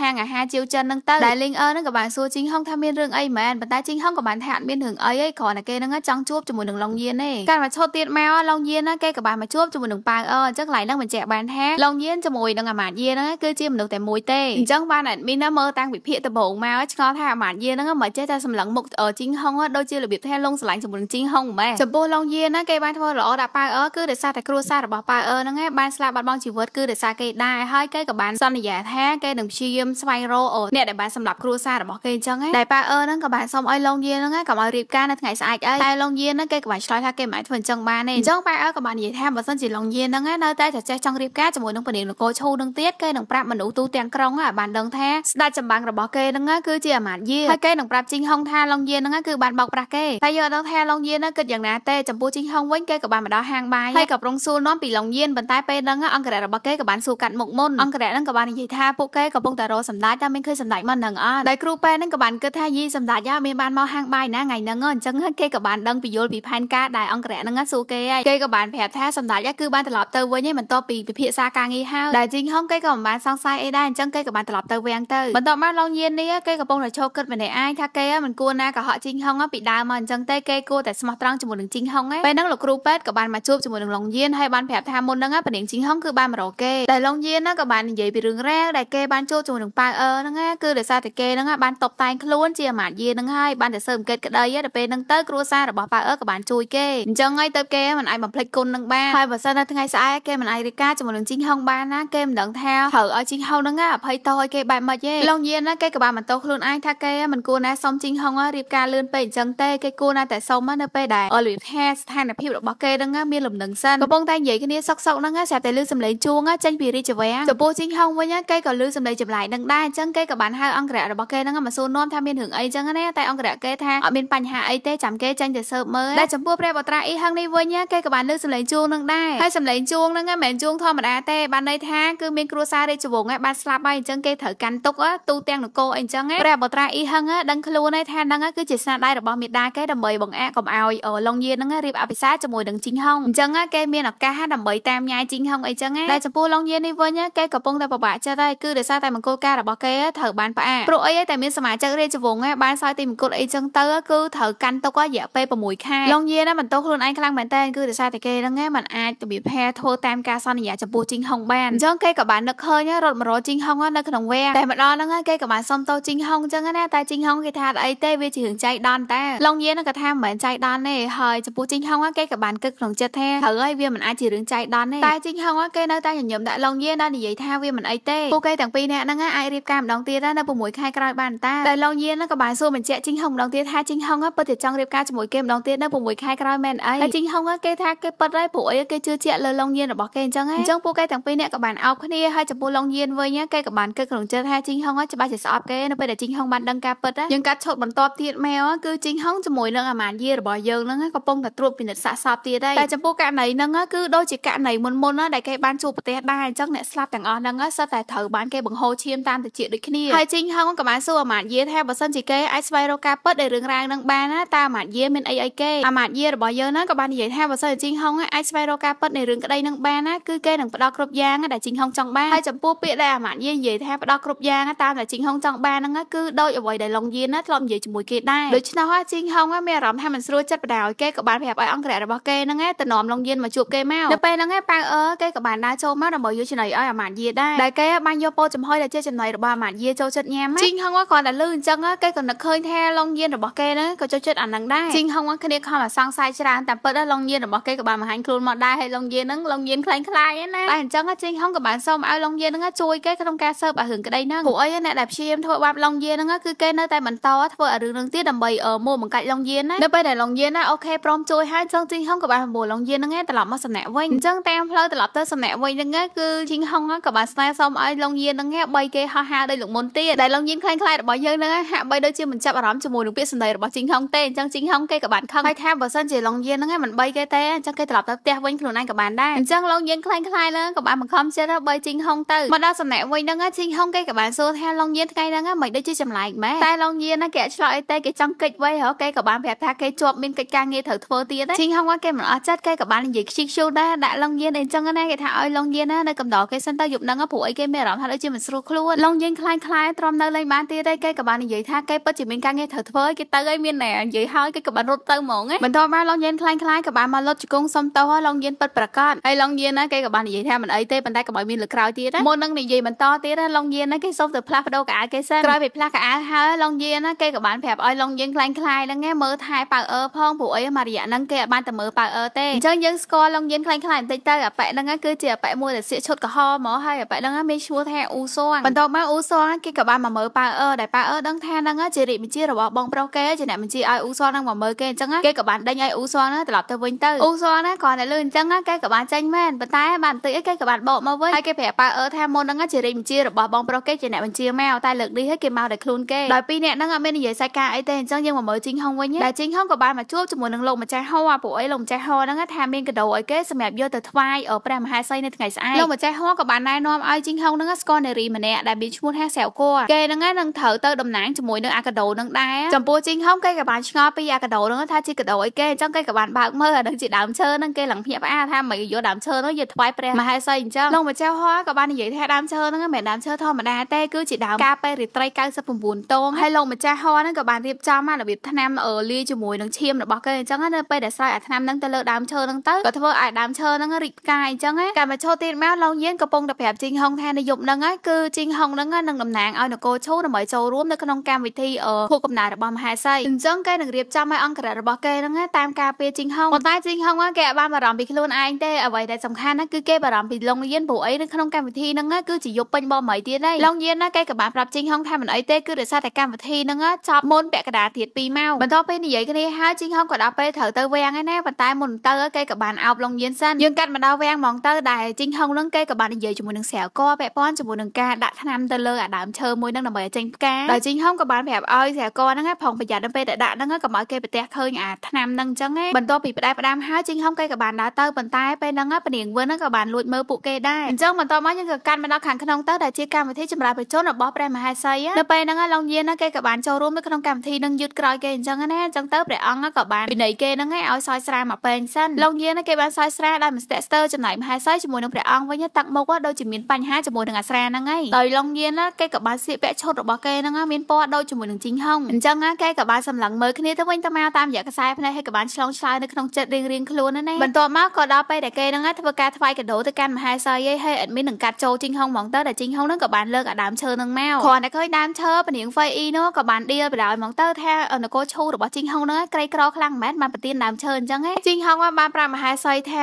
ហាងអាហារជាវចិនហ្នឹងទៅដែលលីងអឺហ្នឹងក៏បានសួរជីងហុងថាមានរឿងអីមែនប៉ុន្តែជីងហុងក៏បានថាអត់មានរឿងអីឯងគ្រាន់តែគេហ្នឹងចង់ជួបជាមួយនឹងឡុងយានទេកាលមកឈប់ទៀតមកឡុងយានគេក៏បានមកជួបជាមួយនឹងប៉ាវអឺអញ្ចឹងកន្លែងហ្នឹងបញ្ជាក់បានថាឡុងយៀនជាមួយនឹងអាម៉ាតយៀនហ្នឹងគឺជាមនុស្សតែមួយទេអញ្ចឹងបានអេដមីនមើលតាំងវិភាគដំបូងមកឆ្ងល់ថាអាម៉ាតយៀនហ្នឹងមិនចេះតែសម្លឹងមុខជីងហុងដូចជារបៀបថាឡុងស្រឡាញ់ជាមួយនឹងជីងហុងម៉ែចំពោះឡុងយៀនហ្នឹងគេបានធ្វើល្អដាក់ប៉ាវអឺគឺដោយសារតែគ្រួសាររបស់ប៉ាវអឺហ្នឹងឯងបានស្លាប់បាត់បង់ជីវិតគឺដោយសារគេដែរហើយគេក៏បានសន្យាថាគេនឹងព្យាយាមស្វែងរកអ្នកដែលបានសម្លាប់គ្រួសាររបស់គេអញ្ចឹងដែរប៉ាវអឺហ្នឹងក៏បានសុំឲ្យឡុងយៀនហ្នឹងកុំឲ្យរៀបការនៅថ្ងៃស្អែកអីតែឡុងយៀនហ្នឹងគេក៏បានឆ្លើយថាគេមិនអាចធ្វើអញ្ចឹងបានទេអញ្ចឹងប៉ាវអឺក៏បាននិយាយថាបើសិនជាឡុងយាហ្នឹងនៅតែចេះចង់រៀបការជាមួយនឹងពលានគរឈូនឹងទៀតគេនឹងប្រាប់មនុស្សទូទាំងក្រុងបានដឹងថាស្ដេចចម្បាំងរបស់គេហ្នឹងគឺជាអាមាត្យយាហើយគេនឹងប្រាប់ជីងហុងថាឡុងយាហ្នឹងគឺបានបោកប្រាស់គេតែយកដឹងថាឡុងយាហ្នឹងគិតយ៉ាងណាទេចំពោះជីងហុងវិញគេក៏បានមកដល់ហាងបាយហើយក៏ប្រងសួរនាំពីឡុងយានប៉ុន្តែពេលហ្នឹងអង្គរៈរបស់គេក៏បានសួរកាត់មុខមុនអង្គរៈហ្នឹងក៏បាននិយាយថាពួកគេកំពុងតែរកសម្ដេចតែមិនឃើញសម្ដេចមកហ្នឹងអត់ដោយគ្រូពេហ្នឹងក៏បានគិតថាយីសម្ដេចមានបានមកហាងបាយណាថ្ងៃហ្នឹងអញ្ចឹងគេក៏បានដឹងពីយល់ពីផែនការដែលអង្គរៈហ្នឹងសួរគេហើយគេក៏បានប្ប្រាប់ថាសម្ដេចគឺបានត្រឡប់ទៅវិញឯងបន្ទាប់ពីពិភាក្សាការងារហើយដែលជីងហុងគេក៏មិនបានសង្ស័យអីដែរអញ្ចឹងគេក៏បានត្រឡប់ទៅវាំងទៅបន្ទាប់មកឡុងយៀននេះគេកំពុងតែឈរគិតម្នាក់ឯងថាគេមិនគួរណាកុហកជីងហុងពីដើមមកអញ្ចឹងទេគេគួរតែស្មោះត្រង់ជាមួយនឹងជីងហុងឯងពេលហ្នឹងលោកគ្រូពេទ្យក៏បានមកជួបជាមួយនឹងឡុងយៀនហើយបានប្រាប់ថាមុនហ្នឹងប៉ានាងជីងហុងគឺបានមករកគេតែឡុងយៀនក៏បាននិយាយពីរឿងរ៉ាវដែលគេបានជួបជាមួយនឹងប៉ៅអឺហ្នឹងគឺដោយសារតែគេហ្នឹងបានតបតែងខ្លួនជាអាមាត្យយៀនហ្នឹងហើយបានតែសើមកេតក្តីដល់ពេលហ្នឹងទៅគ្រួសាររបស់ប៉ៅអឺក៏បានជួយគេអញ្ចឹងហើយទៅគេមិនអាចបំភ្លេចគុណនឹងបានហើយបើសិននៅថ្ងៃស្អែកគេមិនអាចរៀបការជាមួយនឹងជីងហុងបានណាគេមិនដឹងថាត្រូវឲ្យជីងហុងហ្នឹងអភ័យទោសឲ្យគេបែបម៉េចទេឡងយានណាគេក៏បានបន្តខ្លួនឯងថាគេមិនគួរណាសុំជីងហុងរៀបការលឿនពេកអញ្ចឹងទេគេគួរណាតែសុំនៅពេលដែលអលីថាស្ថានភាពរបស់គេហ្នឹងមានលំនឹងសិនកំពុងតែនិយាយគ្នាសុកសុកហ្នឹងស្រាប់តែលឺសំឡេងជួងចេញពីរាជវាំងចំពោះជីងហុងវិញគេក៏លឺសំឡេងចម្លែកហ្នឹងដែរអញ្ចឹងគេក៏បានហៅអង្គរៈរបស់គេហ្នឹងមកសួរនាំថាមានរឿងអីអញ្ចឹងណាតែអង្គរៈគេថាអត់មានបញ្ហាអីទេចាំគេចេញទៅស៊ើបមើលតែចំពោះព្រះបត្រាអ៊ីហឹងនេះវិញគេក៏បានលឺសំឡេងលេងជួងនឹងដែរហើយសម្លេងជួងនឹងមិនមែនជួងធម្មតាទេបានន័យថាគឺមានគ្រួសាររាជវង្សបានស្លាប់ហើយអញ្ចឹងគេត្រូវកាន់ទុកទូទាំងនគរអីអញ្ចឹងព្រះបុត្រាអ៊ីហឹងដឹងខ្លួនហើយថាហ្នឹងគឺជាស្នាដៃរបស់មេដាគេដើម្បីបង្អាក់កុំឲ្យឡុងយៀនហ្នឹងរៀបអភិសាជាមួយនឹងជីងហុងអញ្ចឹងគេមានឱកាសដើម្បីតាមញ៉ាយជីងហុងអីចឹងតែចំពោះឡុងយៀននេះវិញគេកំពុងតែពិបាកចិត្តហើយគឺដោយសារតែមង្គលការរបស់គេត្រូវបានផ្អាកព្រោះអីតែមានសមាជិករាជវង្សបានសោយទីមង្គលអីចឹងទៅគឺត្រូវកាន់ទុករយៈពេល6ខែឡុងយៀនមិនទោសខ្លួនឯងខ្លាំងមែនតើគឺដោយសារតែគេហ្នឹងឯងมันអាចរបៀបថាធ្វើតាមការសន្យាចំពោះជីងហុងបានអញ្ចឹងគេក៏បាននឹកឃើញរត់មករកជីងហុងនៅក្នុងវាំងតែម្ដងហ្នឹងគេក៏បានសុំទោសជីងហុងអញ្ចឹងណាតែជីងហុងគេថាអីទេវាជារឿងចៃដន្យតែឡុងយានក៏ថាមិនមែនចៃដន្យទេហើយចំពោះជីងហុងគេក៏បានគិតក្នុងចិត្តថាត្រូវហើយវាមិនអាចជារឿងចៃដន្យទេតែជីងហុងគេនៅតែញញឹមដាក់ឡុងយានដល់និយាយថាវាមិនអីទេពួកគេទាំងពីរនាក់ហ្នឹងអាចរៀបការម្ដងទៀតនៅ6ខែក្រោយបានតាតែឡុងយានក៏បានសួរបញ្ជាក់ជីងហុងម្ដងទៀតថាជីងហុងពិតជាចង់រៀបការជាមួយគេម្ដងទៀតនៅ6ខែក្រោយមែនអីតែជីងហុងគេថាគេពិតដែរពួកអីគេជឿជាក់លើឡុងញៀនរបស់គេអញ្ចឹងហ៎អញ្ចឹងពួកគេទាំងពីរនាក់ក៏បានអោបគ្នាហើយចំពោះឡុងញៀនវិញគេក៏បានគិតក្នុងចិត្តថាជីងហុងច្បាស់ជាស្អប់គេនៅពេលដែលជីងហុងបានដឹងការពិតយើងកាត់ឈុតបន្តទៀតមែលគឺជីងហុងជាមួយនឹងអាម៉ានយីរបស់យើងហ្នឹងកំពុងតែត្រួតពិនិត្យសាកសពទៀតដែរតែចំពោះករណីហ្នឹងគឺដូចជាករណីមុនមុនដែលគេបានជួបប្រទេសដែរអញ្ចឹងអ្នកស្លាប់ទាំងអស់ហ្នឹងសិតតែត្រូវបានគេបង្ហូរឈាមតាមតិចដូចគ្នាហើយជីងហុងក៏បានសួរអាម៉ានយីថាបើសិនជាគេអាចស្វែងរកការពិតនៃរឿងរ៉ាវហ្នឹងបានណាតើអាម៉ានយីមានអីអីគេអាម៉ានយីរបស់យើងហ្នឹងក៏បាននិយាយថាបើសិនជាជីងហុងអាចស្វែងរកការពិតនៃរឿងក្តីនឹងបានណាគឺគេនឹងផ្ដល់គ្រប់យ៉ាងដែលជីងហុងចង់បានហើយចំពោះពាក្យដែលអាម៉ាត់យាយនិយាយថាផ្ដល់គ្រប់យ៉ាងតាមដែលជីងហុងចង់បានហ្នឹងគឺដូចអ្វីដែលឡុងយានធ្លាប់និយាយជាមួយគេដែរដូច្នោះជីងហុងមានអារម្មណ៍ថាមិនស្រួលចិត្តបណ្ដោយគេក៏បានប្រាប់ឲ្យអង្គរៈរបស់គេហ្នឹងទៅនាំឡុងយានមកជួបគេមកនៅពេលហ្នឹងប៉ៅអឺគេក៏បានដើរចូលមកដើម្បីយកចំណុយឲ្យអាម៉ាត់យាដែរដែលគេបានយកពោចំហុយដែលជាចំណុយរបស់អាម៉ាត់យាចូលចិត្តញ៉ាំជីងហុងគាត់តែលឺអញ្ចឹងគេក៏នឹកឃើញថាឡុងយានរបស់គេហ្នឹងក៏ចូលចិត្តអាហ្នឹងដែរជីងហុងគ្នាខំតែសង្ស័យច្រើនតែពិតឡុងយានរបស់គេក៏បានមកបង្ហាញខ្លួនមកដែរហើយឡុងយេហ្នឹងឡុងយេខ្លាំងខ្លាយណាតែអញ្ចឹងចេញហងក៏បានសូមឲ្យឡុងយេហ្នឹងជួយគេក្នុងការសើបអារឿងក្តីហ្នឹងព្រោះអីអ្នកដែលព្យាយាមធ្វើបាបឡុងយេហ្នឹងគឺគេនៅតែបន្តធ្វើអារឿងហ្នឹងទៀតដើម្បីមូលបង្កាច់ឡុងយេណានៅពេលដែលឡុងយេណាអូខេព្រមជួយហើយចឹងជីងហងក៏បានប្រមូលឡុងយេហ្នឹងឯងត្រឡប់មកសំណាក់វិញអញ្ចឹងតាមផ្លូវត្រឡប់ទៅសំណាក់វិញហ្នឹងគឺជីងហងក៏បានស្នើសូមឲ្យឡុងយេហ្នឹងបីគេហោះហើរដោយលោកមុនទៀតដែលឡុងយេខ្លាំងខ្លាយរបស់យើងហ្នឹងហាក់បីដូចជាមិនចាប់អារម្មណ៍ជាមួយនឹងពាក្យសម្ដីរបស់ជីងហងទេអញ្ចឹងជីងហងគេក៏បានខឹងហើយថាបើសិនជាឡុងយេហ្នឹងឯងមិនបីគេទេអញ្ចឹងគេត្រត្រឡប់ទៅផ្ទះវិញខ្លួនឯងក៏បានដែរអញ្ចឹងលោកញៀនខ្លាំងខ្លាយឡើងក៏បានបង្ខំចិត្តទៅបីជីងហុងទៅមកដល់សំណាក់វិញហ្នឹងជីងហុងគេក៏បានសួរថាលោកញៀនថ្ងៃហ្នឹងមិនដូចជាចម្លែកម៉ែតែលោកញៀនគេឆ្លោះអីទេគេចង់កិច្ចវ័យហ៎គេក៏បានប្រាប់ថាគេជាប់មានកិច្ចការងារត្រូវធ្វើទៀតដែរជីងហុងគេមិនអស់ចិត្តគេក៏បាននិយាយខ្ជិះខ្ជូរដែរដាក់លោកញៀនអីចឹងណាគេថាឲ្យលោកញៀនណានៅកំដរគេសិនទៅយប់ហ្នឹងព្រោះអីគេមានអារម្មណ៍ថាដូចជាមិនស្រួលខ្លួនលោកញៀនខ្លាំងខ្លាយទ្រាំនៅលេងបានទៀតទេគេក៏បាននិយាយថាគេពិតជាមានការងារត្រូវធ្វើគេទៅឲ្យមានណែនិយាយហើយគេក៏បានរត់ទៅហ្មងមិនធម្មតាលោកញៀនខ្លាំងខ្លាយក៏បានមកលុតជង្គង់សុំទៅហើយឡុងយៀនពិតប្រកាសហើយឡុងយៀនណាគេក៏បាននិយាយថាមិនអីទេប៉ុន្តែក៏ឲ្យមានលើក្រោយទៀតមុននឹងនិយាយបន្តទៀតណាឡុងយៀនណាគេសុំទៅផ្លាស់ប្ដូរកៅអៅគេសិនក្រោយពីផ្លាស់កៅអៅហើយឡុងយៀនណាគេក៏បានប្រាប់ឲ្យឡុងយៀនខ្លាំងខ្លាយហ្នឹងឯងមើលថែប៉ៅអើផងព្រោះអីមករយៈហ្នឹងគេអត់បានតែមើលប៉ៅអើទេអញ្ចឹងយើងស្គាល់ឡុងយៀនខ្លាំងខ្លាយបន្តិចទៅអប៉ែហ្នឹងគឺជាអប៉ែមួយដែលសៀកឈុតក្រហមហ្មងហើយអប៉ែហ្នឹងមានឈ្មោះថាអ៊ូសងបន្ទាប់មកអ៊ូសងគេក៏បានមកមើលប៉ៅអើដែលប៉ៅអើដឹងថាហ្នឹងជារាជបញ្ជារបស់បងប្រុសគេជាអ្នកបញ្ជាឲ្យអ៊ូសងហ្នឹងមកមើលគេអញ្ចឹងគេក៏បានដេញឲ្យអ៊ូសងហ្នឹងត្រឡប់ទៅវិញទៅអ៊ូសងហ្នឹងគ្រាន់តែលឺអញ្ចឹងគេក៏បានចេញមែនប៉ុន្តែបានបន្តិចអីគេក៏បានបកមកវិញហើយគេប្រាប់ប៉ាអឺថាមុនហ្នឹងជារាជបញ្ជារបស់បងប្រុសគេជាអ្នកបញ្ជាមកតែលើកនេះគេមកដោយខ្លួនគេដោយពីរអ្នកហ្នឹងអត់មាននិយាយសាច់ការអីទេអញ្ចឹងយើងមកមើលជីងហុងវិញដែរជីងហុងក៏បានមកជួបជាមួយនឹងលោកម្ចាស់ហោពួកអីលោកម្ចាស់ហោហ្នឹងថាមានកដោឲ្យគេសម្រាប់យកទៅថ្វាយព្រះមហាសីនៅថ្ងៃស្អែកលោកម្ចាស់ហោក៏បានណែនាំឲ្យជីងហុងហ្នឹងស្គាល់នារីម្នាក់ដែលមានឈ្មោះថាសែវគួរគេហ្នឹងនឹងត្រូវទៅតំណាងជាមួយនឹងអាកដោហ្នឹងដែរចំពោះជីងហុងគេក៏បានឆ្ងល់ពីអាកដោហ្នឹងថាជាកដោឲ្យគេអញ្ចឹងគេក៏បានបើកមើលអានឹងជាដើមឈើហ្នឹងនឹងគេឡើងភ្ញាក់ផ្អើលថាមិនយកដើមឈើនោះយកថ្វាយព្រះមហេសីអញ្ចឹងលោកម្ចាស់ហោះក៏បាននិយាយថាដើមឈើហ្នឹងមិនមែនដើមឈើធម្មតាទេគឺជាដើមការពេរីត្រី99តោងហើយលោកម្ចាស់ហោះហ្នឹងក៏បានរៀបចំរបៀបថ្នាំលាយជាមួយនឹងឈាមរបស់គេអញ្ចឹងនៅពេលដែលស្រោចអាថ្នាំហ្នឹងទៅលើដើមឈើហ្នឹងទៅក៏ធ្វើឲ្យដើមឈើហ្នឹងរីកផ្កាយអញ្ចឹងកាលមកឈរទៀតមកលោកយៀងកំពុងតែប្រាប់ជីងហុងថានៅយប់ហ្នឹងគឺជីងហុងហ្នឹងនឹងតំណាងឲ្យនគរឈូដើម្បីចូលរួមនៅក្នុងកម្មវិធីភូកំណើរបស់មហាសីអញ្ចឹងគេនឹងរៀបចំឲ្យអង្គរៈរបស់គេហ្នឹងតាមការពារជីងហុងប៉ុន្តែជីងហុងគេអត់បានបារម្ភពីខ្លួនឯងទេអ្វីដែលសំខាន់ណាគឺគេបារម្ភពីឡុងយៀនព្រោះអីនៅក្នុងកម្មវិធីហ្នឹងគឺជាយប់ពេញបងមួយទៀតហើយឡុងយៀនណាគេក៏បានប្រាប់ជីងហុងថាមិនអីទេគឺរសារតែកម្មវិធីហ្នឹងចប់មុនពាក់កណ្ដាលទៀត2ម៉ោងបន្ទាប់ពេលនិយាយគ្នាហើយជីងហុងក៏ដល់ពេលត្រូវទៅវាំងហើយណាប៉ុន្តែមុនទៅគេក៏បានអោបឡុងយៀនសិនយើងកាត់មកដល់វាំងហ្មងទៅដែលជីងហុងហ្នឹងគេក៏បាននិយាយជាមួយនឹងស្រាវកពាក់ព័ន្ធជាមួយនឹងការដាក់ថ្នាំទៅលើអាដើមឈើមួយហ្នឹងដើម្បីឲ្យចេញផ្កាដោយជីងហុងក៏បានប្រាប់ឲ្យស្រាវកហ្នឹងផងប្រយ័ត្នដល់ពេលដែលដាក់ហ្នឹងកុំឲ្យគេប្រទះឃើញអាថ្នាំហ្នឹងអញ្ចឹងណាបន្ទាប់ពីផ្ដែផ្ដាំហើយជីងហុងគេក៏បានដើរទៅប៉ុន្តែពេលហ្នឹងពនាងវឿនហ្នឹងក៏បានលួចមើលពួកគេដែរអញ្ចឹងបន្តមកយើងក៏កាន់មកដល់ខាងក្នុងទៅដែលជាកម្មវិធីចម្រើនប្រជជនរបស់ព្រះមហេសីនៅពេលហ្នឹងឡុងយានគេក៏បានចូលរួមនៅក្នុងកម្មវិធីនឹងយឺតក្រោយគេអញ្ចឹងណាអញ្ចឹងទៅព្រះអង្គក៏បានវិន័យគេហ្នឹងឯងឲ្យសោយស្រាមកពេងសិនឡុងយានគេបានសោយស្រាដោយមស្ទាក់ស្ទើចំណែកមហេសីជាមួយនឹងព្រះអង្គវិញទឹកមុខដូចជាមានបញ្ហាជាមួយនឹងអាស្រាហ្នឹងឯងដោយឡុងយានគេក៏បានសៀកពាក់ឈុតរបស់គេហ្នឹងមានពណ៌ដូចជាមួយនឹងជីងហុងអញ្ចឹងគេក៏បានសម្លឹងមើលគ្នាទៅវិញទៅមកតាមរយៈខ្សែភ្នែកហើយក៏បានឆ្លងឆ្លើយនៅក្នុងចិត្តរៀងៗខ្លួនណាបន្ទាប់មកក៏ដល់ពេលដែលគេហ្នឹងធ្វើការថ្វាយកដោទៅកាន់មហាសីឯងហើយអេដមីននឹងកាត់ចូលជីងហុងហ្មងទៅដែលជីងហុងហ្នឹងក៏បានលើកអាដើមឈើហ្នឹងមកគ្រាន់តែឃើញដើមឈើពនាងហ្វៃអ៊ីនោះក៏បានដៀលបណ្ដោយហ្មងទៅថានគរឈូរបស់ជីងហុងហ្នឹងក្រីក្រខ្លាំងមែនបានប្រទានដើមឈើអញ្ចឹងឯងជីងហុងបានប្រាប់មហាសីថា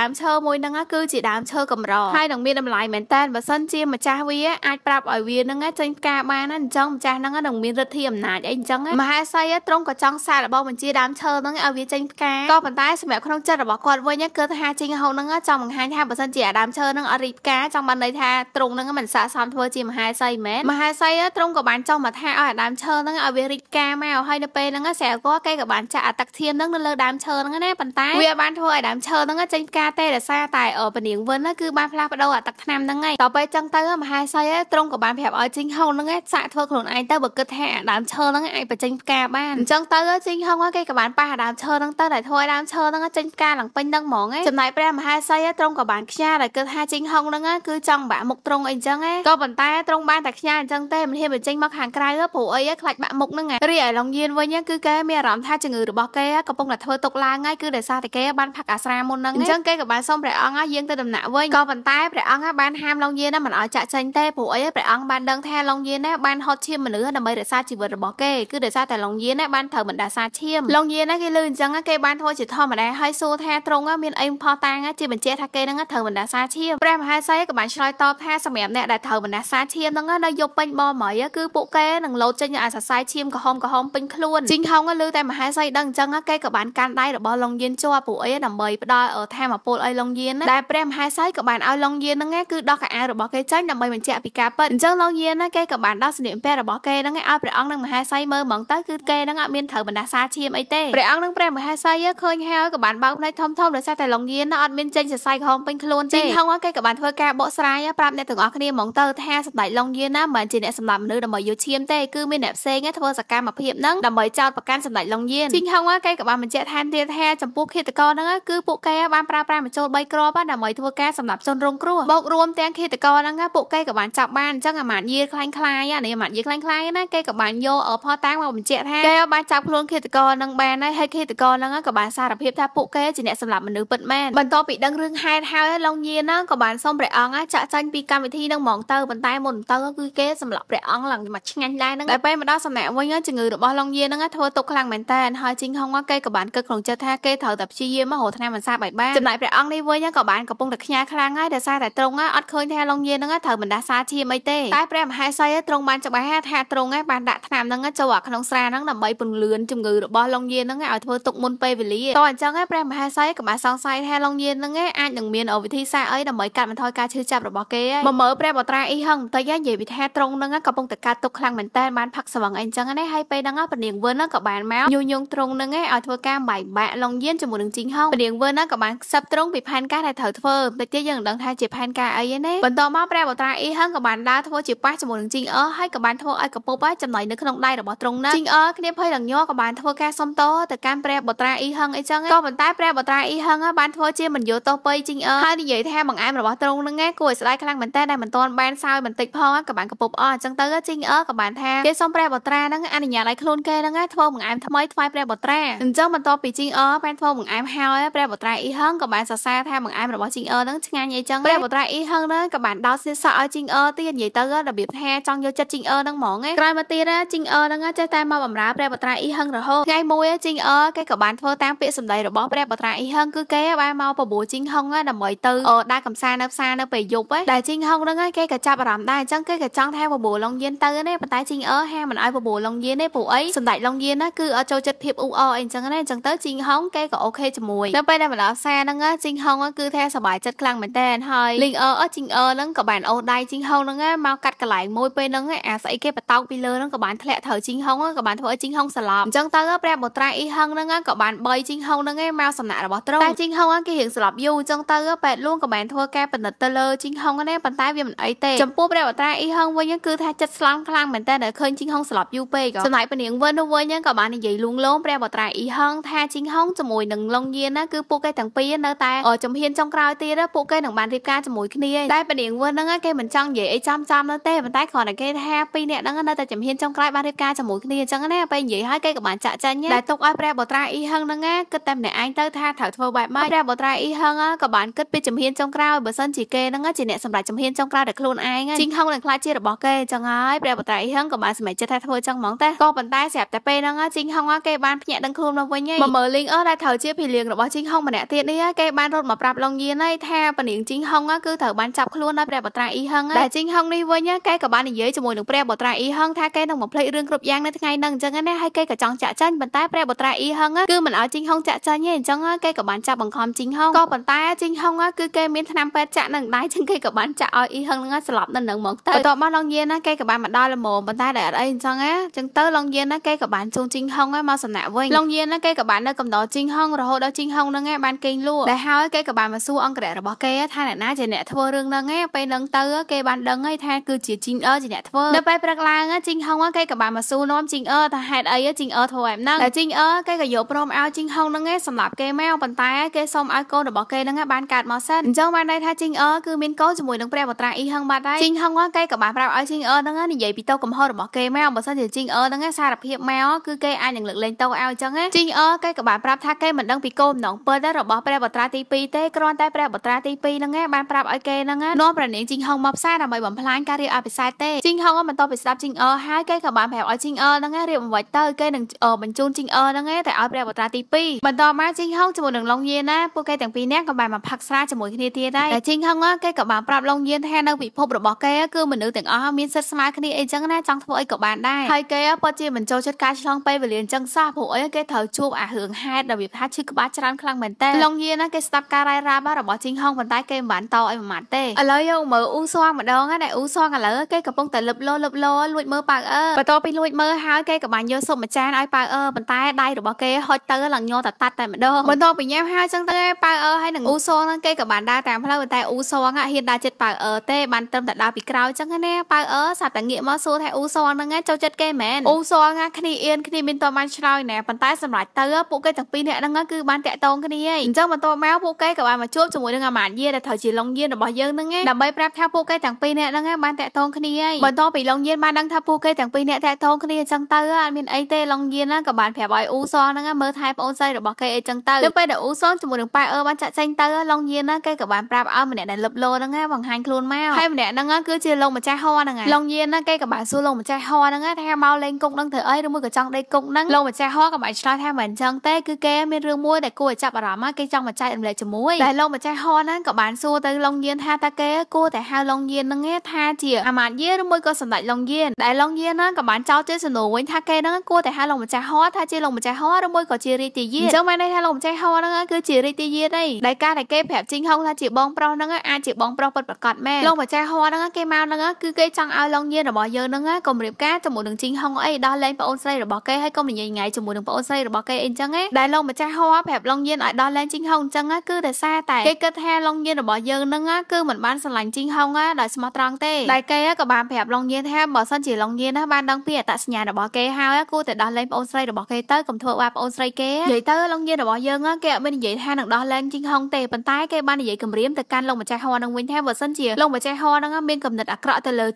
ដើមឈើមួយហ្នឹងគឺជាដើមឈើកម្រហើយនឹងមានតម្លៃមែនតើបើសិនជាម្ចាស់វាអាចប្រាប់ឲ្យវាហ្នឹងចេញផ្កាបានណាអញ្ចឹងម្ចាស់ហ្នឹងនឹងមានឫទ្ធិអំណាចអីអញ្ចឹងមហាសីត្រង់ក៏ចង់សាររបស់បញ្ជាដើមឈើហ្នឹងឲ្យវាចេញផ្កាក៏ប៉ុន្តែសម្រាប់ក្នុងចិត្តចិត្តរបស់គាត់វិញគឺថាជីងហូបហ្នឹងចង់បង្ហាញថាបើសិនជាអាដាមឈើហ្នឹងអត់រីផ្កាចង់បានន័យថាទ្រង់ហ្នឹងមិនស័ក្តិសមធ្វើជាមហាសីមែនមហាសីទ្រង់ក៏បានចង់មកថាឲ្យអាដាមឈើហ្នឹងឲ្យវារីផ្កាមកហើយនៅពេលហ្នឹងស្រីគាត់គេក៏បានចាក់អាទឹកធានហ្នឹងនៅលើដើមឈើហ្នឹងណាប៉ុន្តែវាបានធ្វើឲ្យដើមឈើហ្នឹងចេញផ្កាទេដោយសារតែពនាងវិនគឺបានផ្លាស់ប្ដូរអាទឹកថ្នាំហ្នឹងឯងតទៅចឹងទៅមហាសីទ្រង់ក៏បានប្រាប់ឲ្យជីងហុងហ្នឹងសាក់ធ្វើខ្លួនឯងទៅបើគិតថាអាដើមឈើហ្នឹងអាចបញ្ចេញផ្កាបានអញ្ចឹងទៅជីងហុងគេក៏បានប៉ះអាដើមឈើហ្នឹងទៅតែធ្វើឲ្យដើមឈើហ្នឹងចេញផ្ផ្កាឡើងពេញនឹងហ្មងឯងចំណែកព្រះមហាសីឯងទ្រង់ក៏បានខ្ញាដែលគិតថាជីងហុងហ្នឹងគឺចង់បាក់មុខទ្រង់អីចឹងឯងក៏ប៉ុន្តែទ្រង់បានតែខ្ញាអញ្ចឹងទេមិនហ៊ានបញ្ចេញមកខាងក្រៅព្រោះអីខ្លាចបាក់មុខហ្នឹងឯងរីឯឡុងយៀនវិញគឺគេមានអារម្មណ៍ថាជំងឺរបស់គេកំពុងតែធ្វើទុកឡើងឯងគឺដោយសារតែគេបានផឹកអាស្រាមុនហ្នឹងអញ្ចឹងគេក៏បានសូមព្រះអង្គយាងទៅដំណាក់វិញក៏ប៉ុន្តែព្រះអង្គបានហាមឡុងយៀនមិនឲ្យចាក់ចេញទេព្រោះអីព្រះអង្គបានដឹងថាឡុងយៀនបានហត់ឈាមមនុស្សដើម្បីរក្សាជីវិតរបស់គេគឺដោយសារតែឡុងយៀនបានត្រូវមិនដាសាឈាមឡុងយៀនគេលឺអញ្ចឹងគេបានធ្វើជាធម្មតាឲ្យសរថាត្រង់មានអីផោះតាំងជាបញ្ជាក់ថាគេហ្នឹងត្រូវបណ្ដាសាឈាមព្រះមហាសីក៏បានឆ្លើយតបថាសម្រាប់អ្នកដែលត្រូវបណ្ដាសាឈាមហ្នឹងនៅយប់ពេញបមយគឺពួកគេនឹងលោតចេញអាសរសៃឈាមក្រហមក្រហមពេញខ្លួនជីងហុងឮតែមហាសីដឹងអញ្ចឹងគេក៏បានកាន់ដៃរបស់ឡុងយៀនជាប់ពួកអីដើម្បីផ្ដល់ធម៌ពលឲ្យឡុងយៀនដែលព្រះមហាសីក៏បានឲ្យឡុងយៀនហ្នឹងគឺដោះកៅអៅរបស់គេចេញដើម្បីបញ្ជាក់ពីការពិតអញ្ចឹងឡុងយៀនគេក៏បានដោះសម្លៀកបំពាក់របស់គេហ្នឹងឲ្យព្រះអង្គនិងមហាសីមើលហ្មងទៅគឺគេហ្នឹងអត់មានត្រូវបណ្ដាសាឈាមអីទេព្រះអង្គនិងព្រះមហាសីឃើញហើយក៏បានបើកផ្នែកធំធំដោយសារតែលោកញៀនណាអត់មានចេញសរសៃក្រហមពេញខ្លួនទេហងគេក៏បានធ្វើការបកស្រាយប្រាប់អ្នកទាំងអស់គ្នាហ្មងទៅថាសម្ដេចលោកញៀនណាមិនជាអ្នកសម្លាប់មនុស្សដើម្បីយកឈាមទេគឺមានអ្នកផ្សេងធ្វើសកម្មភាពហ្នឹងដើម្បីចោទប្រកាន់សម្ដេចលោកញៀនជីងហងគេក៏បានបញ្ជាក់ថែមទៀតថាចំពោះឃាតករហ្នឹងគឺពួកគេបានប្រើប្រាស់ម្ជុល3គ្រាប់ដើម្បីធ្វើការសម្លាប់ជនរងគ្រោះបូករួមទាំងឃាតករហ្នឹងពួកគេក៏បានចាប់បានអញ្ចឹងអាម៉ាត់យីខ្លាំងខ្លាយនេះអាម៉ាត់យីខ្លាំងខ្លាយណាគេក៏បានយកផតាំងមកបញ្ជាក់ថាគេបានចាប់ខ្លួនឃាតករហ្នឹងបានហើយហើយឃាតករហ្នឹងក៏បានសារភាពថាពួកគេជាអ្នកសម្លាប់មនុស្សពិតមែនបន្ទាប់ពីដឹងរឿងហេតុហើយឡុងញៀនហ្នឹងក៏បានសុំព្រះអង្គចាក់ចាញ់ពីកម្មវិធីហ្នឹងហ្មងទៅប៉ុន្តែមុនទៅគឺគេសម្លាប់ព្រះអង្គឡើងមកឆ្ងាញ់ដែរហ្នឹងតែពេលមកដល់សំណាក់វិញជំងឺរបស់ឡុងញៀនហ្នឹងធ្វើទុកខ្លាំងមែនតើហើយជីងហុងគេក៏បានគិតក្នុងចិត្តថាគេត្រូវតែព្យាយាមមករកថ្នាំបន្សាបឲ្យបានចំណែកព្រះអង្គនេះវិញក៏បានកំពុងតែខ្ញាខ្លាំងហើយដោយសារតែត្រង់អត់ឃើញថាឡុងញៀនហ្នឹងត្រូវបណ្ដាសាឈាមអីទេតែព្រះមហាសីត្រង់បានច្បាស់ថាត្រង់បានដាក់ថ្នាំហ្នឹងចូលក្នុងស្រាហ្នឹងដើម្បីពន្លឿនជំងឺរបស់ឡុងយៀនហ្នឹងឲ្យធ្វើទុកមុនពេលវេលាតោះអញ្ចឹងព្រះមហាហាស័យក៏បានសង្ស័យថាឡុងយេននឹងអាចនឹងមានវិធីសាស្ត្រអីដើម្បីកាត់បន្ថយការឈឺចាប់របស់គេមកមើលព្រះបត្រាអ៊ីហឹងបន្តិចហ្នឹងនិយាយពីថាត្រង់ហ្នឹងក៏ពងតកាត់ទុកខ្លាំងមែនតើបានផឹកស្វឹងអីចឹងណាហើយពេលហ្នឹងពនាងវើហ្នឹងក៏បានមកញុយងត្រង់ហ្នឹងឯងឲ្យធ្វើការបាយបាក់ឡុងយេនជាមួយនឹងជីងហុងពនាងវើហ្នឹងក៏បានខ្សឹបត្រង់ពីផែនការដែលត្រូវធ្វើបន្តិចទៀតយើងនឹងដឹងថាជាផែនការអីណាបន្តមកព្រះបត្រាអ៊ីហឹងក៏បានដើរធ្វើជាប៉ះជាមួយនឹងជីងអឺហើយក៏បានធ្វើឲ្យកពុបចំណុចនៅក្នុងដៃរបស់ត្រង់ហ្នឹងជីងអឺគ្នាភ័យនឹងញ័រក៏បានធ្វើការសុំតទៅកាន់ព្រះបត្រាអ៊ីហឹងអីចឹងក៏ប៉ុន្តែព្រះព្រះបុត្រាអ៊ីហឹងបានធ្វើជាមិនយល់ទោសពៃជីងអឺហើយនិយាយថាបង្អែមរបស់ទ្រង់នឹងឯងគួរឲ្យស្ដាយខ្លាំងមែនតើដែលមិនទាន់បានសោយបន្តិចផងក៏បានកពប់អស់អញ្ចឹងទៅជីងអឺក៏បានថាគេសូមព្រះបុត្រានឹងអនុញ្ញាតឲ្យខ្លួនគេនឹងធ្វើបង្អែមថ្មីថ្វាយព្រះបុត្រាអញ្ចឹងបន្ទាប់ពីជីងអឺបានធ្វើបង្អែមហើយព្រះបុត្រាអ៊ីហឹងក៏បានសរសើរថាបង្អែមរបស់ជីងអឺនឹងឆ្ងាញ់អីចឹងព្រះបុត្រាអ៊ីហឹងនឹងក៏បានដោតសៀសក់ឲ្យជីងអឺទៀតនិយាយទៅរបៀបថាចង់យកចិត្តជីងអឺនឹងហ្មងឯងក្រោយមកទៀតជីងអឺនឹងចេះតែមកបំរើព្រះបុត្រាអ៊ីហឹងរហូតថ្ងៃមួយជីងអឺគេក៏បានធ្វើតាមពាក្យសម្ដីរបស់ព្រះបុត្រាអ៊ីហឹងគឺគេបែរមកបបួលជីងហុងដើម្បីទៅដើរកំសាន្តនៅផ្សារនៅពេលយប់ដែរជីងហុងហ្នឹងគេក៏ចាប់អារម្មណ៍ដែរអញ្ចឹងគេក៏ចង់ថែបបួលឡុងយៀនទៅណាប៉ុន្តែជីងអឺហាមិនឲ្យបបួលឡុងយៀនទេព្រោះអីសម្ដេចឡុងយៀនណាគឺចូលចិត្តភាពអ៊ូអរអីអញ្ចឹងណាអញ្ចឹងទៅជីងហុងគេក៏អូខេជាមួយនៅពេលដែលមកដល់ផ្សារហ្នឹងជីងហុងគឺថាសប្បាយចិត្តខ្លាំងមែនតើហើយលីងអឺជីងអឺហ្នឹងក៏បានអូសដៃជីងហុងហ្នឹងមកកាត់កន្លែងមួយពេលហ្នឹងអាស្អីគេបតោកពីលើហ្នឹងក៏បានធ្លាក់ត្រូវជីងហុងក៏បានធ្វើឲ្យជីងហុងសន្លប់អញ្ចឹងទៅព្រះបុត្រាអ៊ីហឹងហ្នឹងក៏បាន3ជីងហុងហ្នឹងមកសម្ដំណាក់របស់ទ្រង់តែជីងហុងគេរៀងស្លាប់យូរអញ្ចឹងទៅប៉ែតលួងក៏បានធ្វើការពិនិត្យទៅលើជីងហុងដែរប៉ុន្តែវាមិនអីទេចំពោះព្រះអត្រាអ៊ីហុងវិញគឺថាចិត្តស្លន់ខ្លាំងមែនតើដែលឃើញជីងហុងស្លាប់យូរពេកក៏ចំណែកពនាងវិននោះវិញក៏បាននិយាយលួងលោមព្រះអត្រាអ៊ីហុងថាជីងហុងជាមួយនឹងឡុងយានណាគឺពួកគេទាំងពីរនៅតែជំហានចុងក្រោយទៀតពួកគេនឹងបានរៀបការជាមួយគ្នាតែពនាងវិនហ្នឹងគេមិនចង់និយាយអីចាំចាំនៅទេប៉ុន្តែគ្រាន់តែគេថាពីរនាក់ហ្នឹងនៅតែជំហានចុងក្រោយបានរៀបការជាមួយគ្នាអញ្ចឹងណាពេលនិយាយហើយគេក៏បានចាក់ចាញ់ដែរទុកឲ្យព្រះបត្រាអ៊ីហឹងហ្នឹងគិតតែម្នាក់ឯងទៅថាត្រូវធ្វើបែបម៉េចព្រះបុត្រាអ៊ីហឹងក៏បានគិតពីជំហានចុងក្រោយបើសិនជាគេហ្នឹងជាអ្នកសម្រេចជំហានចុងក្រោយដែលខ្លួនឯងជីងហុងនឹងខ្លាចជារបស់គេចឹងហើយព្រះបុត្រាអ៊ីហឹងក៏បានសម្រេចចិត្តថាធ្វើចឹងហ្មងតែក៏ប៉ុន្តែស្រាប់តែពេលហ្នឹងជីងហុងគេបានភ្ញាក់ដឹងខ្លួនមកវិញហើយមកមើលលីងអឺដែលត្រូវជាភីលៀងរបស់ជីងហុងម្នាក់ទៀតនេះគេបានរត់មកប្រាប់ឡុងយៀនហើយថាពនាងជីងហុងគឺត្រូវបានចាប់ខ្លួនដោយព្រះបុត្រាអ៊ីហឹងដែលជីងហុងនេះវិញគេក៏បាននិយាយជាមួយនឹងព្រះបុត្រាអ៊ីហឹងថាគេនឹងបំភ្លេចរឿងគ្រប់យ៉ាងនៅថ្ងៃហ្នឹងចឹងណាហើយគេក៏ចង់ចាក់ចាញ់ប៉ុន្តែព្រះបុត្រាអ៊ីហឹងគឺមិនឲ្យជីងហុងចាក់ចាញ់ទេអញ្ចឹងងគេក៏បានចាប់បង្ខំជីងហុងក៏ប៉ុន្តែជីងហុងគឺគេមានថ្នាំពេទ្យចាក់នឹងដៃចឹងគេក៏បានចាក់ឲ្យអ៊ីហឹងហ្នឹងស្លាប់នៅនឹងមកទៅបន្ទាប់មកឡងយានគេក៏បានមកដល់ល្មមប៉ុន្តែដែលអត់អីអញ្ចឹងណាចឹងទៅឡងយានគេក៏បានជូនជីងហុងមកសំណាក់វិញឡងយានគេក៏បាននៅកំដរជីងហុងរហូតដល់ជីងហុងហ្នឹងឯងបានគេងលក់ដែលហើយគេក៏បានមកសួរអង្គរៈរបស់គេថាអ្នកណាជាអ្នកធ្វើរឿងហ្នឹងឯងពេលហ្នឹងទៅគេបានដឹងឯងថាគឺជាជីងអឺជាអ្នកធ្វើនៅពេលព្រឹកឡើងជីងហុងគេក៏បានមកសួរនាំជីងអឺថាហេតុអីជីងអឺធ្វើបែបហ្នឹងតែជីងអឺគេក៏យកព្រមឲ្យជីងហុងហ្នឹងឯងសម្រាប់គេមកប៉ុន្តែគេសូមឲ្យកូនរបស់គេនឹងបានកើតមកសិនអញ្ចឹងបានន័យថាជីងអឺគឺមានកូនជាមួយនឹងព្រះបត្រាអ៊ីហឹងបាទដែរជីងហឹងគេក៏បានប្រាប់ឲ្យជីងអឺនឹងនិយាយពីតោកំហុសរបស់គេមកបើសិនជាជីងអឺនឹងសារភាពមកគឺគេអាចនឹងលើកលែងតោឲ្យអញ្ចឹងជីងអឺគេក៏បានប្រាប់ថាគេមិនដឹងពីគោលបំណងពិតរបស់ព្រះបត្រាទី2ទេគ្រាន់តែព្រះបត្រាទី2នឹងបានប្រាប់ឲ្យគេនឹងនាំព្រះនាងជីងហឹងមកផ្សារដើម្បីបំផ្លាញការរៀបអភិសេកទេជីងហឹងបន្តពីស្ដាប់ជីងអឺហើយគេក៏បានប្រាប់ឲ្យជីងអឺនឹងរៀបអ្វីទៅគេនឹងបញ្ជូនជីងអឺនឹងទៅឲ្យព្រះបត្រាទី2បន្តមកជីងហុងជាមួយនឹងឡុងយៀនណាពួកគេទាំងពីរនាក់ក៏បានមកផឹកស្រាជាមួយគ្នាទៀតដែរតែជីងហុងគេក៏បានប្រាប់ឡុងយៀនថានៅពិភពរបស់គេគឺមនុស្សទាំងអស់មានសិទ្ធិស្មើគ្នាអីចឹងណាចង់ធ្វើអីក៏បានដែរហើយគេពិតជាមិនចូលចិត្តការឆ្លងពេលវេលាចឹងសោះព្រោះអីគេត្រូវជួបអារឿងហេតុរបៀបថាឈឺក្បាលច្រើនខ្លាំងមែនតើឡុងយៀនគេស្ដាប់ការរាយរាប់របស់ជីងហុងប៉ុន្តែគេមិនបានតអីមួយម៉ាត់ទេឥឡូវយើងមើលអ៊ូសងម្ដងណាអ៊ូសងឥឡូវគេកំពុងតែលឹបលោលឹបលោលួចមើលប៉ៅអើបន្ទាប់ពីលួចមើលហើយគេក៏បានយកសុបមួយចានឲ្យប៉ៅអើប៉ុន្តែដៃរបស់គេហុចទៅឡើងញ័រតាត់តែម្ដងបន្ទាប់ពីញ៉ាំហើយចឹងទៅប៉ៅអឺហើយនឹងអ៊ូសងហ្នឹងគេក៏បានដើរតាមផ្លូវតែអ៊ូសងហ៊ានដើរចិត្តប៉ៅអឺទេបានត្រឹមតែដើរពីក្រោយចឹងណាប៉ៅអឺសាប់តែងាកមកសួរថាអ៊ូសងហ្នឹងចូលចិត្តគេមែនអ៊ូសងគ្នាអៀនគ្នាមានតបានឆ្លើយណាប៉ុន្តែសម្រាប់ទៅពួកគេទាំងពីរនាក់ហ្នឹងគឺបានតាក់ទងគ្នាអញ្ចឹងបន្ទាប់មកពួកគេក៏បានមកជួបជាមួយនឹងអាម៉ានយាដែលត្រូវជាឡុងយានរបស់យើងហ្នឹងដើម្បីប្រាប់ថាពួកគេទាំងពីរនាក់ហ្នឹងបានតាក់ទងគ្នាបន្ទាប់ពីឡុងយានបានដឹងថាពួកគេទាំងពីរនាក់តាក់ទងគ្នាអញ្ចឹងទៅអត់មានអីទេឡុងយានហ្នឹងក៏បានប្រាប់ឲ្យអ៊ូសងហ្នឹងមើលថែប្អូនស្រីរបស់គេអីចឹងទៅទៅពេលដែលអ៊ូសងជាមួយនឹងប៉ែអឺបានចាក់ចែងទៅឡុងយៀនណាគេក៏បានប្រាប់ឲ្យម្នាក់ដែលលឹបលោហ្នឹងបង្ហាញខ្លួនមកហើយម្នាក់ហ្នឹងគឺជាលោកម្ចាស់ហរហ្នឹងឡុងយៀនណាគេក៏បានសួរលោកម្ចាស់ហរហ្នឹងថាមកលេងគុកហ្នឹងធ្វើអីឬមួយក៏ចង់ដេកគុកហ្នឹងលោកម្ចាស់ហរក៏បានឆ្លើយថាមិនអញ្ចឹងទេគឺគេមានរឿងមួយដែលគួរឲ្យចាប់អារម្មណ៍គេចង់មកចែករំលែកជាមួយដែលលោកម្ចាស់ហរហ្នឹងក៏បានសួរទៅឡុងយៀនថាតាគេគួរតែហៅឡុងយៀនហ្នឹងថាជាអាមាត្យយេឬមួយក៏សម្ដេចឡុងយៀនដែលឡុងយៀនហ្នឹងក៏បានចោទជាសំណួរវិញថាគេហ្នឹងគួរតែហៅលោកម្ចាស់ហរថាជាលោកម្ចាស់ហរឬមួយក៏ជារាជទាយាអញ្ចឹងបានន័យថាលោកម្ចាស់គេហោហ្នឹងគឺជារាជទាយាទេដែលការដែលគេប្រាប់ជីងហុងថាជាបងប្រុសហ្នឹងអាចជាបងប្រុសពិតប្រាកដមែនលោកម្ចាស់ហោហ្នឹងគេមកហ្នឹងគឺគេចង់ឲ្យលោកញៀនរបស់យើងហ្នឹងកុំរៀបការជាមួយនឹងជីងហុងអីដោះលែងប្អូនស្រីរបស់គេហើយកុំនិយាយងាយជាមួយនឹងប្អូនស្រីរបស់គេអីចឹងដែរលោកម្ចាស់ហោប្រាប់លោកញៀនឲ្យដោះលែងជីងហុងចឹងគឺដោយសារតែគេគិតថាលោកញៀនរបស់យើងហ្នឹងគឺមិនបានស្រឡាញ់ជីងហុងដោយស្មោះត្រង់ទេតែគេក៏បានប្រាប់លោកញៀនថាបើសិនជាលោកញៀនបានដឹងពីអត្តសញ្ញាណរបស់គេហើយគួរតែដោះលែងប្អូនស្រីរបស់គេទៅកុំធ្វើបាបប្អូនស្រីគេនិយាយទៅលោកញៀនរបស់យើងដឹងគេអត់មាននិយាយថានឹងដោះលែងជីងហុងទេប៉ុន្តែគេបាននិយាយគំរាមទៅកាន់លោកម្ចាស់ហននឹងវិញថាបើសិនជាលោកម្ចាស់ហននឹងមានគំនិតអាក្រក់ទៅលើ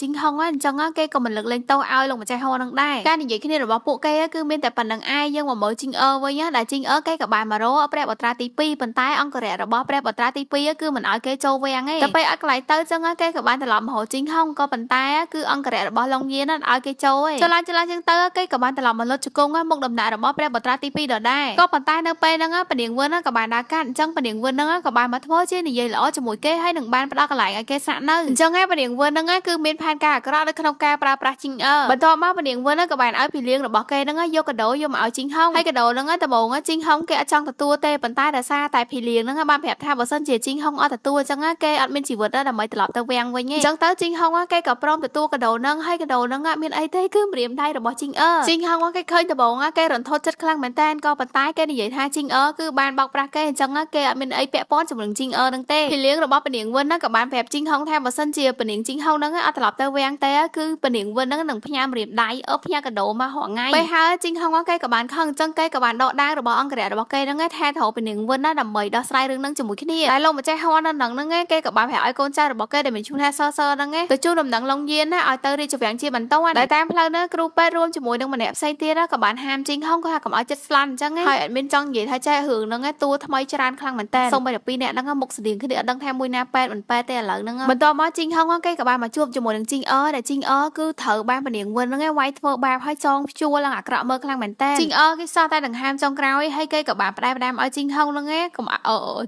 ជីងហុងអញ្ចឹងគេក៏មិនលើកលែងទោសឲ្យលោកម្ចាស់ហននឹងដែរការនិយាយគ្នារបស់ពួកគេគឺមានតែប៉ុណ្្នឹងឯងយើងមកមើលជីងអឺវិញដែលជីងអឺគេក៏បានមករកព្រះបត្រាទី2ប៉ុន្តែអង្គរៈរបស់ព្រះបត្រាទី2គឺមិនឲ្យគេចូលវាំងទេតែពេលអត់កន្លែងទៅអញ្ចឹងគេក៏បានត្រឡប់មករកជីងហុងក៏ប៉ុន្តែគឺអង្គរៈរបស់លោកញៀនឲ្យគេចូលទេចលាចលាអញ្ចឹងទៅគេក៏បានត្រឡប់មកលុតជង្គង់មុខដំណាក់របស់ព្រះបត្រាទី2ដដែលក៏ប៉ុន្តែនៅនៅពេលហ្នឹងពនាងវឿនក៏បានដើរកាត់អញ្ចឹងពនាងវឿនហ្នឹងក៏បានមកធ្វើជានិយាយល្អជាមួយគេហើយនឹងបានផ្ដល់កន្លែងឲ្យគេស្នាក់នៅអញ្ចឹងឯងពនាងវឿនហ្នឹងគឺមានផែនការអាក្រក់នៅក្នុងការប្រើប្រាស់ជីងអើបន្ទាប់មកពនាងវឿនក៏បានឲ្យពីលៀងរបស់គេហ្នឹងយកកដោយកមកឲ្យជីងហុងហើយកដោហ្នឹងដំបូងជីងហុងគេអត់ចង់ទទួលទេប៉ុន្តែដោយសារតែភីលៀងហ្នឹងបានប្រាប់ថាបើសិនជាជីងហុងអត់ទទួលអញ្ចឹងគេអត់មានជីវិតទេដើម្បីត្រឡប់ទៅវាំងវិញឯងអញ្ចឹងទៅជីងហុងគេក៏ព្រមទទួលកដោហ្នឹងហើយកដោហ្នឹងមានអីទេគឺម្រាមដៃរបស់ជីងអើជីងហុងគេឃើញដំបូងគេរន្ធត់ចិត្តខ្លាំងមែនតើក៏ប៉ុន្តែគេនិយាយថាណាជីងអឺគឺបានបោកប្រាស់គេអញ្ចឹងគេអត់មានអីពាក់ព័ន្ធជាមួយនឹងជីងអឺនឹងទេភីលៀងរបស់ពនាងវិនហ្នឹងក៏បានប្រាប់ជីងហុងថាបើសិនជាពនាងជីងហុងហ្នឹងអត់ត្រឡប់ទៅវាំងទេគឺពនាងវិនហ្នឹងនឹងផ្ញើរៀបដៃអឺផ្ញើកដោមករហងៃពេលហើយជីងហុងគេក៏បានខឹងអញ្ចឹងគេក៏បានដកដាវរបស់អង្គរៈរបស់គេហ្នឹងថាត្រូវពនាងវិនណាដើម្បីដោះស្រាយរឿងហ្នឹងជាមួយគ្នាតែលោកម្ចាស់ហននៅនឹងហ្នឹងគេក៏បានប្រាប់ឲ្យកូនចៅរបស់គេដែលមានឈ្មោះថាសសហ្នឹងទៅជួលដំណឹងលងយានណាឲ្យទៅរាជវាំងជាបន្តដែលតាមផ្លូវហ្នឹងគ្រូពេទ្យរួមជាមួយនឹងម្នាក់ផ្សេងទៀតក៏បានហាមជីងហុងក៏ថាកុំឲ្យចិត្តស្លាប់អញ្ចឹងហើយអត់មានចង់និយាយថាចែករឿងហ្នឹងឯងតួថ្មីច្រើនខ្លាំងមែនតើសូម្បីតែពីរអ្នកហ្នឹងមុខស្តៀងគ្នាអត់ដឹងថាមួយណាប៉ែតមិនប៉ែតទេឥឡូវហ្នឹងបន្តមកជីងហុងគេក៏បានមកជួបជាមួយនឹងជីងអដែលជីងអគឺត្រូវបានពនាងវិនហ្នឹងឯងវាយធ្វើបែបឲ្យចងភ្ជួរឡើងអាក្រក់មើលខ្លាំងមែនតើជីងអគេសោះតែដង្ហើមចុងក្រោយហើយគេក៏បានផ្ដែផ្ដាំឲ្យជីងហុងហ្នឹងឯងកុំ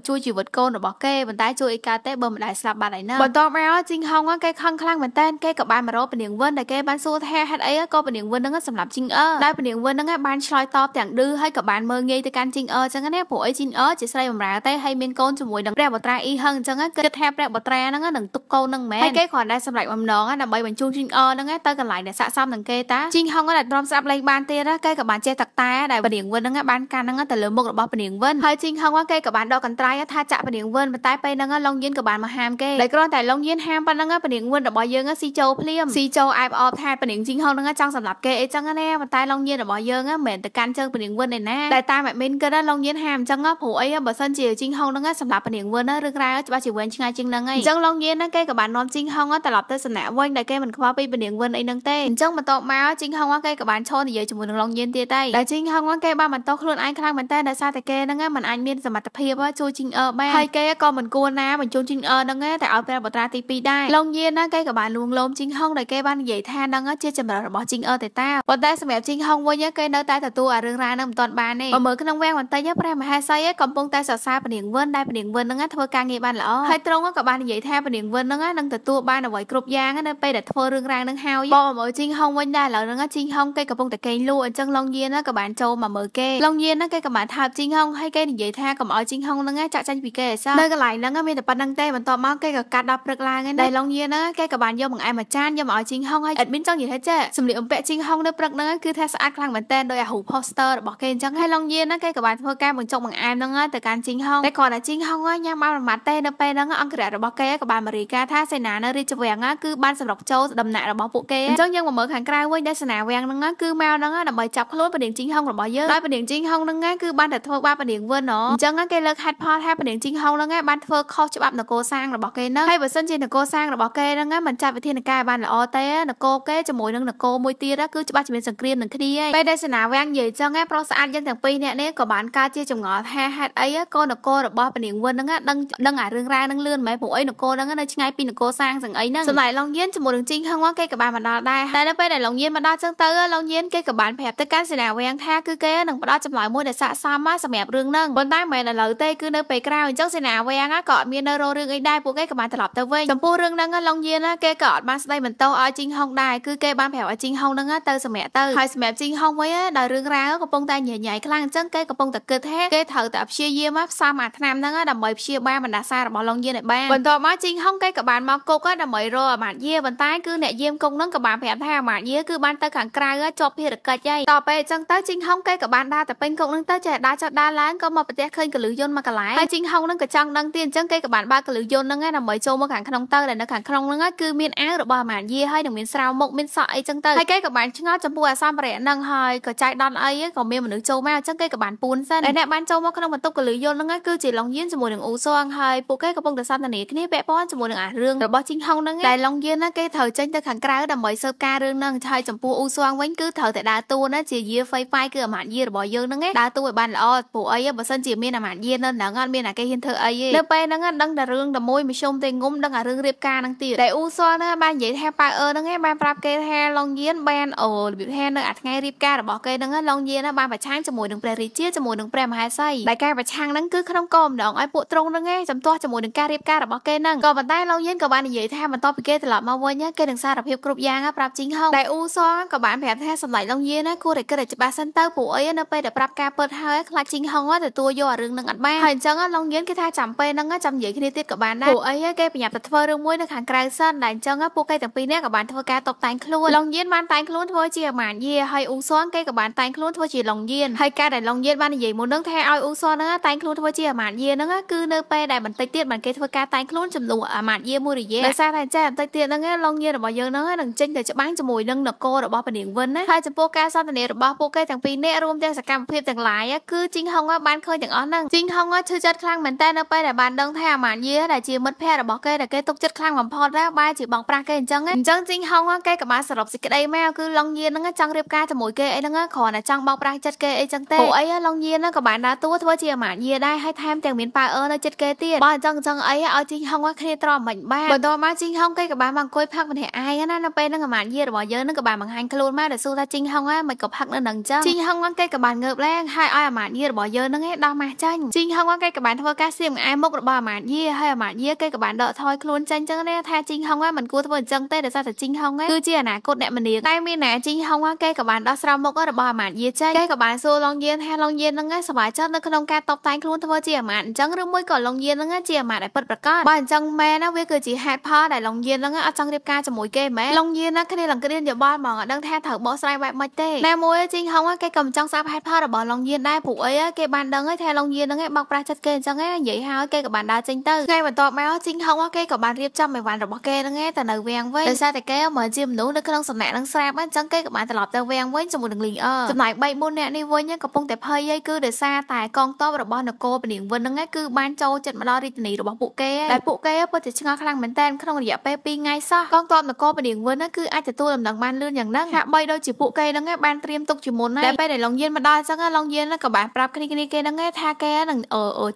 ជួយជីវិតកូនរបស់គេប៉ុន្តែជួយអីកើតទេបើមិនដែលស្លាប់បាត់ឯណាបន្តមកជីងហុងគេខឹងខ្លាំងមែនតើគេក៏បានមករកពនាងវិនដែលគេបានសួរថាហេតុអីក៏ពនាងវិនហ្នឹងសម្រាប់ជីងអដែលពនាងវិនហ្នឹងបានឆ្លើយតបទាំងឌឺហើយក៏បានមើលងាយទៅកាន់ជីងអឺចឹងណាព្រោះអីជីងអឺជាស្រីបម្រើទេហើយមានកូនជាមួយនឹងព្រះបត្រាអ៊ីហឹងចឹងគេគិតថាព្រះបត្រាហ្នឹងនឹងទុកកូននឹងមែនហើយគេគ្រាន់តែសម្រេចបំណងដើម្បីបញ្ជូនជីងអឺហ្នឹងទៅកន្លែងដែលស័ក្តិសមនឹងគេតាជីងហុងដែលទ្រាំស្ដាប់លេងបានទៀតគេក៏បានចេះទឹកតែដែលពនាងវិនហ្នឹងបានកាន់ហ្នឹងទៅលើមុខរបស់ពនាងវិនហើយជីងហុងគេក៏បានដកកន្ត្រៃថាចាក់ពនាងវិនប៉ុន្តែពេលហ្នឹងឡុងយិនក៏បានមកហាមគេដែលគ្រាន់តែឡុងយិនហាមប៉ុណ្ណឹងពនាងវិនរបស់យើងស៊ីចូលភ្លាមស៊ីចូលអែបអបថាពនាងជីងហុងហ្នឹងចង់សម្លាប់គេអីចឹងណាប៉ុន្តែឡុងយិនរបស់យើងមិនមែនទៅកាន់ជើងពនាងវិនឯណាដែលតាមអត់មានគេក៏ដែរលោកញៀនហាមអញ្ចឹងព្រោះអីបើសិនជាជីងហុងហ្នឹងសម្រាប់ពនាងវឿនរឿងរ៉ាវច្បាស់ជាវែងឆ្ងាយជាងហ្នឹងឯងអញ្ចឹងលោកញៀនហ្នឹងគេក៏បាននាំជីងហុងត្រឡប់ទៅសំណាក់វិញដែលគេមិនខ្វល់ពីពនាងវឿនអីហ្នឹងទេអញ្ចឹងបន្ទាប់មកជីងហុងគេក៏បានឈរនិយាយជាមួយនឹងលោកញៀនទៀតដែរដែលជីងហុងគេបានបន្តខ្លួនឯងខ្លាំងមែនតើដោយសារតែគេហ្នឹងមិនអាចមានសមត្ថភាពជួយជីងអឺបានហើយគេក៏មិនគួរណាបញ្ជូនជីងអឺហ្នឹងតែឲ្យព្រះបត្រាទី2ដែរលោកញៀនហ្នឹងគេក៏បានលួងលោមជីងហុងដែលគេបាននិយាយថាហ្នឹងជាចម្រើនរបស់ជីងអឺតែតាប៉ុន្តែសម្រាប់ជីងហុងវិញគេនៅតែទទួលអារឿងរ៉ាវហ្នឹងមិនទាន់បានទេបើមើលក្នុងវាំងបន្តិចព្រះមហេសីកំពុងតែសរសើរពនាងវិនដែលពនាងវិនហ្នឹងធ្វើការងារបានល្អហើយទ្រង់ក៏បាននិយាយថាពនាងវិនហ្នឹងនឹងទទួលបានអ្វីគ្រប់យ៉ាងនៅពេលដែលធ្វើរឿងរ៉ាវហ្នឹងហើយបងមកជីងហុងវិញដែរឥឡូវហ្នឹងជីងហុងគេកំពុងតែកេងលក់អញ្ចឹងឡុងយៀនក៏បានចូលមកមើលគេឡុងយៀនហ្នឹងគេក៏បានថើបជីងហុងហើយគេនិយាយថាកុំឲ្យជីងហុងហ្នឹងចាក់ចាញ់ពីគេអីសោះនៅកន្លែងហ្នឹងមានតែប៉ុណ្្នឹងទេបន្ទាប់មកគេក៏កាត់ដល់ព្រឹកឡើងដែរឡុងយៀនហ្នឹងគេក៏បានយកបង្អែមមួយចានយកមកឲ្យជីងហុងហើយអត់មានចង់និយាយថាចេះសម្លៀកបំពាក់ជីងហុងនៅព្រឹកហ្នឹងគឺថាស្អាតខ្លាំងមែនតើដោយអារូ poster របស់គេអញ្ចឹងហើយឡុងយៀនហ្នឹងគេក៏បានធ្វើការបញ្ចុកបង្អែមហ្នឹងទៅកាន់ជីងហុងតែគាត់តែជីងហុងញ៉ាំបានប្រមាថទេនៅពេលហ្នឹងអង្គរៈរបស់គេក៏បានបរិយាកាថាសេនានៅរាជវាំងគឺបានសម្រុកចូលដំណាក់របស់ពួកគេអញ្ចឹងយើងមកមើលខាងក្រៅវិញដែលសេនាវាំងហ្នឹងគឺមកហ្នឹងដើម្បីចាប់ខ្លួនពនាងជីងហុងរបស់យើងដោយពនាងជីងហុងហ្នឹងគឺបានតែធ្វើបាបពនាងវិនអញ្ចឹងគេលើកហេតុផលថាពនាងជីងហុងហ្នឹងបានធ្វើខុសច្បាប់នគរសាងរបស់គេហ្នឹងហើយបើសិនជានគរសាងរបស់គេហ្នឹងមិនចាត់វិធានការបានល្អទេនគរគេជាមួយនឹងនគរមួយទៀតគឺច្បាស់ជាមានសង្គ្រាមនឹងគ្នាពេលដែលសេនាវាំងនិយាយអញ្ចឹងប្រុសស្អាតយើងទាំងពីរនាក់នេះក៏បានបានកើតជាចម្ងល់ថាហេតុអីកូននគររបស់ពនាងវុនហ្នឹងដឹងដឹងអារឿងរ៉ាវហ្នឹងលឿនមែនព្រោះអីនគរហ្នឹងនៅឆ្ងាយពីនគរសាងទាំងអីហ្នឹងសម្រាប់ឡុងយៀនជាមួយនឹងជីងហឹងវ៉ាគេក៏បានមកដល់ដែរតែនៅពេលដែលឡុងយៀនមកដល់ចឹងទៅឡុងយៀនគេក៏បានប្រាប់ទៅកាន់សេនាវាំងថាគឺគេនឹងផ្ដល់ចម្លើយមួយដែលស័ក្តិសមសម្រាប់រឿងហ្នឹងប៉ុន្តែមិនមែនឥឡូវទេគឺនៅពេលក្រោយអញ្ចឹងសេនាវាំងក៏អត់មាននៅរោរឿងអីដែរពួកគេក៏បានត្រឡប់ទៅវិញចំពោះរឿងហ្នឹងឡុងយៀនគេក៏អត់បានស្ដីបន្ទោសឲ្យជីងហុងដែរគឺគេបានប្រាប់ឲ្យជីងហុងហ្នឹងទៅសម្រាប់ទៅហើយសម្រាប់ជីងហុងវិញដល់រឿងរ៉ាវកំពុងតែញញ័យខ្លាំងអញ្ចឹងគេកំពុងងតែគិតថាគេត្រូវតែព្យាយាមផ្សំអាថ្នាំហ្នឹងដើម្បីព្យាបាលបណ្ដាសារបស់លោកយានឲ្យបានបន្ទាប់មកជីងហុងគេក៏បានមកគុកដើម្បីរកអាមាត្យាប៉ុន្តែគឺអ្នកយាមគុកហ្នឹងក៏បានប្រាប់ថាអាមាត្យាគឺបានទៅខាងក្រៅជាប់ភារកិច្ចហើយតទៅពេលអញ្ចឹងទៅជីងហុងគេក៏បានដើរទៅពេញគុកហ្នឹងទៅចេះដើរចុះដើរឡើងក៏មកប្រទេសឃើញកលឹះយន្តមកកន្លែងហើយជីងហុងហ្នឹងក៏ចង់ដឹងទៀតអញ្ចឹងគេក៏បានបើកកលឹះយន្តហ្នឹងដើម្បីចូលមកខាងក្នុងទៅដែលនៅខាងក្នុងហ្នឹងគឺមានអាវរបស់អាមាត្យាហើយនឹងមានស្រោមមុខមានសក់អីអញ្ចឹងទៅហើយគេក៏បានឆ្ងល់ចំពោះអសម្ភារៈហ្នឹងហើយក៏ចែកដន់អីក៏មានមនុស្សចូលមកអញ្ចឹងគេក៏បានពពួនសិនដែលអ្នកបានចូលមកក្នុងបន្ទប់កលឺយល់ហ្នឹងគឺជាឡុងយៀនជាមួយនឹងអ៊ូសងហើយពួកគេកំពុងតែសន្ទនាគ្នាពាក់ព័ន្ធជាមួយនឹងអារឿងរបស់ជីងហុងហ្នឹងដែលឡុងយៀនគេត្រូវចេញទៅខាងក្រៅដើម្បីស៊ើបការរឿងហ្នឹងហើយចំពោះអ៊ូសងវិញគឺត្រូវតែដើរតួណាជាយាហ្វៃហ្វាយគឺអាមាត្យយារបស់យើងហ្នឹងដើរតួឲ្យបានល្អពួកអីបើសិនជាមានអាមាត្យយានៅហ្នឹងអត់មានអាគេហ៊ានធ្វើអីទេនៅពេលហ្នឹងដឹងតែរឿងតែមួយមធ្យមទេងុំដឹងអារឿងរៀបការហ្នឹងទៀតតែអ៊ូសងហ្នឹងបាននិយាយថាប៉ៅអឺហ្នឹងឯងបានប្រាប់គេថាឡុងយៀនបានអូរបៀបថានៅអាថ្ងៃរៀបការរបស់គេហ្នឹងឡុងយៀនបានប្រឆាំងជាមួយនឹងព្រះរាជាជាមួយនឹងព្រះមហាសីដែលការប្រឆាំងហ្នឹងគឺក្នុងកោម្ដងឲ្យពួកទ្រង់ហ្នឹងឯងចំទាស់ជាមួយនឹងការរៀបការរបស់គេហ្នឹងក៏ប៉ុន្តែលោកយិនក៏បាននិយាយថាបន្ទាប់ពីគេត្រឡប់មកវិញគេនឹងសារភាពគ្រប់យ៉ាងប្រាប់ជីងហុងដែលអ៊ូសងក៏បានប្រាប់ថាសម្ដេចលោកយិនណាគួរតែគិតឲ្យច្បាស់សិនទៅពួកអីនៅពេលដែលប្រាប់ការពិតហើយខ្លាចជីងហុងទទួលយករឿងហ្នឹងអត់បានហើយអញ្ចឹងលោកយិនគេថាចាំពេលហ្នឹងចាំនិយាយគ្នាទៀតក៏បានដែរពួកអីគេប្រញាប់ទៅធ្វើរឿងមួយនៅខាងក្រៅសិនដែលអញ្ចឹងពួកគេទាំងពីរនេះក៏បានធ្វើការតបតែងខ្លួនលោកយិនបានតែងខ្លួនធ្វើជាអាមាត្យាហើយអ៊ូសងគេក៏បានតែងខ្លួនធ្វើជាលោកយិនហើយការដែលលោកយិនបាននិយាយមុននឹងថាឲ្យអ៊ូសនហ្នឹងតែងខ្លួនធ្វើជាអាមាត្យយាហ្នឹងគឺនៅពេលដែលបន្តិចទៀតបានគេធ្វើការតែងខ្លួនចំនួនអាមាត្យយាមួយរយៈដោយសារតែអញ្ចឹងបន្តិចទៀតហ្នឹងឡងញៀនរបស់យើងហ្នឹងនឹងចេញទៅច្បាំងជាមួយនឹងនគររបស់ពនាងវិនណាហើយចំពោះការសន្ទនារបស់ពួកគេទាំងពីរនាក់រួមទាំងសកម្មភាពទាំងឡាយគឺជីងហុងបានឃើញទាំងអស់ហ្នឹងជីងហុងឈឺចិត្តខ្លាំងមែនតើនៅពេលដែលបានដឹងថាអាមាត្យយាដែលជាមិត្តភក្តិរបស់គេដែលគេទុកចិត្តខ្លាំងបំផុតដែរបែរជាបងប្រាស់គេអញ្ចឹងអញ្ចឹងជីងហុងគេក៏បានសរុបសេចក្តីមកគឺឡងញៀនហ្នឹងចង់រៀបការជាមួយគេអីហ្នឹងគ្រាន់តែចង់បោកប្រាស់ចិត្តគេអីចឹងទេពួកអីឡងអង្គញានឹងក៏បានដើរតួធ្វើជាអាមាត្យយាដែរហើយថែមទាំងមានប៉ៅអឺនៅចិត្តគេទៀតបើអញ្ចឹងអញ្ចឹងអីឲ្យជីងហុងគ្នាទ្រាំមិនបានបន្តមកជីងហុងគេក៏បានមកអង្គុយផឹកម្នាក់ឯងណានៅពេលនឹងអាមាត្យយារបស់យើងនឹងក៏បានបង្ហាញខ្លួនមកដែលសួរថាជីងហុងហ្នឹងមិនក៏ផឹកនៅនឹងអញ្ចឹងជីងហុងគេក៏បានងើបឡើងហើយឲ្យអាមាត្យយារបស់យើងនឹងឯងដោះម៉ាស់ចាញ់ជីងហុងគេក៏បានធ្វើការសៀមងឯមុខរបស់អាមាត្យយាហើយអាមាត្យយាគេក៏បានដកថយខ្លួនចាញ់អញ្ចឹងណាថាជីងហុងមិនគួរធ្វើអញ្ចឹងទេដោយសារតែជីងហុងគឺជាអនាគតអ្នកមនាងតែមានណាជីងហុងគេក៏បានដោះស្រាយមុខរបស់អាមាត្យយាចាញ់គេក៏បានសួរឡងយានថាឡងយាយានហ្នឹងឯងសម័យចិត្តនៅក្នុងការតបតែងខ្លួនធ្វើជាអាម៉ាតអញ្ចឹងឬមួយក៏លងយានហ្នឹងជាអាម៉ាតដែលពិតប្រាកដបើអញ្ចឹងមែនណាវាគឺជាហេតុផលដែលលងយានហ្នឹងអត់ចង់រៀបការជាមួយគេមែនលងយានណាគ្នាលងគ្រានយោបល់ហ្មងអត់ដឹងថាត្រូវបកស្រាយបែបម៉េចទេតែមួយជីងហុងគេក៏មិនចង់ស្រាប់ហេតុផលរបស់លងយានដែរព្រោះអីគេបានដឹងហើយថាលងយានហ្នឹងឯងបោកប្រាស់ចិត្តគេអញ្ចឹងឯងនិយាយហើយគេក៏បានដើរចេញទៅថ្ងៃបន្ទាប់មកជីងហុងគេក៏បានរៀបចំអីវ៉ាន់របស់គេហ្នឹងឯងតែនៅវាំងវិញដោយសារតែគេមើលជាមនុស្សនៅក្នុងសំណាក់នឹងស្រាប់អញ្ចឹងគេក៏បានត្រឡប់ទៅវាំងវិញជាមួយនឹងលីអចំណាយ3 4នាក់នេះវិញកំពុងតែភ័យគេគឺដោយសារតែកងទ័ពរបស់នគរពនាងវិនហ្នឹងគឺបានចូលចិត្តមកដល់រាជធានីរបស់ពួកគេដែលពួកគេពិតជាឆ្ងល់ខ្លាំងមែនទែនក្នុងរយៈពេល2ថ្ងៃសោះកងទ័ពនគរពនាងវិនហ្នឹងគឺអាចទទួលដំណឹងបានលឿនយ៉ាងហ្នឹងហាក់បីដូចជាពួកគេហ្នឹងបានត្រៀមទុកជាមុនហើយតែពេលដែលឡុងយៀនមកដល់អញ្ចឹងឡុងយៀនក៏បានប្រាប់គ្នាគ្នាគេហ្នឹងថាគេនឹង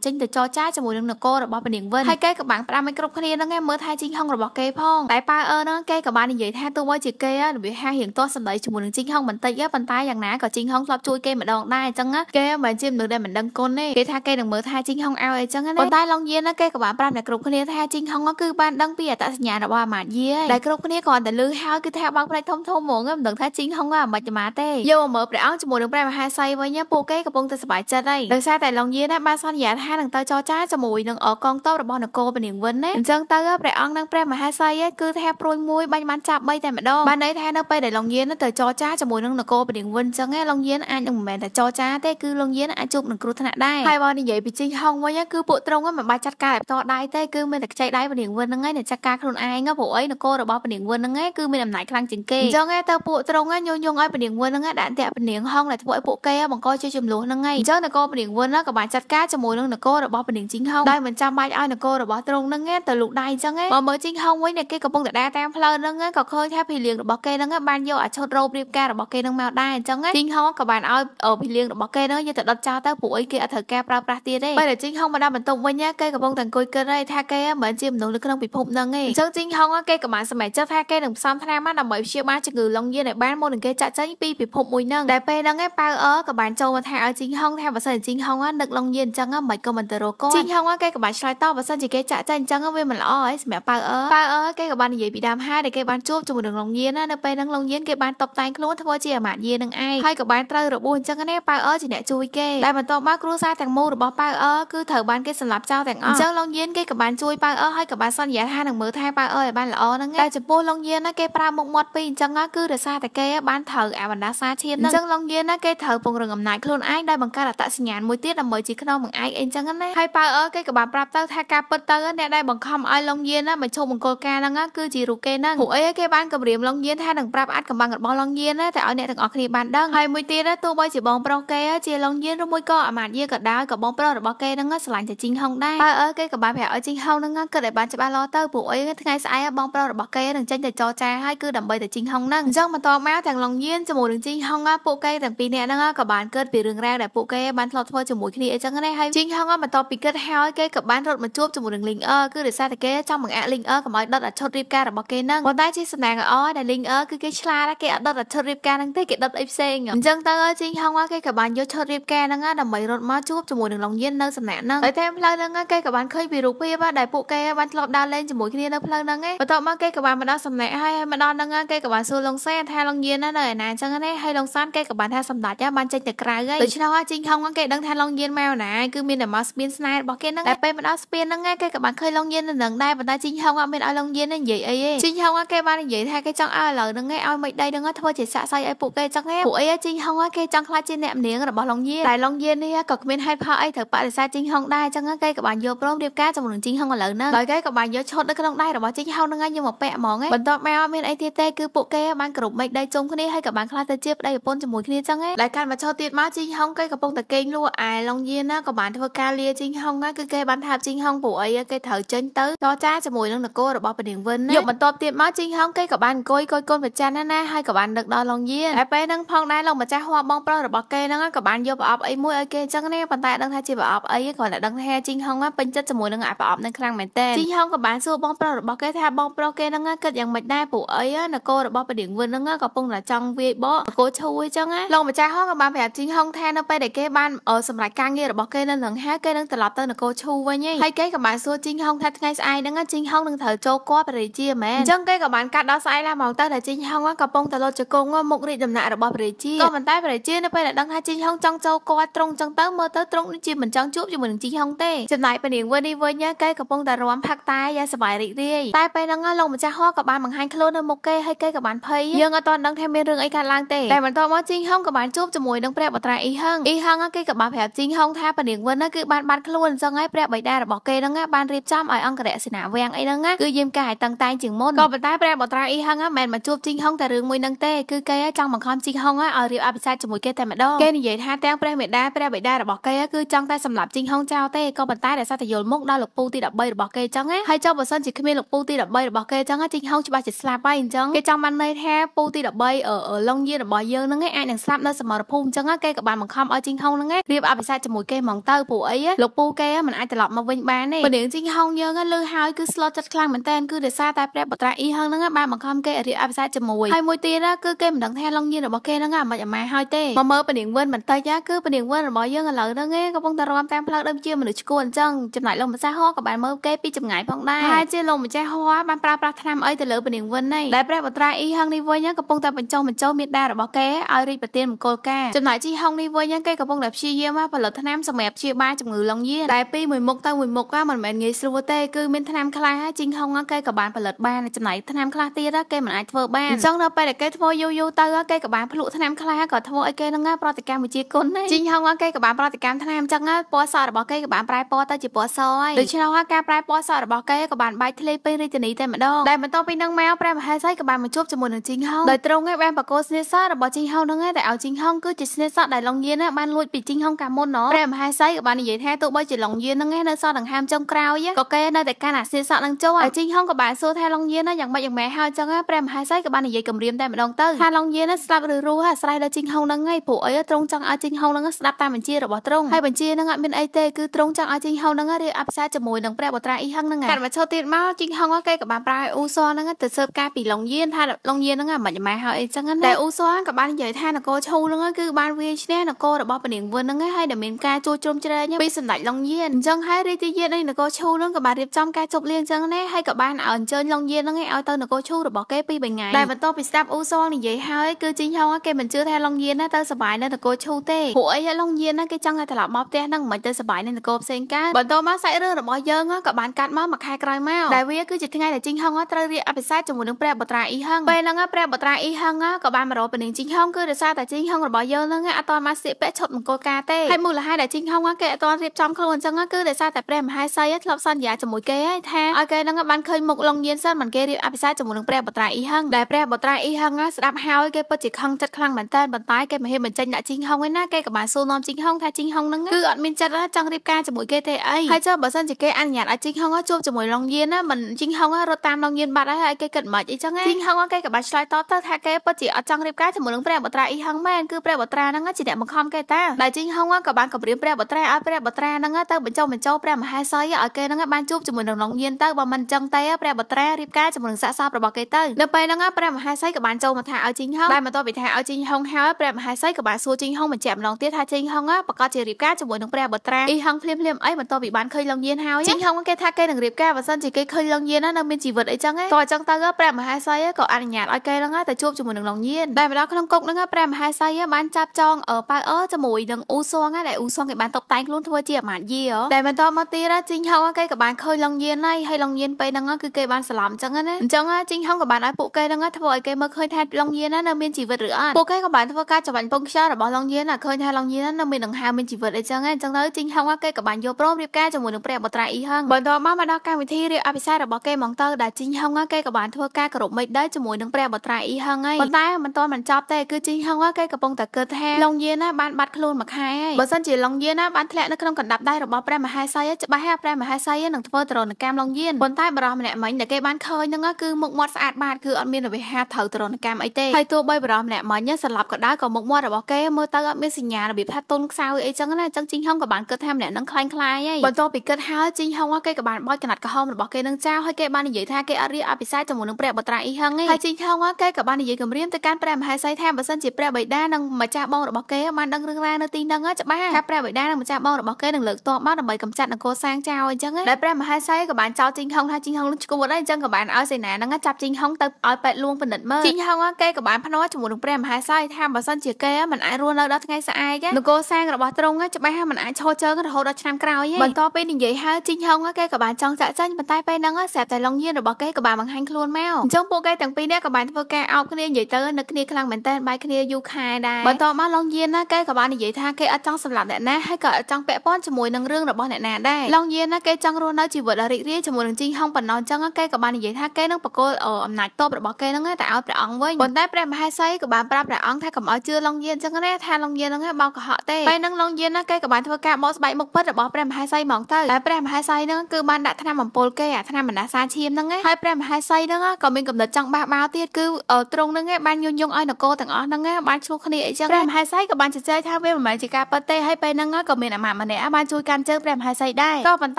ចេញទៅចរចាជាមួយនឹងនគររបស់ពនាងវិនហើយគេក៏បានផ្ដាំឲ្យគ្រប់គ្នាហ្នឹងមើលថាជីងហុងរបស់គេផងតែប៉ាអឺហ្នឹងគេក៏បាននិយាយថាទោះបីជាគេរបៀបហារៀងទាស់សម្ដីជាមួយនឹងជីងហុងបន្តិចប៉ុន្តែយ៉ាងណាក៏ជីងហុងធ្លាប់ជួយគេម្ដងដែរអញ្ចឹងគេបើជាមនុស្សដែលមិនដឹងគុណទេគេថាគេនឹងមើលថាជីងហុងឲ្យអីចឹងណាប៉ុន្តែឡុងយៀនគេក៏បានប្រាប់អ្នកគ្រប់គ្នាថាជីងហុងគឺបានដឹងពីអត្តសញ្ញាណរបស់អាម៉ាតយីដែលគ្រប់គ្នាគ្រាន់តែលឺហើយគឺថាបងប្លែកធំធំហ្មងមិនដឹងថាជីងហុងអាម៉ាច់ម៉ាទេយកមកមើលព្រះអង្គជាមួយនឹងព្រះមហាសីវិញពួកគេកំពុងតែសប្បាយចិត្តហើយដោយសារតែឡុងយៀនបានសន្យាថានឹងទៅចរចាជាមួយនឹងកងទ័ពរបស់នគរពនាងវិនណាអញ្ចឹងទៅព្រះអង្គនិងព្រះមហាសីគឺថាព្រួយមួយបាញ់បានចាប់បីតែម្ដងបានន័យថានៅពេលដែលឡុងយៀនទៅចរចាជាមួយនឹងនគរពនាងវិនអញ្ចឹងឡុងយៀនអាចនឹងមិនមែនតែចរចាទេគឺលោកយានអាចជួបនឹងគ្រោះថ្នាក់ដែរហើយមកនិយាយពីជីងហុងវិញគឺពួកត្រង់មិនបាច់ចាត់ការឲ្យផ្ទាល់ដៃទេគឺមានតែខ្ចីដៃពនាងវិនហ្នឹងឯងចាត់ការខ្លួនឯងព្រោះអីនគររបស់ពនាងវិនហ្នឹងឯងគឺមានអំណាចខ្លាំងជាងគេអញ្ចឹងឯងទៅពួកត្រង់ញុយងឲ្យពនាងវិនហ្នឹងដាក់តាក់ពនាងហុងដែលធ្វើឲ្យពួកគេបង្កជាចំនួនហ្នឹងឯងអញ្ចឹងនគរពនាងវិនហ្នឹងក៏បានចាត់ការជាមួយនឹងនគររបស់ពនាងជីងហុងដោយមិនចាំបាច់ឲ្យនគររបស់ត្រង់ហ្នឹងឯងទៅលូកដៃអញ្ចឹងឯងមកមើលជីងហុងវិញដែលគេកំពុងតែដើរតាមផ្លូវហ្នឹងក៏ឃើញថាភីលៀងរបស់គេហ្នឹងបានយកអាឈុតរោបរៀបការរបស់គេហ្នឹងមកដែរអញ្ចឹងជីងហុងក៏បានឲ្យភីលៀងរបស់គេហ្នឹងយកទៅដុតចោលទៅពួកអីគេអត់ត្រូវការប្រើប្រាស់ទៀតទេបើតែជីងហុងមកដល់បន្ទប់វិញគេកំពុងតែអង្គុយគិតហើយថាគេមិនមែនជាមនុស្សនៅក្នុងពិភពហ្នឹងទេអញ្ចឹងជីងហុងគេក៏បានសម្រេចចិត្តថាគេនឹងផ្សំថ្នាំមកដើម្បីព្យាបាលជំងឺលងយានឲ្យបានមុននឹងគេចាក់ចេញពីពិភពមួយហ្នឹងដែលពេលហ្នឹងឯងប៉ៅអឺក៏បានចូលមកថាឲ្យជីងហុងថាបើសិនជាជីងហុងនឹកលងយានអញ្ចឹងមិនក៏មិនទៅរកគាត់ជីងហុងគេក៏បានឆ្លើយតបបើសិនជាគេចាក់ចេញអញ្ចឹងវាមិនល្អហើយសម្រាប់ប៉ៅអឺប៉ៅអឺគេក៏បាននិយាយពីដើមហើយដែលគេបានជួបជាមួយនឹងលងយានណានៅពេលហ្នឹងលងយានគេបានតបតែងខ្លួនធ្វើជាអាមាត្យយាននឹងឯងហើយក៏បានត្រូវរបួសអញ្ចឹងណាប៉ៅអឺជាអ្នកជួយគេដែលបន្តមកគ្រួសារទាំងមូលរបស់ប៉ៅអើគឺត្រូវបានគេសម្លាប់ចោលទាំងអស់អញ្ចឹងលោកយៀនគេក៏បានជួយប៉ៅអើហើយក៏បានសន្យាថានឹងមើលថែប៉ៅអើឲ្យបានល្អហ្នឹងតែចំពោះលោកយៀនគេប្រើមុខមាត់ពីរអញ្ចឹងគឺរសារតែគេបានត្រូវអាបណ្ដាសាឈាមហ្នឹងអញ្ចឹងលោកយៀនគេត្រូវពង្រឹងអំណាចខ្លួនឯងដោយបង្កើតអត្តសញ្ញាណមួយទៀតដើម្បីជាខ្នងបង្អែកអីអញ្ចឹងណាហើយប៉ៅអើគេក៏បានប្រាប់ទៅថាការពិតទៅអ្នកដែលបង្ខំឲ្យលោកយៀនមកជុំអង្គលការហ្នឹងគឺជារូបគេហ្នឹងពួកអីគេបានគម្រាមលោកយៀនថានឹងប្រាប់អាចកម្បាំងរបស់លោកយៀនតែឲ្យអ្នកទាំងអស់គ្នាបានដឹងហើយមួយទៀតទោះបីជាបងប្រុសគេជាឡុងយៀនឬមួយក៏អាម៉ាតយាក៏ដោយក៏បងប្រុសរបស់គេហ្នឹងស្រឡាញ់តែជីងហុងដែរបើអើគេក៏បានប្រាប់ឲ្យជីងហុងហ្នឹងគិតឲ្យបានច្បាស់លាស់ទៅពួកអីថ្ងៃស្អែកបងប្រុសរបស់គេនឹងចេញទៅចរចាឲ្យគឺដើម្បីតែជីងហុងហ្នឹងអញ្ចឹងបន្តមកទាំងឡុងយៀនជាមួយនឹងជីងហុងពួកគេទាំងពីរនាក់ហ្នឹងក៏បានគិតពីរឿងរ៉ាវដែលពួកគេបានធ្លាប់ធ្វើជាមួយគ្នាអីចឹងណាហើយជីងហុងបន្តពីគិតហើយគេក៏បានរត់មកជួបជាមួយនឹងលីងអឺគឺដោយសារតែគេចង់បង្អាក់លីងអឺកុំឲ្យដុតអាឈុតរៀបការរបស់គេហ្នឹងប៉ុន្តែជាសំណាងល្អដែលលីងអឺគឺគេឆ្លាតគេអត់ដុតអាឈុតរៀបការហ្នឹងទេគេដុតអីផ្សេងអញ្ចឹងទៅជីងហុងគេក៏បានយកឈុតរៀបការហ្នឹងដើម្បីរត់មកជួបជាមួយនឹងឡុងយិននៅសំណាក់ហ្នឹងតែតាមផ្លូវហ្នឹងគេក៏បានឃើញពីរូបភាពដែលពួកគេបានធ្លាប់ដើរលេងជាមួយគ្នានៅផ្លូវហ្នឹងឯងបន្ទាប់មកគេក៏បានមកដល់សំណាក់ហើយមកដល់ហ្នឹងគេក៏បានសួរឡុងសែនថាឡុងយិននៅឯណាអញ្ចឹងណាហើយឡុងសានគេក៏បានថាសម្ដេចបានចេញទៅក្រៅហើយដូច្នោះជីងហុងគេដឹងថាឡុងយិនមកណាគឺមានតែមកស្ពានស្នែរបស់គេហ្នឹងតែពេលមកដល់ស្ពានហ្នឹងគេក៏បានឃើញឡុងយិននៅនឹងដែរប៉ុន្តែជីងហុងអត់មានឲ្យឡុងយិននិយាយអីទេជីងហុងគេបាននិយាយថាគេចង់ឲ្យឥឡូវហ្នឹងឲ្យមិនដីហ្នឹងធ្វើជាសាក់សៃឲ្យពួកគេចឹងឯងពួកអីជីងហុងគេចង់ខ្លាចជាអ្នកម្នាងរបស់ឡុងយាតែឡុងយានេះក៏គ្មានហេតុផលអីត្រូវបដិសេធជីងហុងដែរអញ្ចឹងគេក៏បានយកព្រមរៀបការជាមួយនឹងជីងហុងឥឡូវហ្នឹងដោយគេក៏បានយកឈុតនៅក្នុងដៃរបស់ជីងហុងហ្នឹងយកមកពាក់ហ្មងឯងបន្ទាប់មកអត់មានអីទៀតទេគឺពួកគេបានគ្រប់មេឃដៃជុំគ្នាហើយក៏បានខ្លាចទៅជាប្តីប្រពន្ធជាមួយគ្នាអញ្ចឹងឯងដែលការមកឈុតទៀតមកជីងហុងគេកំពុងតែកេងលក់ឯឡុងយាណាក៏បានធ្វើការលាជីងហុងហ្នឹងគឺគេបានថាជីងហុងពួកអីគេត្រូវចេញទៅចរចាជាមួយនឹងនគររបស់ពនាងវិនយកបន្ទាប់ទៀតមកជីងហុងគេក៏បានអង្គុយគយគុនប្រច័នណាណាហើយក៏បានដឹកដល់ឡុងយាតែពេលហ្នឹងផងដែរលោកម្ចាស់ហួបងប្រុសរបស់គេហ្នឹងក៏បានយយកប្រអប់អីមួយឲ្យគេអញ្ចឹងណាប៉ុន្តែអត់ដឹងថាជាប្រអប់អីគ្រាន់តែដឹងថាជីងហុងពេញចិត្តជាមួយនឹងអាប្រអប់នឹងខ្លាំងមែនតើជីងហុងក៏បានសួរបងប្រុសរបស់គេថាបងប្រុសគេហ្នឹងគិតយ៉ាងម៉េចដែរពួកអីនគររបស់ប្រដៀងវឿនហ្នឹងក៏ពងតែចង់វាយបកគោឈួយអញ្ចឹងណាលោកម្ចាស់ហុងក៏បានប្រាប់ជីងហុងថានៅពេលដែលគេបានសម្រាប់ការងាររបស់គេនៅនឹងហើយគេនឹងត្រឡប់ទៅនគរឈូវិញហើយគេក៏បានសួរជីងហុងថាថ្ងៃស្អែកហ្នឹងជីងហុងនឹងត្រូវចូលគាត់ព្រះរាជាមែនអញ្ចឹងគេក៏បានកាត់ដល់ស្អែកឡើងមកទៅដែលជីងហុងក៏ពងតែលត់ជង្គង់មុខរាជដំណាក់របស់ព្រះរាជាក៏ប៉ុន្តែព្រះរាជានៅពេលដែលដឹងថាជីងហុងចង់ចូលគាត់ត្រង់ចឹងទៅមើលទៅត្រង់ដូចជាមិនចង់ជួបជាមួយនឹងជីហុងទេចំណែកព្រះនាងវិញនេះវិញគេកំពុងតែរំផឹកតែយ៉ាងសប្បាយរីករាយតែពេលហ្នឹងលោកម្ចាស់ហោក៏បានបង្ហាញខ្លួននៅមុខគេហើយគេក៏បានភ័យយើងអត់ទាន់ដឹងថាមានរឿងអីកើតឡើងទេតែបន្តមកជីហុងក៏បានជួបជាមួយនឹងព្រះបត្រាអ៊ីហឹងអ៊ីហឹងគេក៏បានប្រាប់ជីហុងថាព្រះនាងវិញគឺបានបាត់ខ្លួនអញ្ចឹងហើយព្រះបិតារបស់គេហ្នឹងបានរៀបចំឲ្យអង្គរៈសេនាវាំងអីហ្នឹងគឺយាមកាយតឹងតែងជាងមុនក៏ប៉ុន្តែព្រះបត្រាអ៊ីហឹងមិនមកជួបជីហុងតែរឿងមួយហ្នឹងទេគឺគេចង់បង្ខំជីហុងឲ្យរៀបអភិសេកជាមួយគេតែម្ដងគេនិយាយថាទាំងព្រះមេដាព្រះបិតារបស់គេគឺចង់តែសម្លាប់ជីងហុងចោលទេក៏ប៉ុន្តែដែលសត្វយល់មុខដល់លោកពូទី13របស់គេចឹងហើយចុះបើសិនជាគ្មានលោកពូទី13របស់គេចឹងជីងហុងច្បាស់ជាស្លាប់ហើយអញ្ចឹងគេចង់បានន័យថាពូទី13លងយានរបស់យើងហ្នឹងឯងអាចនឹងស្លាប់នៅសមរភូមិអញ្ចឹងគេក៏បានបង្ខំឲ្យជីងហុងហ្នឹងរៀបអភិសេកជាមួយគេហ្មងទៅពួកអីលោកពូគេមិនអាចត្រឡប់មកវិញបានទេបើនាងជីងហុងយើងលឺហើយគឺស្លុតចិត្តខ្លាំងមែនតើគឺដោយសារតែព្រះបត្រាអ៊ីហុងហ្នឹងបានបង្ខំគេរៀបអភិសេកជាមួយហើយមួយទៀតគឺគេមិនដឹងថាលងយានរបស់គេហ្នឹងមិនអាចអាម៉ាហើយទេមកមើលបើនាងវិញបន្តិចយ៉ាងគឺពលនាងវឿនរបស់យើងឥឡូវហ្នឹងឯងកំពុងតែរំតាមផ្លូវដូចជាមនុស្សឈួនអញ្ចឹងចំណែកលោកម្ចាស់ហោក៏បានមើលគេពីចម្ងាយផងដែរហើយជាលោកម្ចាស់ហោបានប្រើប្រាស់ថ្នាំអីទៅលើពលនាងវឿននេះដែលព្រះបត្រាអ៊ីហឹងនេះវិញកំពុងតែបញ្ចុះបញ្ចោមេដារបស់គេឲ្យរីកប្រទានមង្គលការចំណែកជីហុងនេះវិញគេកំពុងតែព្យាយាមផលិតថ្នាំសម្រាប់ព្យាបាលជំងឺលងយាដែលពីមួយមុខទៅមួយមុខក៏មិនមែនងាយស្រួលទេគឺមានថ្នាំខ្លះជីហុងគេក៏បានផលិតបានចំណែកថ្នាំខ្លះទៀតគេមិនអាចធ្វើបានអញ្ចឹងដល់ពេលដែលគេធ្វើយូរយូរទៅគេក៏បានភ្លក់ថ្នាំខ្លះក៏ធ្វើឲ្យគេនឹងប្រតិកម្មវិជាគគុណណាជីងហងគេក៏បានប្រតិកម្មថ្នាំអញ្ចឹងពណ៌សក់របស់គេក៏បានប្រែពណ៌ទៅជាពណ៌សហើយដូច្នោះការប្រែពណ៌សក់របស់គេក៏បានបែកធ្លាយពេញរាជធានីតែម្ដងដែលបន្តពីនឹងមកព្រះមហេសីក៏បានមកជួបជាមួយនឹងជីងហងដោយត្រង់ឯងបានបកគោស្នេហ៍សក់របស់ជីងហងនឹងឯងដែលឲ្យជីងហងគឺជាស្នេហ៍សក់ដែលឡុងយៀនបានលួចពីជីងហងកាលមុនណោះព្រះមហេសីក៏បាននិយាយថាទោះបីជាឡុងយៀននឹងឯងនៅសល់ដង្ហើមចុងក្រោយក៏គេនៅតែកាន់អាស្នេហ៍សក់នឹងចូលហើយជីងហងក៏បានសួរថាឡុងយៀនយ៉ាងម៉េចយ៉ាងម៉េចហើយអញ្ចឹងព្រះមហេសីក៏បាននិយាយគម្រាមតែម្ដងទៅថាឡុងយៀនស្លាប់ឬរស់អាស្រ័យលើជីងហងនឹងឯងព្រោះអីត្រង់ចង់ឲ្យជីងហុងនឹងស្ដាប់តាមបញ្ជារបស់ទ្រង់ហើយបញ្ជានឹងអត់មានអីទេគឺទ្រង់ចង់ឲ្យជីងហុងនឹងរៀបអភិសាជាមួយនឹងព្រះបត្រាអ៊ីហឹងនឹងកាត់មកឈោទៀតមកជីងហុងគេក៏បានប្រើអ៊ូសនឹងទៅស៊ើបការពីឡុងយៀនថាឡុងយៀននឹងមិនម៉ែហើយអីចឹងណាតែអ៊ូសក៏បាននិយាយថានគរឈូនឹងគឺបានវាយឈ្នះនគររបស់ពនាងវឿននឹងហើយដែលមានការជួចជ្រុំជ្រែងពីសម្ដេចឡុងយៀនអញ្ចឹងហើយរាជយាននៃនគរឈូនឹងក៏បានរៀបចំការជប់លៀងចឹងណាហើយក៏បានអញ្ជើញឡុងយៀននឹងឲ្យទៅនគរឈូរបស់គេពីរបីថ្ងៃដែលបន្ទាប់ពីស្ដាប់អ៊ូសនិយាយហើយគឺជីងហុងគេមិនជឿថាឡុងយៀនទៅសុបាយនៅនគរឈូទេព្រោះអីឡុងយៀនណាគេចង់ឲ្យត្រឡប់មកផ្ទះហ្នឹងមិនទៅសบายនៅនគរផ្សេងកើតបន្តមកសាច់រឿងរបស់យើងក៏បានកាត់មកមួយខែក្រោយមកដែលវាគឺជាថ្ងៃដែលជីងហុងត្រូវរៀបអភិសេកជាមួយនឹងព្រះបុត្រាអ៊ីហឹងពេលហ្នឹងព្រះបុត្រាអ៊ីហឹងក៏បានមករកពីនឹងជីងហុងគឺដោយសារតែជីងហុងរបស់យើងហ្នឹងអត់តមកសៀកពាក់ឈុតមង្គលការទេហើយមូលហេតុដែលជីងហុងគេអត់តរៀបចំខ្លួនអញ្ចឹងគឺដោយសារតែព្រះមហេសីធ្លាប់សន្យាជាមួយគេថាឲ្យគេហ្នឹងបានឃើញមុខឡុងយៀនសិនមិនគេរៀបអភិសេកជាមួយនឹងព្រះបុត្រាអ៊ីហឹងដែលព្រះបុត្រាអ៊ីហឹងស្ដាប់ហើយគេពិតជាខឹងចិត្តខ្លាំងមែនតើប៉ុន្តែគេមិនហ៊ានបញ្ចេញដាក់ជីងហុងឯណាគេក៏បានសួរនាំជីងហុងថាជីងហុងហ្នឹងគឺអត់មានចិត្តចង់រៀបការជាមួយគេទេអីហើយចុះបើសិនជាគេអនុញ្ញាតឲ្យជីងហុងជួបជាមួយឡុងយៀនណាមិនជីងហុងរត់តាមឡុងយៀនបាត់ហើយឲ្យគេគិតមិនអីចឹងជីងហុងគេក៏បានឆ្លើយតបទៅថាគេពិតជាអត់ចង់រៀបការជាមួយនឹងព្រះបត្រាអ៊ីហុងមែនគឺព្រះបត្រាហ្នឹងជាអ្នកបង្ខំគេតាដែលជីងហុងក៏បានគម្រាមព្រះបត្រាឲ្យព្រះបត្រាហ្នឹងទៅបញ្ចុះបញ្ចោព្រះមហាសីឲ្យគេហ្នឹងបានជួបជាមួយនឹងឡុងយៀនទៅបើមិនចឹងទេព្រះបត្រារៀបការជាមួយនឹងសាកសពរបស់គេទៅនៅពេលហ្នឹងព្រះមហាសីក៏បានចូលមកថាឲ្យជីងហុងដែលមកតបពីថាឲ្យជីងហុងហើយព្រះមហាសីក៏បានសួរជីងហុងបញ្ជាក់ម្ដងទៀតថាចេញហុងប្រកាសជារៀបការជាមួយនឹងព្រះអបត្រាអ៊ីហុងភ្លាមភ្លាមអីបន្ទាប់ពីបានឃើញលងយៀនហើយចេញហុងគេថាគេនឹងរៀបការបើសិនជាគេឃើញលងយៀននៅមានជីវិតអីចឹងតែអញ្ចឹងទៅព្រះមហាសីក៏អនុញ្ញាតឲ្យគេហ្នឹងទៅជួបជាមួយនឹងលងយៀនតែម្ដងក្នុងគុកហ្នឹងព្រះមហាសីបានចាប់ចងប៉ៅអើជាមួយនឹងអ៊ូសងដែលអ៊ូសងគេបានតុបតែងខ្លួនធ្វើជាអាមាត្យយាតែបន្តមកទៀតចេញហុងគេក៏បានឃើញលងយៀនហើយហើយលងយៀនពេលហ្នឹងគឺគេបានស្លាប់អញ្ចឹងណាអញ្ចឹងចេញហុងក៏បានឲ្យពួកគេហ្នឹងធ្វើឲ្យគេមើលឃើញថាលងយៀននៅមានជីវិតឬអត់ពួកគេក៏បានធ្វើការចម្បាញ់ពងខ្យល់របស់លងយៀនឃើញឃើញថាឡុងញៀននៅមានដង្ហើមមានជីវិតអីចឹងឯងចឹងទៅជីងហុងគេក៏បានយល់ព្រមរៀបការជាមួយនឹងព្រះបត្រាអ៊ីហឹងបន្តមកមកដល់កម្មវិធីរៀបអភិសេករបស់គេហ្មងទៅដែលជីងហុងគេក៏បានធ្វើការគោរពមេឃដែរជាមួយនឹងព្រះបត្រាអ៊ីហឹងឯងប៉ុន្តែមិនទាន់បានចប់ទេគឺជីងហុងគេកំពុងតែគិតថាឡុងញៀនណាបានបាត់ខ្លួនមួយខែឯងបើសិនជាឡុងយៀនណាបានធ្លាក់នៅក្នុងកណ្ដាប់ដៃរបស់ព្រះមហេសីច្បាស់ហើយព្រះមហេសីនឹងធ្វើទរណកម្មឡុងយៀនប៉ុន្តែបរិះម្នាក់មិញដែលគេបានឃើញហ្នឹងគឺមុខមាត់ស្អាតបាតគឺអត់មានរវេហាត្រូវទរណកម្មអីទេហើយទោះបីបរិះម្នាក់មិញស្លាប់ក៏ដោយក៏មុខមាត់របស់គេមើលទៅអត់មានសញ្ញារបៀបថាតុនខ្សោយអីចឹងណាចឹងជីងហុងក៏បានគិតថាម្នាក់នឹងខ្លាញ់ខ្លាយហើយបន្ទាប់ពីគិតហើយជីងហុងគេក៏បានបោចកណាត់ក្រហមរបស់គេនឹងចោលហើយគេបាននិយាយថាគេអត់រៀបអភិសេកជាមួយនឹងព្រះបត្រាអ៊ីហឹងឯងហើយជីងហុងគេក៏បាននិយាយគម្រាមទៅកាន់ព្រះមហេសីថាបើសិនជាព្រះបិតានិងម្ចាស់បងរបស់គេបានដឹងរឿងរ៉ាវនៅទីហ្នឹងច្បាស់ថាព្រះបិតានិងម្ចាស់បងរបស់គេនឹងលើកទ័ពមកដើម្បីកម្ចាត់នគរសាងចោលអញ្ចឹងដែរព្រះមហេសីក៏បានចោលជីងហុងថាជីងហុងនឹងឈួតហើយអញ្ចឹងក៏បានឲ្យសេនាហ្នឹងចាប់ជីងហុងទៅឲ្យប៉ែតលួងពិនិត្យមើលជីងហុងគេក៏បានភ្នាល់ជាមួយនឹងព្រះមហេសីថាបើសិនជាគេមិនអាចរស់នៅដល់ថ្ងៃស្អែកនគរសាងរបស់ទ្រង់ច្បាស់មិនអាចឈរជើងរហូតដល់ឆ្នាំក្រោយទេបន្ទាប់ពីនិយាយហើយជីងហុងគេក៏បានចង់ចាក់ចាញ់ប៉ុន្តែពេលហ្នឹងស្រាប់តែឡុងញៀនរបស់គេក៏បានបង្ហាញខ្លួនមកអញ្ចឹងពួកគេទាំងពីរនេះក៏បានធ្វើការអោបគ្នានិយាយទៅនឹកគ្នាខ្លាំងមែនតើបាយគ្នាយូរខែដែរបន្ទាប់មកឡុងយៀនណាគេក៏បាននិយាយថាគេអត់ចង់សម្លាប់អ្នកណាហើយក៏អត់ចង់ពាក់ព័ន្ធជាមួយនឹងរឿងរបស់អ្នកណាដែរឡុងយៀនណាគេចង់រស់នៅជីវិតដ៏រីករាយជាមួយនឹងជីងហុងប៉ុណ្ណោះអញ្ចឹងគេក៏បាននិយាយថាគេនឹងបកគោលអំណាចតបរបស់គេហ្នឹងតែឲ្យព្រះអង្គវិញប៉ុន្តែព្រះមហេសីក៏បានប្រាប់ព្រះអង្គថាកុំឲ្យជឿឡុងយៀនអញ្ចឹងណាថាឡុងយៀននឹងហើយបងកុហកទេពេលនឹងឡុងយានណាគេក៏បាន ធ្វើការបោកស្បែកមុខពិតរបស់ព្រះមហេសីហ្មងទៅតែព្រះមហេសីនឹងគឺបានដាក់ថ្នាំអំពូលគេអាថ្នាំបណ្ដាសាឈាមហ្នឹងហើយព្រះមហេសីហ្នឹងក៏មានកំណត់ចង់បះបោទៀតគឺត្រង់ហ្នឹងបានញុញយងឲ្យនគរទាំងអស់ហ្នឹងបានឈ្លោះគ្នាអីចឹងព្រះមហេសីក៏បានជជែកថាវាមិនមែនជាការពិតទេហើយពេលហ្នឹងក៏មានអាមាត្យម្នាក់បានជួយកាន់ជើងព្រះមហេសីដែរក៏ប៉ុន្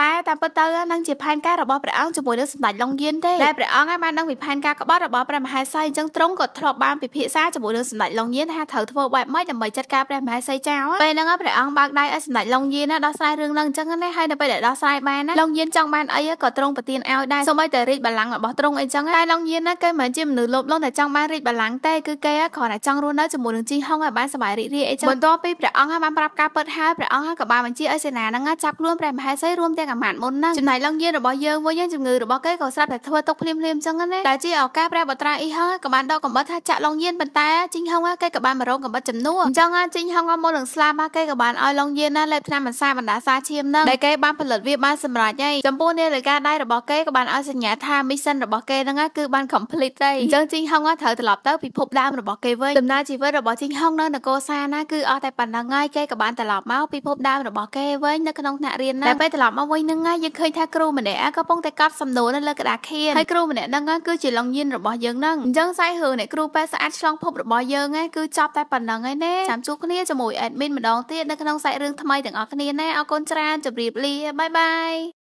តែតាមពិតទៅនឹងជាផែនការរបស់ព្រះអង្គជាមួយនឹងសម្ដេចឡុងយានទេដែលព្រះអង្គបានដឹងពីផែនការក្បត់របស់ព្រះមហេសីអញ្ចឹងត្រង់ក៏ធ្លាប់បានពិភាក្សាជាមួយនឹងសម្ដេចឡុងយានថាត្រូវធ្វើបែបម៉េចដើម្បីចាត់ការព្រះមហេសីចោលពេលហ្នឹងព្រះអង្គបើកដៃឲ្យសម្ដេចឡុងយៀនណាដោះស្រាយរឿងហ្នឹងអញ្ចឹងណាហើយដល់ពេលដែលដោះស្រាយបានណាឡុងយៀនចង់បានអីក៏ទ្រង់ប្រទានឲ្យដែរសូម្បីតែរាជបល្ល័ង្ករបស់ទ្រង់អីចឹងតែឡុងយៀនណាគេមិនមែនជាមនុស្សលោភលន់តែចង់បានរាជបល្ល័ង្កទេគឺគេគ្រាន់តែចង់រស់នៅជាមួយនឹងជីហុងឲ្យបានសប្បាយរីករាយអីចឹងបន្ទាប់ពីព្រះអង្គបានប្រាប់ការពិតហើយព្រះអង្គក៏បានបញ្ជាឲ្យសេនាហ្នឹងចាប់ខ្លួនព្រះមហេសីរួមទាំងអាមាត្យមុនហ្នឹងចំណែកឡុងយៀនរបស់យើងវិញជំងឺរបស់គេក៏ស្រាប់តែធ្វើទុកភ្លាមភ្លាមចឹងណាតែជាឱកាសព្រះបត្រាអ៊ីហុងក៏បានដកកំបិតថាចាក់ឡុងយៀនប៉ុន្តែជីហុងគេក៏បានមករងកំបិតចំនួនអញ្ចឹងជីហងមកនឹងស្លាមកគេក៏បានឲ្យឡុងយេណាលេបឆ្នាំបន្សាបណ្ដាសាឈាមនឹងដែលគេបានផលិតវាបានសម្រេចហើយចំពោះនាឡិកាដៃរបស់គេក៏បានឲ្យសញ្ញាថា mission របស់គេនឹងគឺបាន complete ទេអញ្ចឹងជីងហងត្រូវត្រឡប់ទៅពិភពដើមរបស់គេវិញដំណើរជីវិតរបស់ជីងហងនៅនគរសាណាគឺអស់តែប៉ុណ្្នឹងហើយគេក៏បានត្រឡប់មកពិភពដើមរបស់គេវិញនៅក្នុងថ្នាក់រៀនណាតែពេលត្រឡប់មកវិញនឹងហើយយើងឃើញថាគ្រូម្នាក់ក៏ពងតែកត់សំណួរនៅលើក្តារខៀនហើយគ្រូម្នាក់ហ្នឹងគឺជាឡុងយេនរបស់យើងហ្នឹងអញ្ចឹងសាយហឺអ្នកគ្រូពេទ្យស្អាតឆ្លងភពរបស់យើងឯងគឺចប់តែប៉ុណ្្នឹងឯណែចាំជួបគ្នាគ្នាជាមួយ admin ម្ដងទៀតនៅក្នុងសាច់រឿងថ្មីទាំងអស់គ្នាណាអរគុណច្រើនជម្រាបលាបាយបាយ